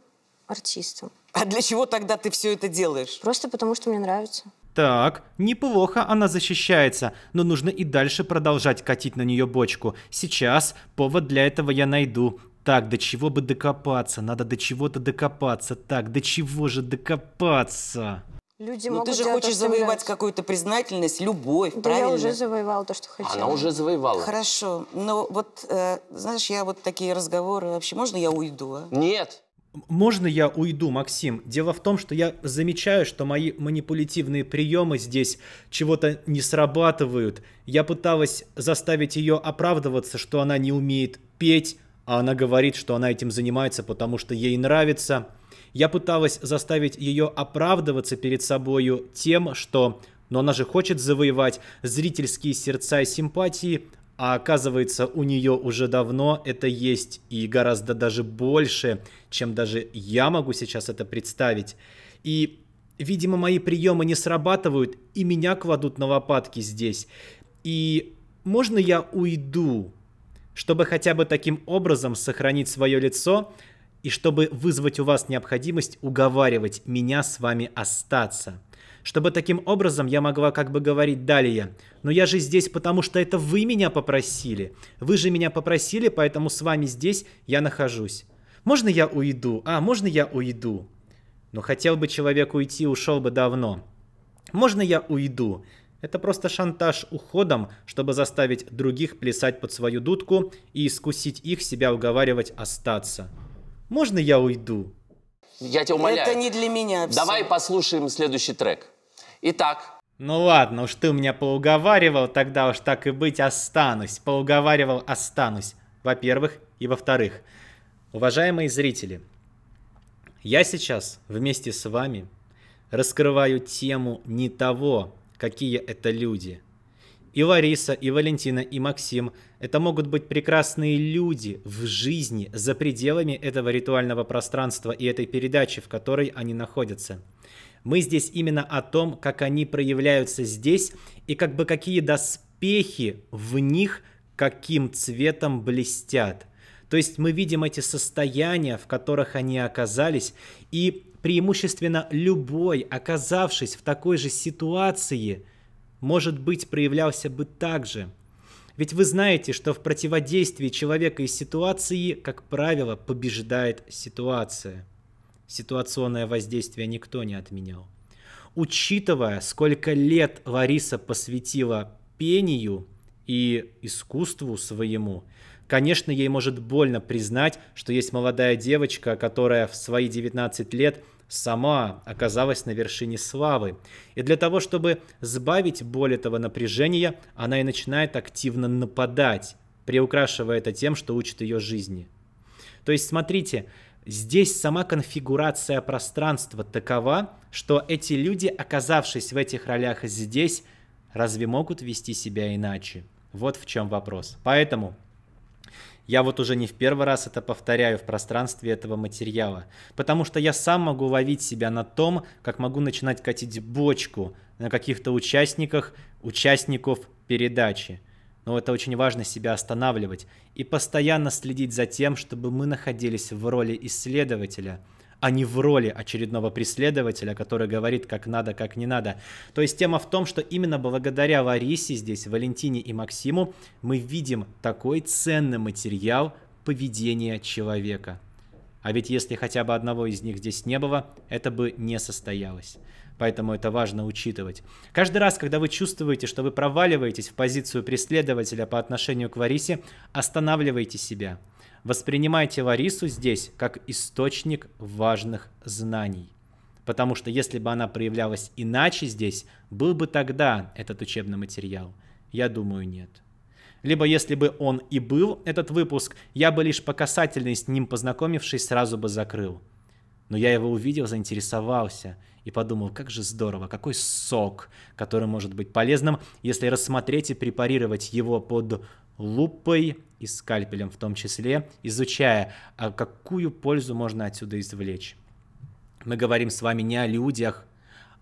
артистом? А для чего тогда ты все это делаешь? Просто потому, что мне нравится. Так, неплохо она защищается, но нужно и дальше продолжать катить на нее бочку. Сейчас повод для этого я найду. Так, до чего бы докопаться? Надо до чего-то докопаться. Так, до чего же докопаться? Люди Но ну, ты же хочешь завоевать какую-то признательность, любовь, да правильно? я уже завоевала то, что хотела. Она уже завоевала. Хорошо, но ну, вот, э, знаешь, я вот такие разговоры вообще... Можно я уйду, а? Нет. Можно я уйду, Максим? Дело в том, что я замечаю, что мои манипулятивные приемы здесь чего-то не срабатывают. Я пыталась заставить ее оправдываться, что она не умеет петь, а она говорит, что она этим занимается, потому что ей нравится. Я пыталась заставить ее оправдываться перед собою тем, что но она же хочет завоевать зрительские сердца и симпатии, а оказывается, у нее уже давно это есть и гораздо даже больше, чем даже я могу сейчас это представить. И, видимо, мои приемы не срабатывают, и меня кладут на лопатки здесь. И можно я уйду? чтобы хотя бы таким образом сохранить свое лицо и чтобы вызвать у вас необходимость уговаривать меня с вами остаться. Чтобы таким образом я могла как бы говорить далее, но я же здесь, потому что это вы меня попросили. Вы же меня попросили, поэтому с вами здесь я нахожусь. Можно я уйду? А, можно я уйду? Но хотел бы человек уйти, ушел бы давно. Можно я уйду? Это просто шантаж уходом, чтобы заставить других плясать под свою дудку и искусить их себя уговаривать остаться. Можно я уйду? Я тебя умоляю. Это не для меня. Все. Давай послушаем следующий трек. Итак, ну ладно, уж ты меня поуговаривал, тогда уж так и быть останусь. Поуговаривал, останусь. Во-первых. И во-вторых, уважаемые зрители, я сейчас вместе с вами раскрываю тему не того, какие это люди. И Лариса, и Валентина, и Максим – это могут быть прекрасные люди в жизни за пределами этого ритуального пространства и этой передачи, в которой они находятся. Мы здесь именно о том, как они проявляются здесь и как бы какие доспехи в них каким цветом блестят. То есть мы видим эти состояния, в которых они оказались, и преимущественно любой, оказавшись в такой же ситуации, может быть, проявлялся бы так же. Ведь вы знаете, что в противодействии человека и ситуации, как правило, побеждает ситуация. Ситуационное воздействие никто не отменял. Учитывая, сколько лет Лариса посвятила пению и искусству своему, Конечно, ей может больно признать, что есть молодая девочка, которая в свои 19 лет сама оказалась на вершине славы. И для того, чтобы сбавить боль этого напряжения, она и начинает активно нападать, приукрашивая это тем, что учит ее жизни. То есть, смотрите, здесь сама конфигурация пространства такова, что эти люди, оказавшись в этих ролях здесь, разве могут вести себя иначе? Вот в чем вопрос. Поэтому я вот уже не в первый раз это повторяю в пространстве этого материала, потому что я сам могу ловить себя на том, как могу начинать катить бочку на каких-то участниках, участников передачи. Но это очень важно себя останавливать и постоянно следить за тем, чтобы мы находились в роли исследователя – а не в роли очередного преследователя, который говорит, как надо, как не надо. То есть тема в том, что именно благодаря Ларисе здесь, Валентине и Максиму, мы видим такой ценный материал поведения человека. А ведь если хотя бы одного из них здесь не было, это бы не состоялось. Поэтому это важно учитывать. Каждый раз, когда вы чувствуете, что вы проваливаетесь в позицию преследователя по отношению к Ларисе, останавливайте себя. Воспринимайте Ларису здесь как источник важных знаний. Потому что если бы она проявлялась иначе здесь, был бы тогда этот учебный материал? Я думаю, нет. Либо если бы он и был, этот выпуск, я бы лишь по касательной с ним познакомившись, сразу бы закрыл но я его увидел, заинтересовался и подумал, как же здорово, какой сок, который может быть полезным, если рассмотреть и препарировать его под лупой и скальпелем в том числе, изучая, а какую пользу можно отсюда извлечь. Мы говорим с вами не о людях,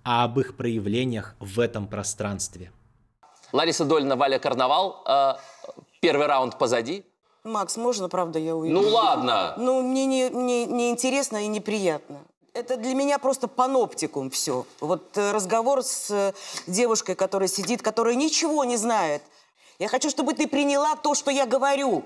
а об их проявлениях в этом пространстве. Лариса Дольна, Валя Карнавал. Э, первый раунд позади. Макс, можно, правда, я уйду? Ну ладно. Ну, мне не, не, не интересно и неприятно. Это для меня просто паноптикум все. Вот э, разговор с э, девушкой, которая сидит, которая ничего не знает. Я хочу, чтобы ты приняла то, что я говорю.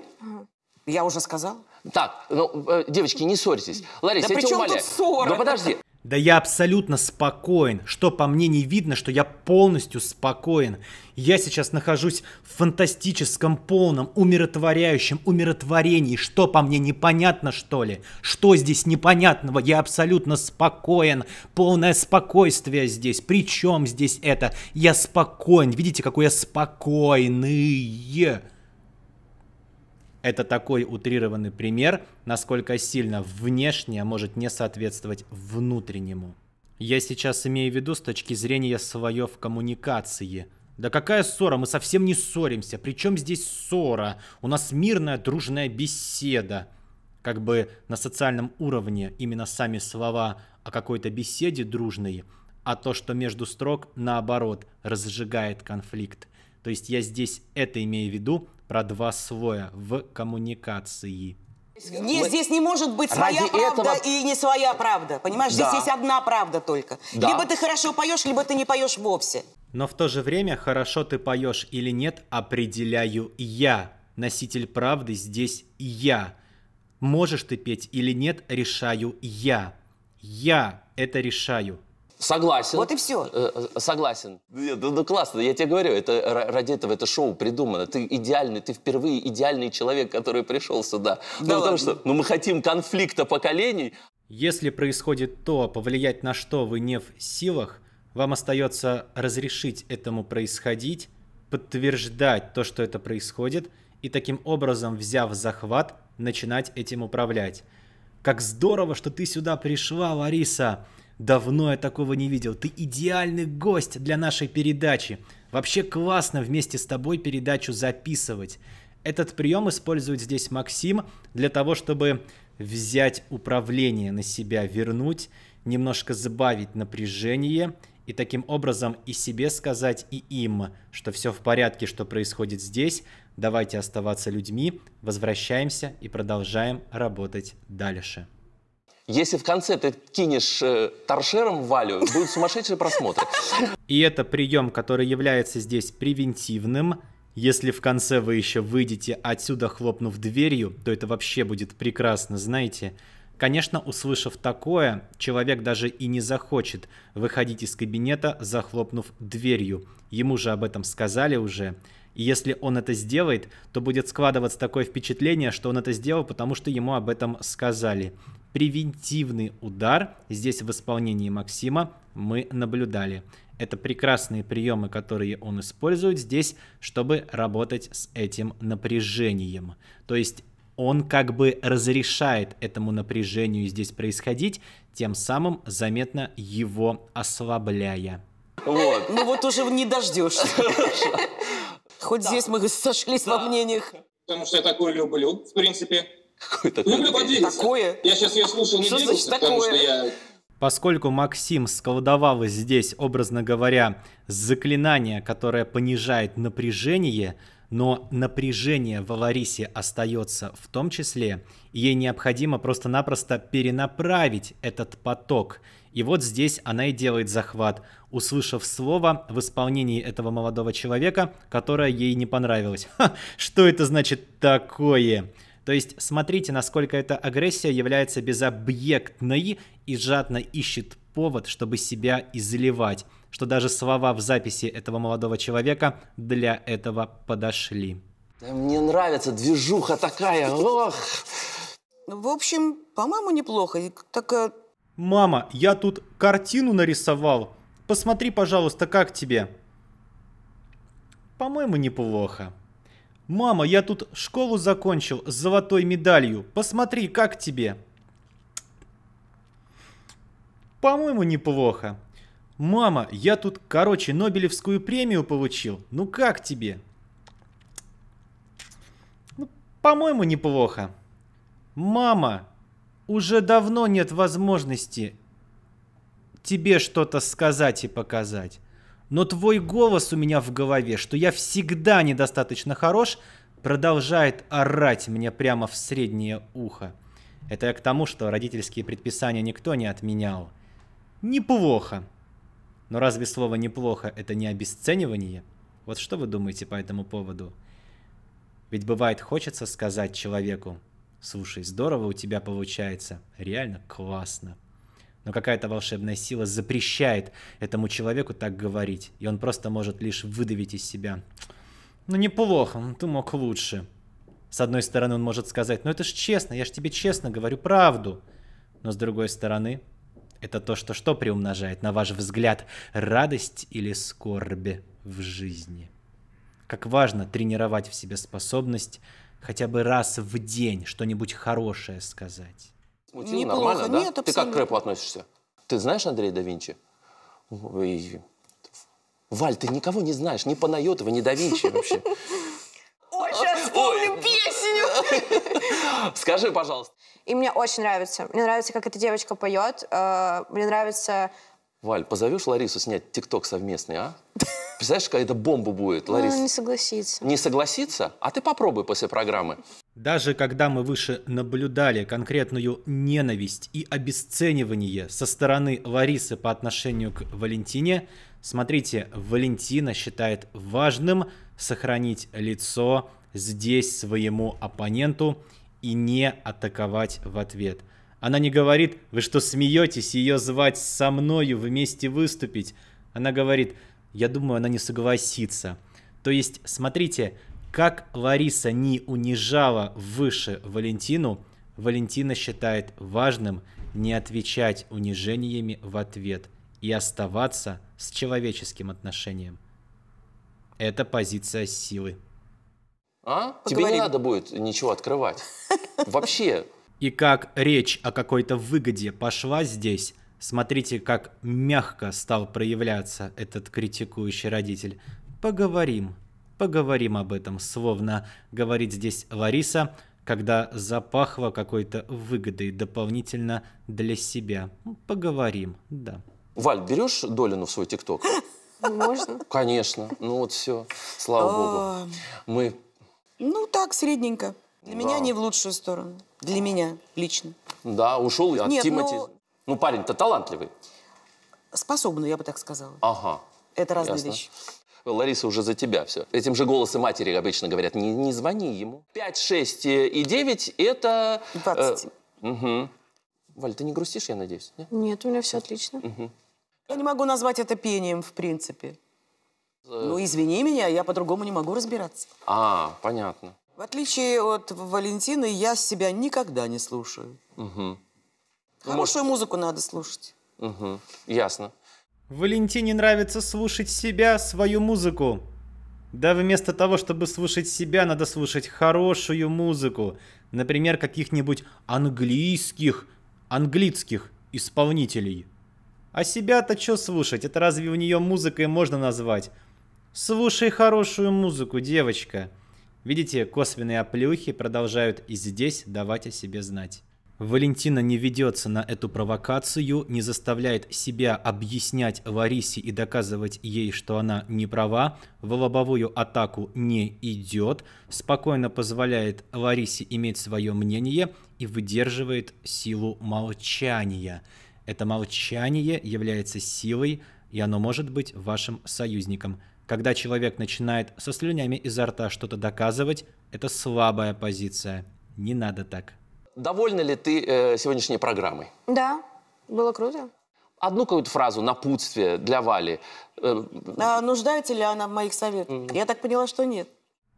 Я уже сказал. Так, ну, э, девочки, не ссорьтесь. Лариса, да я тебя умоляю. Тут ссора? Ну подожди. Да я абсолютно спокоен. Что по мне не видно, что я полностью спокоен. Я сейчас нахожусь в фантастическом, полном, умиротворяющем умиротворении. Что по мне непонятно, что ли? Что здесь непонятного? Я абсолютно спокоен. Полное спокойствие здесь. При чем здесь это? Я спокоен. Видите, какой я спокойный. Это такой утрированный пример, насколько сильно внешнее может не соответствовать внутреннему. Я сейчас имею в виду с точки зрения свое в коммуникации. Да какая ссора, мы совсем не ссоримся. Причем здесь ссора? У нас мирная дружная беседа. Как бы на социальном уровне именно сами слова о какой-то беседе дружной, а то, что между строк, наоборот, разжигает конфликт. То есть я здесь это имею в виду про два слоя в коммуникации. Не, Здесь не может быть своя Ради правда этого... и не своя правда. Понимаешь, да. здесь есть одна правда только. Да. Либо ты хорошо поешь, либо ты не поешь вовсе. Но в то же время, хорошо ты поешь или нет, определяю я. Носитель правды здесь я. Можешь ты петь или нет, решаю я. Я это решаю. Согласен. Вот и все. Э, э, согласен. Нет, ну, ну классно, я тебе говорю, это ради этого это шоу придумано. Ты идеальный, ты впервые идеальный человек, который пришел сюда. Ну, да ну, потому что ну, мы хотим конфликта поколений. Если происходит то, повлиять на что вы не в силах, вам остается разрешить этому происходить, подтверждать то, что это происходит, и таким образом, взяв захват, начинать этим управлять. Как здорово, что ты сюда пришла, Лариса! Давно я такого не видел. Ты идеальный гость для нашей передачи. Вообще классно вместе с тобой передачу записывать. Этот прием использует здесь Максим для того, чтобы взять управление на себя, вернуть, немножко сбавить напряжение и таким образом и себе сказать, и им, что все в порядке, что происходит здесь, давайте оставаться людьми, возвращаемся и продолжаем работать дальше. Если в конце ты кинешь э, торшером Валю, будут сумасшедшие просмотры. И это прием, который является здесь превентивным. Если в конце вы еще выйдете отсюда, хлопнув дверью, то это вообще будет прекрасно, знаете. Конечно, услышав такое, человек даже и не захочет выходить из кабинета, захлопнув дверью. Ему же об этом сказали уже. И если он это сделает, то будет складываться такое впечатление, что он это сделал, потому что ему об этом сказали. Превентивный удар здесь в исполнении Максима мы наблюдали. Это прекрасные приемы, которые он использует здесь, чтобы работать с этим напряжением. То есть он как бы разрешает этому напряжению здесь происходить, тем самым заметно его ослабляя. Вот. Ну вот уже не дождешься. [LAUGHS] Хоть да. здесь мы сошлись да. во мнениях. Потому что я такое люблю, в принципе. Какое-то люблю подвигаться. Такое? Я сейчас ее слушал, не что двигался, значит потому такое? что я... Поскольку Максим сколдовал здесь, образно говоря, заклинание, которое понижает напряжение, но напряжение в Ларисе остается в том числе, ей необходимо просто-напросто перенаправить этот поток – и вот здесь она и делает захват, услышав слово в исполнении этого молодого человека, которое ей не понравилось. Ха, что это значит такое? То есть смотрите, насколько эта агрессия является безобъектной и жадно ищет повод, чтобы себя изливать, что даже слова в записи этого молодого человека для этого подошли. Мне нравится движуха такая, ох! В общем, по-моему, неплохо. Так. Э, «Мама, я тут картину нарисовал. Посмотри, пожалуйста, как тебе?» «По-моему, неплохо». «Мама, я тут школу закончил с золотой медалью. Посмотри, как тебе?» «По-моему, неплохо». «Мама, я тут, короче, Нобелевскую премию получил. Ну как тебе «Ну, по-моему, неплохо». «Мама, уже давно нет возможности тебе что-то сказать и показать. Но твой голос у меня в голове, что я всегда недостаточно хорош, продолжает орать мне прямо в среднее ухо. Это я к тому, что родительские предписания никто не отменял. Неплохо. Но разве слово «неплохо» — это не обесценивание? Вот что вы думаете по этому поводу? Ведь бывает хочется сказать человеку – Слушай, здорово у тебя получается. Реально классно. Но какая-то волшебная сила запрещает этому человеку так говорить, и он просто может лишь выдавить из себя. Ну неплохо, ну, ты мог лучше. С одной стороны, он может сказать, ну это ж честно, я ж тебе честно говорю правду. Но с другой стороны, это то, что что приумножает, на ваш взгляд, радость или скорби в жизни? Как важно тренировать в себе способность хотя бы раз в день что-нибудь хорошее сказать. Смутил, Неплохо. нормально, да? Нет, Ты как к рэпу относишься? Ты знаешь Андрея да Винчи? Ой. Валь, ты никого не знаешь, ни Панайотова, ни да Винчи вообще. Ой, сейчас вспомню песню! [LAUGHS] Скажи, пожалуйста. И мне очень нравится. Мне нравится, как эта девочка поет. Э, мне нравится Валь, позовешь Ларису снять ТикТок совместный, а? [LAUGHS] Представляешь, какая-то бомба будет, ну, Лариса? Ну, не согласится. Не согласится? А ты попробуй после программы. Даже когда мы выше наблюдали конкретную ненависть и обесценивание со стороны Ларисы по отношению к Валентине, смотрите, Валентина считает важным сохранить лицо здесь своему оппоненту и не атаковать в ответ – она не говорит, вы что смеетесь, ее звать со мною вместе выступить. Она говорит, я думаю, она не согласится. То есть, смотрите, как Лариса не унижала выше Валентину, Валентина считает важным не отвечать унижениями в ответ и оставаться с человеческим отношением. Это позиция силы. А? Поговори. Тебе не надо будет ничего открывать. [LAUGHS] Вообще, и как речь о какой-то выгоде пошла здесь, смотрите, как мягко стал проявляться этот критикующий родитель. Поговорим, поговорим об этом, словно говорит здесь Лариса, когда запахло какой-то выгодой дополнительно для себя. Поговорим, да. Валь, берешь Долину в свой ТикТок? Можно? Конечно. Ну вот все, слава богу. Мы... Ну так, средненько. Для да. меня не в лучшую сторону. Для меня лично. Да, ушел от Нет, Тимати. Ну, ну парень-то талантливый. Способный, я бы так сказала. Ага. Это разные Ясно. вещи. Лариса, уже за тебя все. Этим же голосы матери обычно говорят, не, не звони ему. 5, 6 э, и 9 – это… 20. Э, угу. Валь, ты не грустишь, я надеюсь? Нет, Нет у меня все отлично. Угу. Я не могу назвать это пением, в принципе. Э. Ну, извини меня, я по-другому не могу разбираться. А, понятно. В отличие от Валентины, я себя никогда не слушаю. Угу. Хорошую Может... музыку надо слушать. Угу. Ясно. Валентине нравится слушать себя, свою музыку. Да вместо того, чтобы слушать себя, надо слушать хорошую музыку. Например, каких-нибудь английских, английских исполнителей. А себя-то что слушать? Это разве у нее музыкой можно назвать? Слушай хорошую музыку, девочка. Видите, косвенные оплюхи продолжают и здесь давать о себе знать. Валентина не ведется на эту провокацию, не заставляет себя объяснять Ларисе и доказывать ей, что она не права, в лобовую атаку не идет, спокойно позволяет Ларисе иметь свое мнение и выдерживает силу молчания. Это молчание является силой, и оно может быть вашим союзником. Когда человек начинает со слюнями изо рта что-то доказывать, это слабая позиция. Не надо так. Довольна ли ты э, сегодняшней программой? Да, было круто. Одну какую-то фразу, напутствие для Вали. Э, а, нуждается ли она в моих советах? Mm-hmm. Я так поняла, что нет.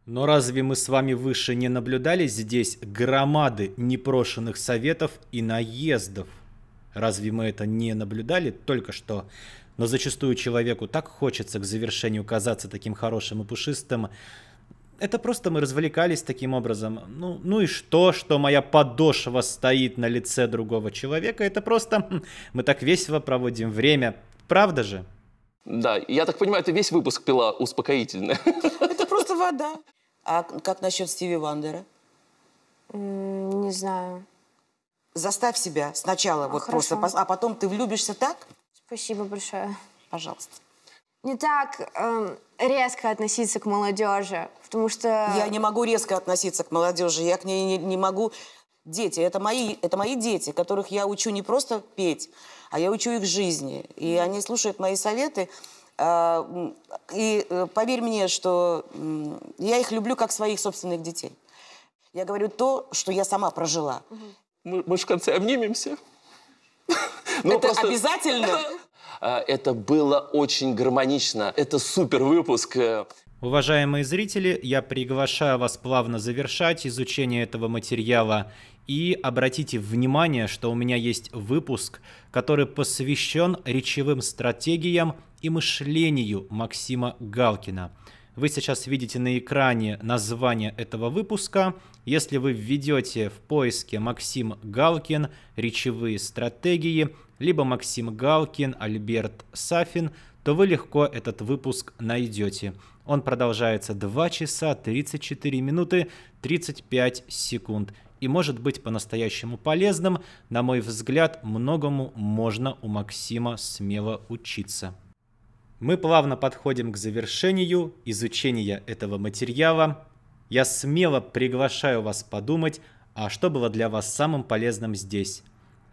Но разве мы с вами выше не наблюдали здесь громады непрошенных советов и наездов? Разве мы это не наблюдали только что? но зачастую человеку так хочется к завершению казаться таким хорошим и пушистым. Это просто мы развлекались таким образом. Ну, ну и что, что моя подошва стоит на лице другого человека? Это просто хм, мы так весело проводим время. Правда же? Да, я так понимаю, это весь выпуск пила успокоительная. [LAUGHS] Это просто вода. А как насчет Стиви Вандера? Не знаю. Заставь себя сначала, а, вот просто, а потом ты влюбишься так, Спасибо большое. Пожалуйста. Не так эм, резко относиться к молодежи, потому что... Я не могу резко относиться к молодежи, я к ней не, не могу... Дети, это мои, это мои дети, которых я учу не просто петь, а я учу их жизни. И они слушают мои советы. А, и э, поверь мне, что я их люблю как своих собственных детей. Я говорю то, что я сама прожила. Мы, мы в конце обнимемся. [LAUGHS] Ну, это обязательно? А, это было очень гармонично. Это супер выпуск. Э. Уважаемые зрители, я приглашаю вас плавно завершать изучение этого материала и обратите внимание, что у меня есть выпуск, который посвящен речевым стратегиям и мышлению Максима Галкина. Вы сейчас видите на экране название этого выпуска. Если вы введете в поиске Максим Галкин «Речевые стратегии», либо Максим Галкин, Альберт Сафин, то вы легко этот выпуск найдете. Он продолжается 2 часа 34 минуты 35 секунд и может быть по-настоящему полезным. На мой взгляд, многому можно у Максима смело учиться. Мы плавно подходим к завершению изучения этого материала. Я смело приглашаю вас подумать, а что было для вас самым полезным здесь.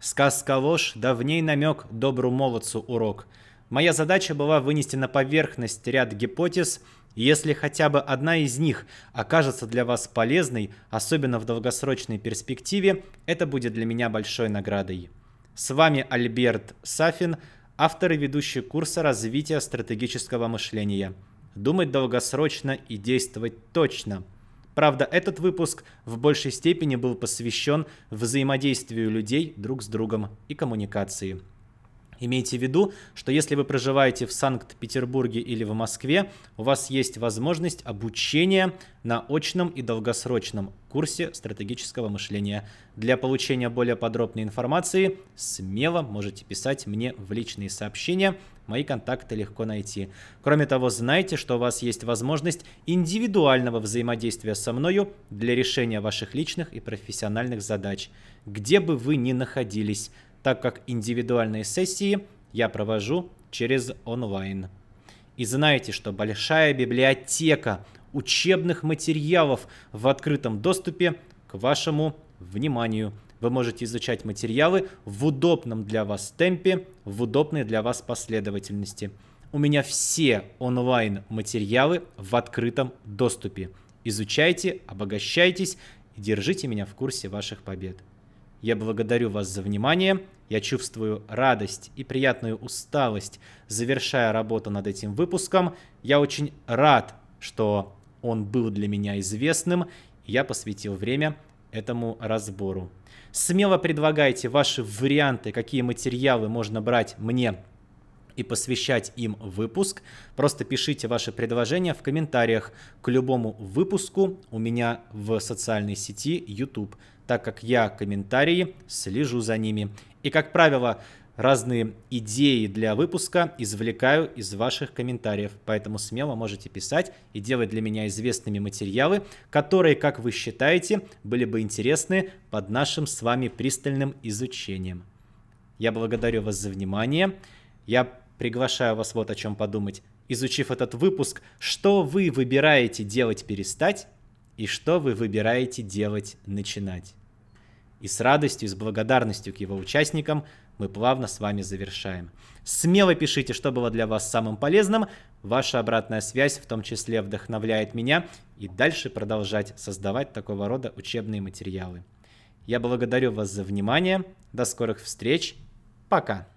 Сказка ложь, да в ней намек, добру молодцу урок. Моя задача была вынести на поверхность ряд гипотез, и если хотя бы одна из них окажется для вас полезной, особенно в долгосрочной перспективе, это будет для меня большой наградой. С вами Альберт Сафин, автор и ведущий курса развития стратегического мышления. Думать долгосрочно и действовать точно – Правда, этот выпуск в большей степени был посвящен взаимодействию людей друг с другом и коммуникации. Имейте в виду, что если вы проживаете в Санкт-Петербурге или в Москве, у вас есть возможность обучения на очном и долгосрочном курсе стратегического мышления. Для получения более подробной информации смело можете писать мне в личные сообщения – Мои контакты легко найти. Кроме того, знайте, что у вас есть возможность индивидуального взаимодействия со мною для решения ваших личных и профессиональных задач, где бы вы ни находились, так как индивидуальные сессии я провожу через онлайн. И знайте, что большая библиотека учебных материалов в открытом доступе к вашему вниманию. Вы можете изучать материалы в удобном для вас темпе, в удобной для вас последовательности. У меня все онлайн-материалы в открытом доступе. Изучайте, обогащайтесь и держите меня в курсе ваших побед. Я благодарю вас за внимание. Я чувствую радость и приятную усталость, завершая работу над этим выпуском. Я очень рад, что он был для меня известным. Я посвятил время этому разбору. Смело предлагайте ваши варианты, какие материалы можно брать мне и посвящать им выпуск. Просто пишите ваши предложения в комментариях к любому выпуску у меня в социальной сети YouTube, так как я комментарии слежу за ними. И, как правило, разные идеи для выпуска извлекаю из ваших комментариев. Поэтому смело можете писать и делать для меня известными материалы, которые, как вы считаете, были бы интересны под нашим с вами пристальным изучением. Я благодарю вас за внимание. Я приглашаю вас вот о чем подумать. Изучив этот выпуск, что вы выбираете делать перестать и что вы выбираете делать начинать. И с радостью, и с благодарностью к его участникам мы плавно с вами завершаем. Смело пишите, что было для вас самым полезным. Ваша обратная связь в том числе вдохновляет меня и дальше продолжать создавать такого рода учебные материалы. Я благодарю вас за внимание. До скорых встреч. Пока.